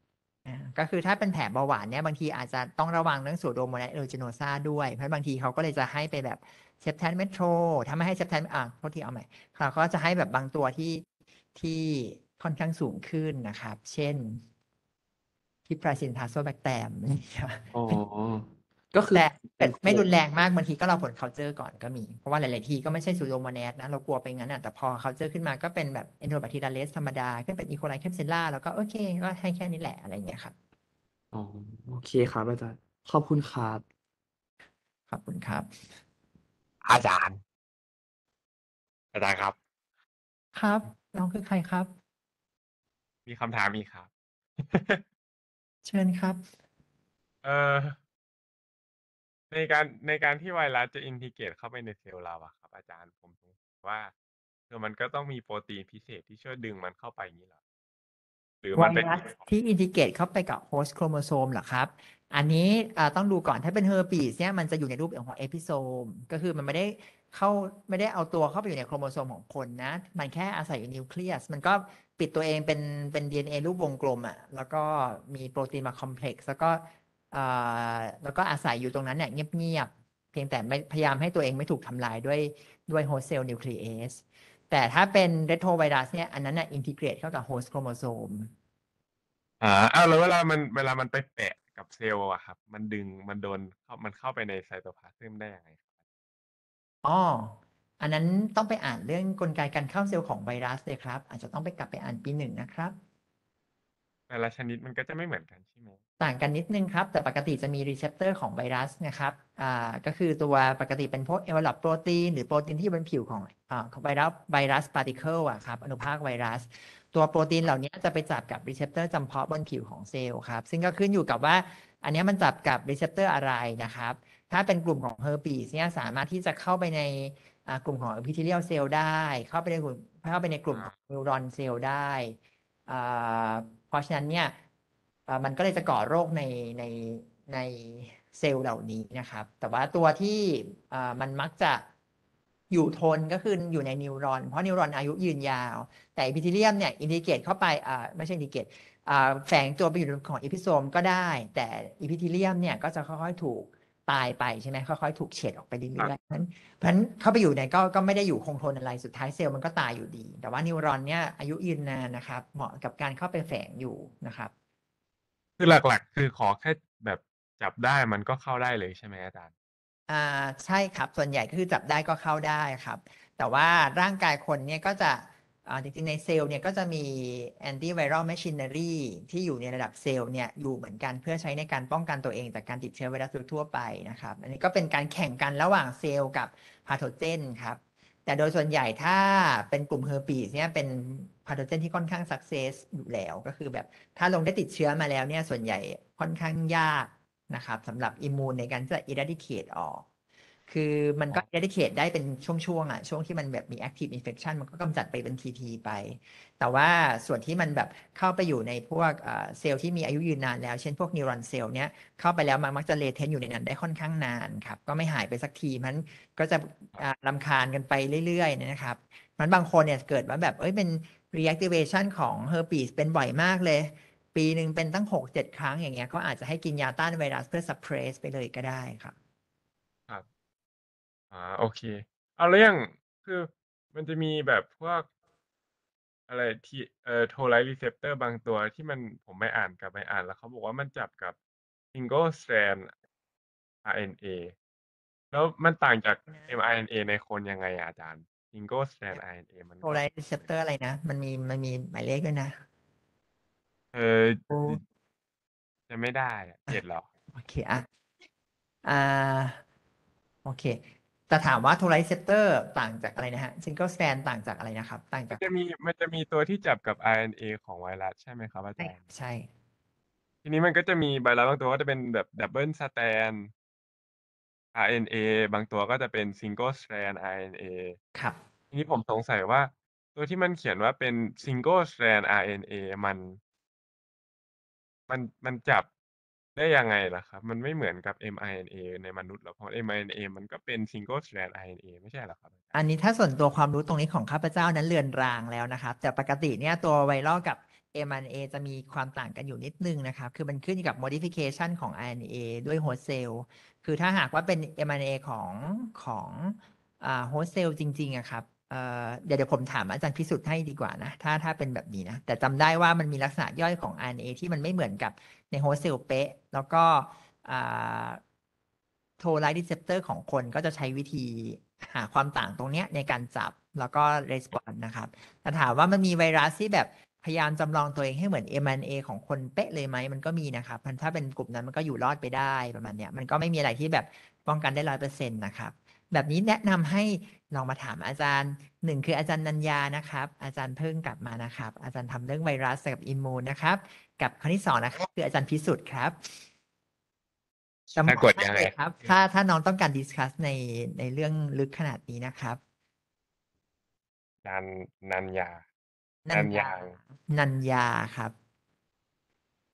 ก็คือถ้าเป็นแผลเบาหวานเนี่ยบางทีอาจจะต้องระวังเรื่องสูตรโดมมนาเอรเจโนซาด้วยเพราะบางทีเขาก็เลยจะให้ไปแบบเซปแทนเมโทรถ้าไม่ให้เซปแทนอ่าโทษทีเอาใหม่เขาก็จะให้แบบบางตัวที่ที่ค่อนข้างสูงขึ้นนะครับ เช่น ที่ปราซินทาโซแบคแตมอ๋อก็คือแต่ไม่รุนแรงมากบางทีก็เราผล culture ก่อนก็มี เพราะว่าหลายๆที่ก็ไม่ใช่ซูโดโมเนสนะ เรากลัวไปงั้นอ่ะแต่พอ culture ขึ้นมาก็เป็นแบบเอนโทรบัติดาเลส ธรรมดาขึ้นเป็นอีโคไลแคปเซล่าแล้วก็โอเค ก็ให้แค่นี้แหละ อะไรเงี้ยครับอ๋อโอเคครับ อาจารย์ ขอบคุณครับ ขอบคุณครับ อาจารย์อาจารย์ครับ ครับน้องคือใครครับ มีคำถามมีครับ เชิญครับ เออในการในการที่ไวรัสจะอินทิเกตเข้าไปในเซลล์เราอะครับ อาจารย์ผมสงสัยว่าคือมันก็ต้องมีโปรตีนพิเศษที่ช่วยดึงมันเข้าไปอย่างนี้หรอหรือไวมันเป็นรัีสที่อินทิเกตเข้าไปกับโฮสต์โครโมโซมเหรอครับ อันนี้ต้องดูก่อนถ้าเป็นเฮอร์ปีสเนี่ยมันจะอยู่ในรูปของเอพิโซม ก็คือมันไม่ได้เข้าไม่ได้เอาตัวเข้าไปอยู่ในโครโมโซมของคนนะ มันแค่อาศัยอยู่นิวเคลียสมันก็ปิดตัวเองเป็นเป็น DNA รูปวงกลมอะะแล้วก็มีโปรตีนมาคอมเพล็กซ์แล้วก็แล้วก็อาศัยอยู่ตรงนั้นเนี่ยเงียบๆ เพียงแต่พยายามให้ตัวเองไม่ถูกทำลายด้วยด้วยโฮสเซลนิวคลีเอสแต่ถ้าเป็นเรโทรไวรัสเนี่ยอันนั้นน่ยอินทิเกรตเข้ากับโฮสต์โครโมโซม อ่าอ้าวแล้วเวลามันเวลามันไปแปะกับเซลล์อะครับมันดึงมันโดนเข้ามันเข้าไปในไซโตพลาซึมได้ยังไงอ๋อ อันนั้นต้องไปอ่านเรื่องกลไกการเข้าเซลล์ของไวรัสเลยครับ อาจจะต้องไปกลับไปอ่านปีหนึ่งนะครับแต่ละชนิดมันก็จะไม่เหมือนกันใช่ไหมต่างกันนิดนึงครับ แต่ปกติจะมีรีเซพเตอร์ของไวรัสนะครับอ่าก็คือตัวปกติเป็นพวกเอวลอปโปรตีนหรือโปรตีนที่บนผิวของอ่าของไวรัสไวรัสพาร์ติเคิลอะครับอนุภาคไวรัส ตัวโปรตีนเหล่านี้จะไปจับกับรีเซพเตอร์จำเพาะบนผิวของเซลล์ครับ ซึ่งก็ขึ้นอยู่กับว่า อันนี้มันจับกับรีเซพเตอร์อะไรนะครับถ้าเป็นกลุ่มของเฮอร์ปีสเนี่ยสามารถที่จะเข้าไปในกลุ่มของพิทิเลียลเซลล์ได้เข้าไปในกลุ่มเข้าไปในกลุ่มของนิวรอนเซลล์ได้ราะฉะนั้นเนี่ยมันก็เลยจะก่อโรคในในในเซลล์เหล่านี้นะครับ แต่ว่าตัวที่มันมักจะอยู่ทนก็คืออยู่ในนิวรอน เพราะนิวรอนอายุยืนยาว แต่อิพิทิเลียมเนี่ยอินดิเกตเข้าไปไม่ใช่อินดิเกตแฝงตัวไปอยู่ในของอิพิโซมก็ได้ แต่อิพิทิเลียมเนี่ยก็จะค่อยๆถูกตายไปใช่ไหมค่อยๆถูกเฉดออกไปเรื่อยๆนั้นเพราะฉะนั้นเข้าไปอยู่เนี่ยก็ก็ไม่ได้อยู่คงทนอะไรสุดท้ายเซลล์มันก็ตายอยู่ดี แต่ว่านิวรอนเนี่ยอายุยืนนานนะครับ เหมาะกับการเข้าไปแฝงอยู่นะครับคือหลัก ๆ คือขอแค่แบบจับได้มันก็เข้าได้เลยใช่ไหมอาจารย์อ่า ใช่ครับส่วนใหญ่คือจับได้ก็เข้าได้ครับ แต่ว่าร่างกายคนเนี่ยก็จะจริงๆในเซลล์เนี่ยก็จะมีแอน้ไวรัลแมชชีนเนอรี่ที่อยู่ในระดับเซลล์เนี่ยอยู่เหมือนกันเพื่อใช้ในการป้องกันตัวเองจากการติดเชื้อไวรัสทั่วไปนะครับอันนี้ก็เป็นการแข่งกันระหว่างเซลล์กับพาโทเจนครับแต่โดยส่วนใหญ่ถ้าเป็นกลุ่มเฮอร์ปีสเนี่ยเป็นพาโทเจน ที่ค่อนข้างสักเซสอยู่แล้วก็คือแบบถ้าลงได้ติดเชื้อมาแล้วเนี่ยส่วนใหญ่ค่อนข้างยากนะครับสำหรับอิมมูนในการจะอิร d i ิ a t e ออกคือมันก็จะได้เขตได้เป็นช่วงๆอ่ะช่วงที่มันแบบมี active infection มันก็กำจัดไปเป็นทีๆไป แต่ว่าส่วนที่มันแบบเข้าไปอยู่ในพวกเซลล์ที่มีอายุยืนนานแล้วเช่นพวกนิวรอนเซลล์เนี้ยเข้าไปแล้ว มันมักจะเลเทนอยู่ในนั้นได้ค่อนข้างนานครับ ก็ไม่หายไปสักที มันก็จะลำคาญกันไปเรื่อย ๆ นะครับ มันบางคนเนี่ยเกิดว่าแบบเอ้ยเป็น reactivation ของ herpes เป็นบ่อยมากเลย ปีหนึ่งเป็นตั้ง 6-7 ครั้งอย่างเงี้ยก็อาจจะให้กินยาต้านไวรัสเพื่อ suppress ไปเลยก็ได้ครับอาโอเค เอาแล้วอย่างคือมันจะมีแบบพวกอะไรที่เอ่อทรไล l ์รีเซพเตอร์บางตัวที่มันผมไม่อ่านกับไม่อ่านแล้วเขาบอกว่ามันจับกับ single strand RNA แล้วมันต่างจาก mRNA ในคนยังไงอาจารย์ single แอ strand RNA มันโทรไล l ์รีเซพเตอร์อะไรนะมันมีมันมีหมายเลขด้วยนะเอออจะไม่ได้เจ็ดหรอโอเค อ่ะ อ่า โอเคแต่ถามว่าโทรไลเซเตอร์ต่างจากอะไรนะฮะซิงเกิลสแตนต่างจากอะไรนะครับ ต่างจากจะมีมันจะมีตัวที่จับกับ RNA ของไวรัสใช่ไหมครับอาจารย์ใช่ ทีนี้มันก็จะมีไวรัสบางตัวก็จะเป็นแบบดับเบิลสแตน RNA บางตัวก็จะเป็นซิงเกิลสแตน RNA ครับ ทีนี้ผมสงสัยว่า ตัวที่มันเขียนว่าเป็นซิงเกิลสแตน RNA มัน มันมันจับได้ยังไงล่ะครับ มันไม่เหมือนกับ mRNA ในมนุษย์หรอกเพราะ mRNA มันก็เป็น single strand RNA ไม่ใช่หรอครับ อันนี้ถ้าส่วนตัวความรู้ตรงนี้ของข้าพเจ้านั้นเลือนรางแล้วนะครับ แต่ปกติเนี่ยตัวไวรัลกับ mRNA จะมีความต่างกันอยู่นิดนึงนะครับ คือมันขึ้นกับ modification ของ RNA ด้วย host cell คือถ้าหากว่าเป็น mRNA ของของอ่า host cell จริงๆอะครับเดี๋ยวผมถามอาจารย์พิสุทธิ์ให้ดีกว่านะถ้าถ้าเป็นแบบนี้นะ แต่จำได้ว่ามันมีลักษณะย่อยของ RNA ที่มันไม่เหมือนกับในโฮสต์เซลล์เป๊ะแล้วก็โทรไลท์ดิเซปเตอร์ของคนก็จะใช้วิธีหาความต่างตรงเนี้ยในการจับแล้วก็รีสปอนส์นะครับแต่ถามว่ามันมีไวรัสที่แบบพยายามจำลองตัวเองให้เหมือน mRNA ของคนเป๊ะเลยไหมมันก็มีนะครับมันถ้าเป็นกลุ่มนั้นมันก็อยู่รอดไปได้ประมาณเนี้ยมันก็ไม่มีอะไรที่แบบป้องกันได้ร้อยเปอร์เซ็นต์นะครับแบบนี้แนะนำให้ลองมาถามอาจารย์หนึ่งคืออาจารย์นัญญา นะครับ อาจารย์เพิ่งกลับมานะครับ อาจารย์ทำเรื่องไวรัสกับอิมมูนนะครับ กับคนที่สองนะครับคืออาจารย์พิสุทธิ์ครับจำกดได้เลยครับถ้าถ้าน้องต้องการดิสคัสในในเรื่องลึกขนาดนี้นะครับนันนันยานันยานันยาครับ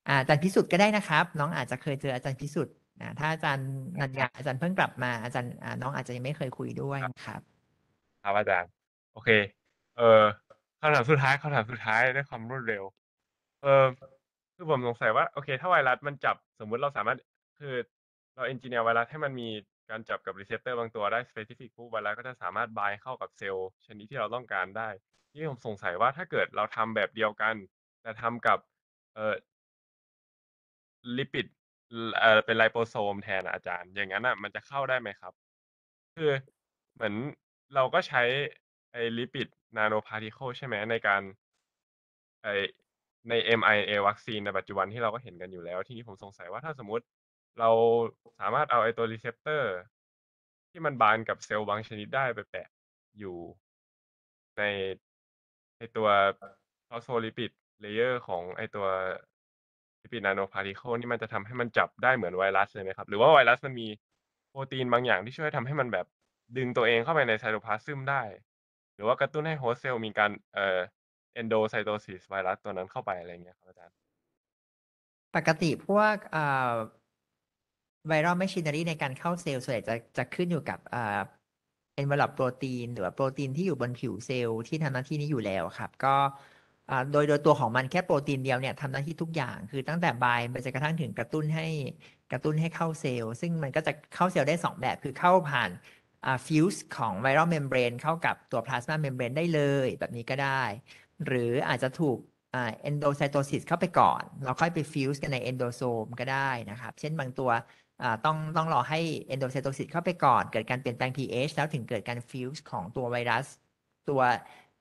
อาจารย์พิสุทธิ์ก็ได้นะครับ น้องอาจจะเคยเจออาจารย์พิสุทธิ์ถ้าอาจารย์นันยาอาจารย์เพิ่งกลับมาอาจารย์ น้องอาจจะยังไม่เคยคุยด้วยครับครับอาจารย์ โอเค เออคำถามสุดท้ายคำถามสุดท้ายด้วยความรวดเร็ว เออคือผมสงสัยว่าโอเค ถ้าไวรัสมันจับสมมุติเราสามารถ คือเราเอนจิเนียร์ไวรัสให้มันมีการจับกับรีเซพเตอร์บางตัวได้สเปซิฟิกปุ๊บไวรัสก็จะสามารถบายเข้ากับเซลล์ชนิดที่เราต้องการได้ที่ผมสงสัยว่าถ้าเกิดเราทำแบบเดียวกัน แต่ทำกับเอ่อลิปิดเป็นไลโปโซมแทนอาจารย์ อย่างนั้นอ่ะมันจะเข้าได้ไหมครับ คือเหมือนเราก็ใช้ไอลิปิดนาโนพาร์ติเคิลใช่ไหมในการไอใน mRNA วัคซีนในปัจจุบันที่เราก็เห็นกันอยู่แล้ว ทีนี้ผมสงสัยว่าถ้าสมมติเราสามารถเอาไอตัวรีเซพเตอร์ ที่มันบานกับเซลล์บางชนิดได้ไปแปะอยู่ ในในตัว p อ o s p ลิปิดเลเยอร์ของไอตัวลิปิดนาโนพาร์ติเคิลนี่มันจะทำให้มันจับได้เหมือนไวรัสเลยไหมครับ หรือว่าไวรัสมันมีโปรตีนบางอย่างที่ช่วยทำให้มันแบบ ดึงตัวเองเข้าไปในไซโตพลาซึมได้ หรือว่ากระตุ้นให้โฮสต์เซลล์มีการเอ่อเอนโดไซโตซิสไวรัสตัวนั้นเข้าไปอะไรเงี้ยครับอาจารย์ปกติพวก่ไวรัลแมชชีนารีในการเข้าเซลล์ส่วนใหญ่จะจะขึ้นอยู่กับเอ็นเวลปโปรตีน หรือว่าโปรตีนที่อยู่บนผิวเซลล์ที่ทำหน้าที่นี้อยู่แล้วครับ ก็โดยโดยตัวของมันแค่โปรตีนเดียวเนี่ยทำหน้าที่ทุกอย่างคือตั้งแต่บายไปจนกระทั่งถึงกระตุ้นให้กระตุ้นให้เข้าเซลล์ซึ่งมันก็จะเข้าเซลล์ได้ 2 แบบ คือเข้าผ่านฟิวส์ของไวรัลเมมเบรนเข้ากับตัวพลาสมาเมมเบรนได้เลย แบบนี้ก็ได้ หรืออาจจะถูกเอนโดไซโตซิสเข้าไปก่อน เราค่อยไปฟิวส์กันในเอนโดโซมก็ได้นะครับเช่นบางตัวต้องต้องรอให้เอนโดไซโตซิสเข้าไปก่อนเกิดการเปลี่ยนแปลง pH แล้วถึงเกิดการฟิวส์ของตัวไวรัส ตัว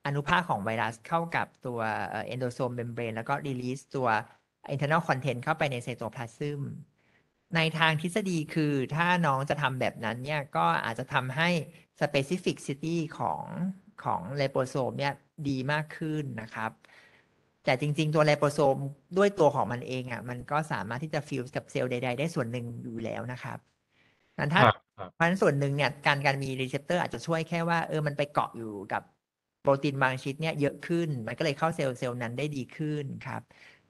อนุภาคของไวรัสเข้ากับตัวเอนโดโซมเบมเบรนแล้วก็รีลีสตัว internal content เข้าไปในไซโตพลาซึม ในทางทฤษฎีคือถ้าน้องจะทำแบบนั้นเนี่ยก็อาจจะทำให้ specificity ของของเลโปโซมเนี่ยดีมากขึ้นนะครับ แต่จริงๆ ตัวเลโปโซม ด้วยตัวของมันเองอะ่ะ มันก็สามารถที่จะฟิวกับเซลล์ใดๆได้ส่วนหนึ่งอยู่แล้วนะครับนั้นถ้าเพราะฉะนั้นส่วนหนึ่งเนี่ยการการมีรีเซพเตอร์อาจจะช่วยแค่ว่าเออมันไปเกาะอยู่กับโปรตีนบางชิิดเนี่ยเยอะขึ้น มันก็เลยเข้าเซลล์เซลล์นั้นได้ดีขึ้นครับ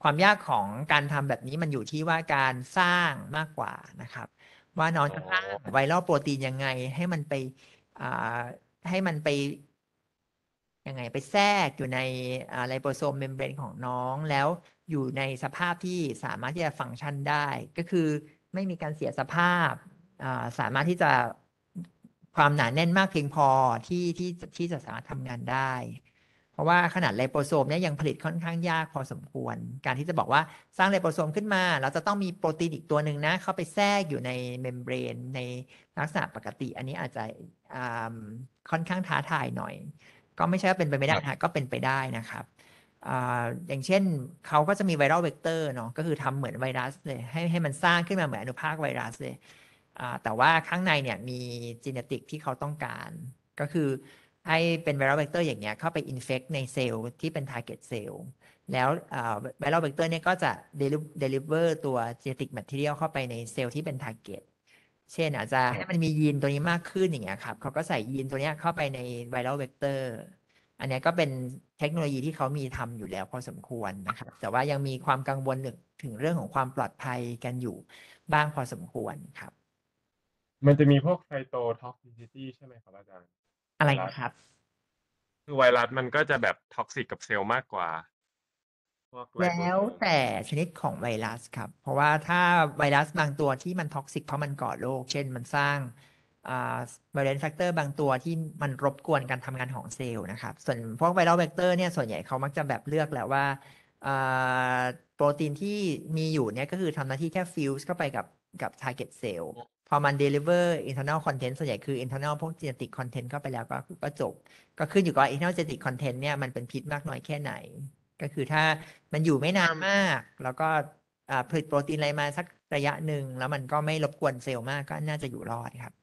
ความยากของการทำแบบนี้มันอยู่ที่ว่าการสร้างมากกว่านะครับ ว่าน้องจะสร้างไวรัลโปรตีนยังไงให้มันไปให้มันไปยังไงไปแทรกอยู่ในไลโปโซมเมมเบรนของน้องแล้วอยู่ในสภาพที่สามารถที่จะฟังก์ชันได้ ก็คือไม่มีการเสียสภาพสามารถที่จะความหนาแน่นมากเพียงพอที่ที่ที่จะสามารถทำงานได้ เพราะว่าขนาดไลโปโซมเนี่ยยังผลิตค่อนข้างยากพอสมควร การที่จะบอกว่าสร้างไลโปโซมขึ้นมา เราจะต้องมีโปรตีนอีกตัวหนึ่งนะเข้าไปแทรกอยู่ในเมมเบรนในลักษณะปกติอันนี้อาจจะค่อนข้างท้าทายหน่อย ก็ไม่ใช่ว่าเป็นไปไม่ได้ะก็เป็นไปได้นะครับอย่างเช่นเขาก็จะมีไวรัลเวกเตอร์เนาะก็คือทำเหมือนไวรัสเลยให้ให้มันสร้างขึ้นมาเหมือนอนุภาคไวรัสเลยแต่ว่าข้างในเนี่ยมีจีเนติกที่เขาต้องการ ก็คือให้เป็นไวรัลเวกเตอร์อย่างเงี้ยเข้าไปอินเฟกในเซลล์ที่เป็นทาร์เก็ตเซลล์แล้วไวรัลเวกเตอร์เนี่ยก็จะเดลิเวอร์ตัวจีเนติกแมทเทียลเข้าไปในเซลล์ที่เป็นทาร์เก็ตเช่น อาจจะให้มันมียีนตัวนี้มากขึ้นอย่างเงี้ยครับเขาก็ใส่ยีนตัวนี้เข้าไปในไวรัลเวกเตอร์อันนี้ก็เป็นเทคโนโลยีที่เขามีทำอยู่แล้วพอสมควรนะครับ แต่ว่ายังมีความกังวลถึงเรื่องของความปลอดภัยกันอยู่บ้างพอสมควรครับมันจะมีพวกไซโตท็อกซิซิตี้ใช่ไหมครับอาจารย์ อะไรนะครับ คือไวรัสมันก็จะแบบท็อกซิกกับเซลล์มากกว่าพวกแล้วแต่ชนิดของไวรัสครับ เพราะว่าถ้าไวรัสบางตัวที่มันท็อกซิกเพราะมันก่อโรค เช่นมันสร้างบริไวรัสแฟกเตอร์บางตัวที่มันรบกวนการทำงานของเซลล์นะครับ ส่วนพวกไวรัลแฟกเตอร์เนี่ยส่วนใหญ่เขามักจะแบบเลือกแหละว่า่า โปรตีนที่มีอยู่เนี่ยก็คือทำหน้าที่แค่ฟิวส์เข้าไปกับกับทาร์เก็ตเซลล์พอมัน deliver internal content ส่วนใหญ่คือ internal พวก genetic content เข้าไปแล้วก็ก็จบ ก็ขึ้นอยู่กับ internal genetic content เนี่ยมันเป็นพิษมากน้อยแค่ไหน ก็คือถ้ามันอยู่ไม่นานมาก แล้วก็ผลิตโปรตีนอะไรมาสักระยะหนึ่ง แล้วมันก็ไม่รบกวนเซลล์มากก็น่าจะอยู่รอดครับ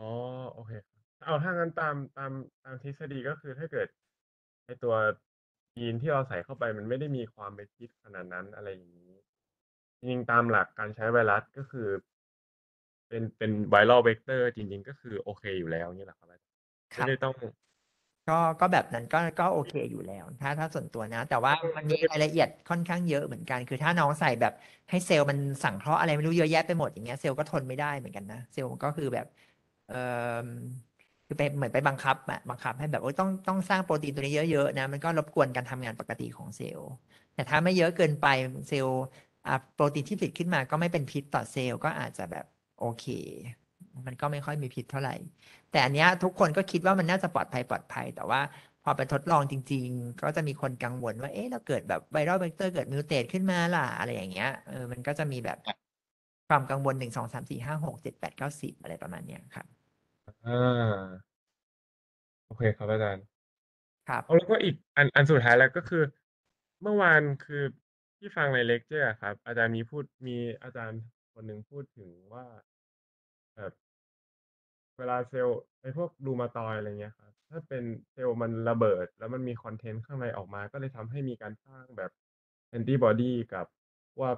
อ๋อโอเค เอาถ้างั้นตามตามตามทฤษฎีก็คือถ้าเกิดไอตัวยีนที่เราใส่เข้าไปมันไม่ได้มีความเป็นพิษขนาดนั้นอะไรอย่างนี้จริงตามหลักการใช้ไวรัสก็คือเป็นเป็นไวรัลเวกเตอร์จริงๆ ก็คือโอเคอยู่แล้วนี่แหละครับไม่ได้ต้องก็ก็แบบนั้นก็ก็โอเคอยู่แล้ว ถ้าถ้าส่วนตัวนะ แต่ว่ามันมีรายละเอียดค่อนข้างเยอะเหมือนกัน คือถ้าน้องใส่แบบให้เซลล์มันสั่งเคราะห์อะไรไม่รู้เยอะแยะไปหมดอย่างเงี้ยเซลล์ก็ทนไม่ได้เหมือนกัน นะเซลล์ก็คือแบบเอ่อคือไปเหมือนไปบังคับบังคับให้แบบโอ้ยต้องต้องสร้างโปรตีนตัวนี้เยอะๆนะ มันก็รบกวนการทำงานปกติของเซลล์แต่ถ้าไม่เยอะเกินไปเซลล์โปรตีนที่ผลิตขึ้นมา ก็ไม่เป็นพิษต่อเซลล์ก็อาจจะแบบโอเค มันก็ไม่ค่อยมีผิดเท่าไหร่ แต่อันนี้ทุกคนก็คิดว่ามันน่าจะปลอดภัยปลอดภัย แต่ว่าพอไปทดลองจริง ๆ ก็จะมีคนกังวลว่า เอ๊ะเราเกิดแบบไวรัลเวกเตอร์เกิดมิวเตตขึ้นมาล่ะ อะไรอย่างเงี้ย เออ มันก็จะมีแบบความกังวลหนึ่งสองสามสี่ห้าหกเจ็ดแปดเก้าสิบอะไรประมาณเนี้ยครับอ่าโอเคครับอาจารย์ ครับ แล้วก็อีกอันอันสุดท้ายแล้วก็คือ เมื่อวานคือที่ฟังในเลคเจอร์ครับอาจารย์มีพูดมีอาจารย์คนหนึ่งพูดถึงว่าแบบ เวลาเซลล์ไอพวกดูมาตอยอะไรเงี้ยครับถ้าเป็นเซลล์มันระเบิด แล้วมันมีคอนเทนต์ข้างในออกมา ก็เลยทำให้มีการสร้างแบบแอนติบอดีกับว่า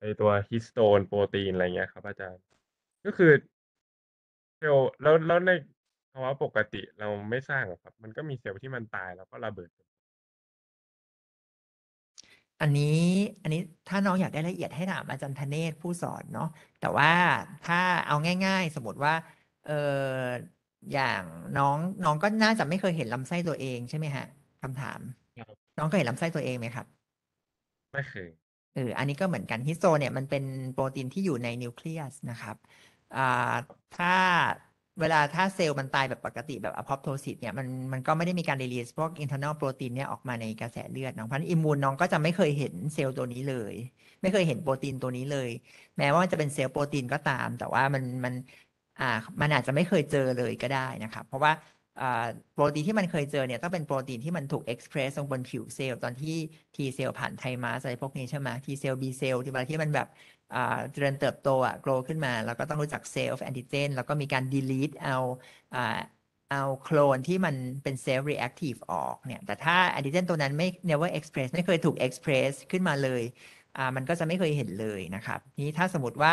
ไอตัวฮิสโตนโปรตีนอะไรเงี้ยครับอาจารย์ ก็คือเซลล์แล้วแล้วในภาวะปกติเราไม่สร้างหรอกครับ มันก็มีเซลล์ที่มันตายแล้วก็ระเบิดอันนี้อันนี้ถ้าน้องอยากได้ละเอียดให้ถามอาจารย์ธเนศผู้สอนเนาะแต่ว่าถ้าเอาง่ายๆ สมมติว่าเอออย่างน้องน้องก็น่าจะไม่เคยเห็นลำไส้ตัวเองใช่ไหมฮะคำถามน้องเคยเห็นลำไส้ตัวเองไหมครับไม่เคยเออ อันนี้ก็เหมือนกัน ฮิสโตเนี่ยมันเป็นโปรตีนที่อยู่ในนิวเคลียสนะครับอ่าถ้าเวลาถ้าเซลล์มันตายแบบปกติแบบอพอปโทซิสเนี่ยมันมันก็ไม่ได้มีการรีลีสพวก internal ลโปรตีนเนี่ยออกมาในกระแสเลือด น้องพันอิมมูนน้องก็จะไม่เคยเห็นเซลล์ตัวนี้เลย ไม่เคยเห็นโปรตีนตัวนี้เลย แม้ว่าจะเป็นเซลล์โปรตีนก็ตาม แต่ว่ามันมันอ่ามันอาจจะไม่เคยเจอเลยก็ได้นะครับเพราะว่าโปรตีนที่มันเคยเจอเนี่ยต้องเป็นโปรตีนที่มันถูกเอ็กซ์เพรสลงบนผิวเซลล์ตอนที่ทีเซลล์ผ่านไทมาสอะไรพวกนี้ใช่ไหมทีเซลล์บีเซลล์ที่บางที่มันแบบเจริญเติบโตอ่ะโกลขึ้นมา แล้วก็ต้องรู้จักเซลล์แอนติเจน แล้วก็มีการดีลีทเอาเอาโคลนที่มันเป็นเซลล์เรียกทีฟออกเนี่ย แต่ถ้าแอนติเจนตัวนั้นไม่ never express ไม่เคยถูก express ขึ้นมาเลย มันก็จะไม่เคยเห็นเลยนะครับนี้ถ้าสมมติว่า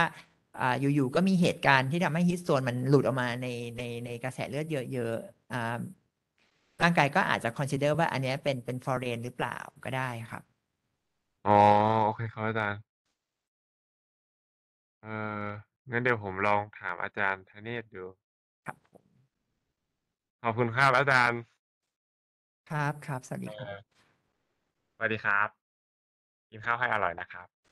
อยู่ ๆ ก็มีเหตุการณ์ที่ทำให้ฮิสโตนมันหลุดออกมาในในในกระแสเลือดเยอะๆร่างกายก็อาจจะ consider ว่าอันนี้เป็นเป็นฟอร์เรนหรือเปล่าก็ได้ครับ อ๋อ โอเคครับอาจารย์เอองั้นเดี๋ยวผมลองถามอาจารย์ธเนศดูครับผมขอบคุณครับ อาจารย์ ครับครับ สวัสดีครับ สวัสดีครับ กินข้าวให้อร่อยนะครับ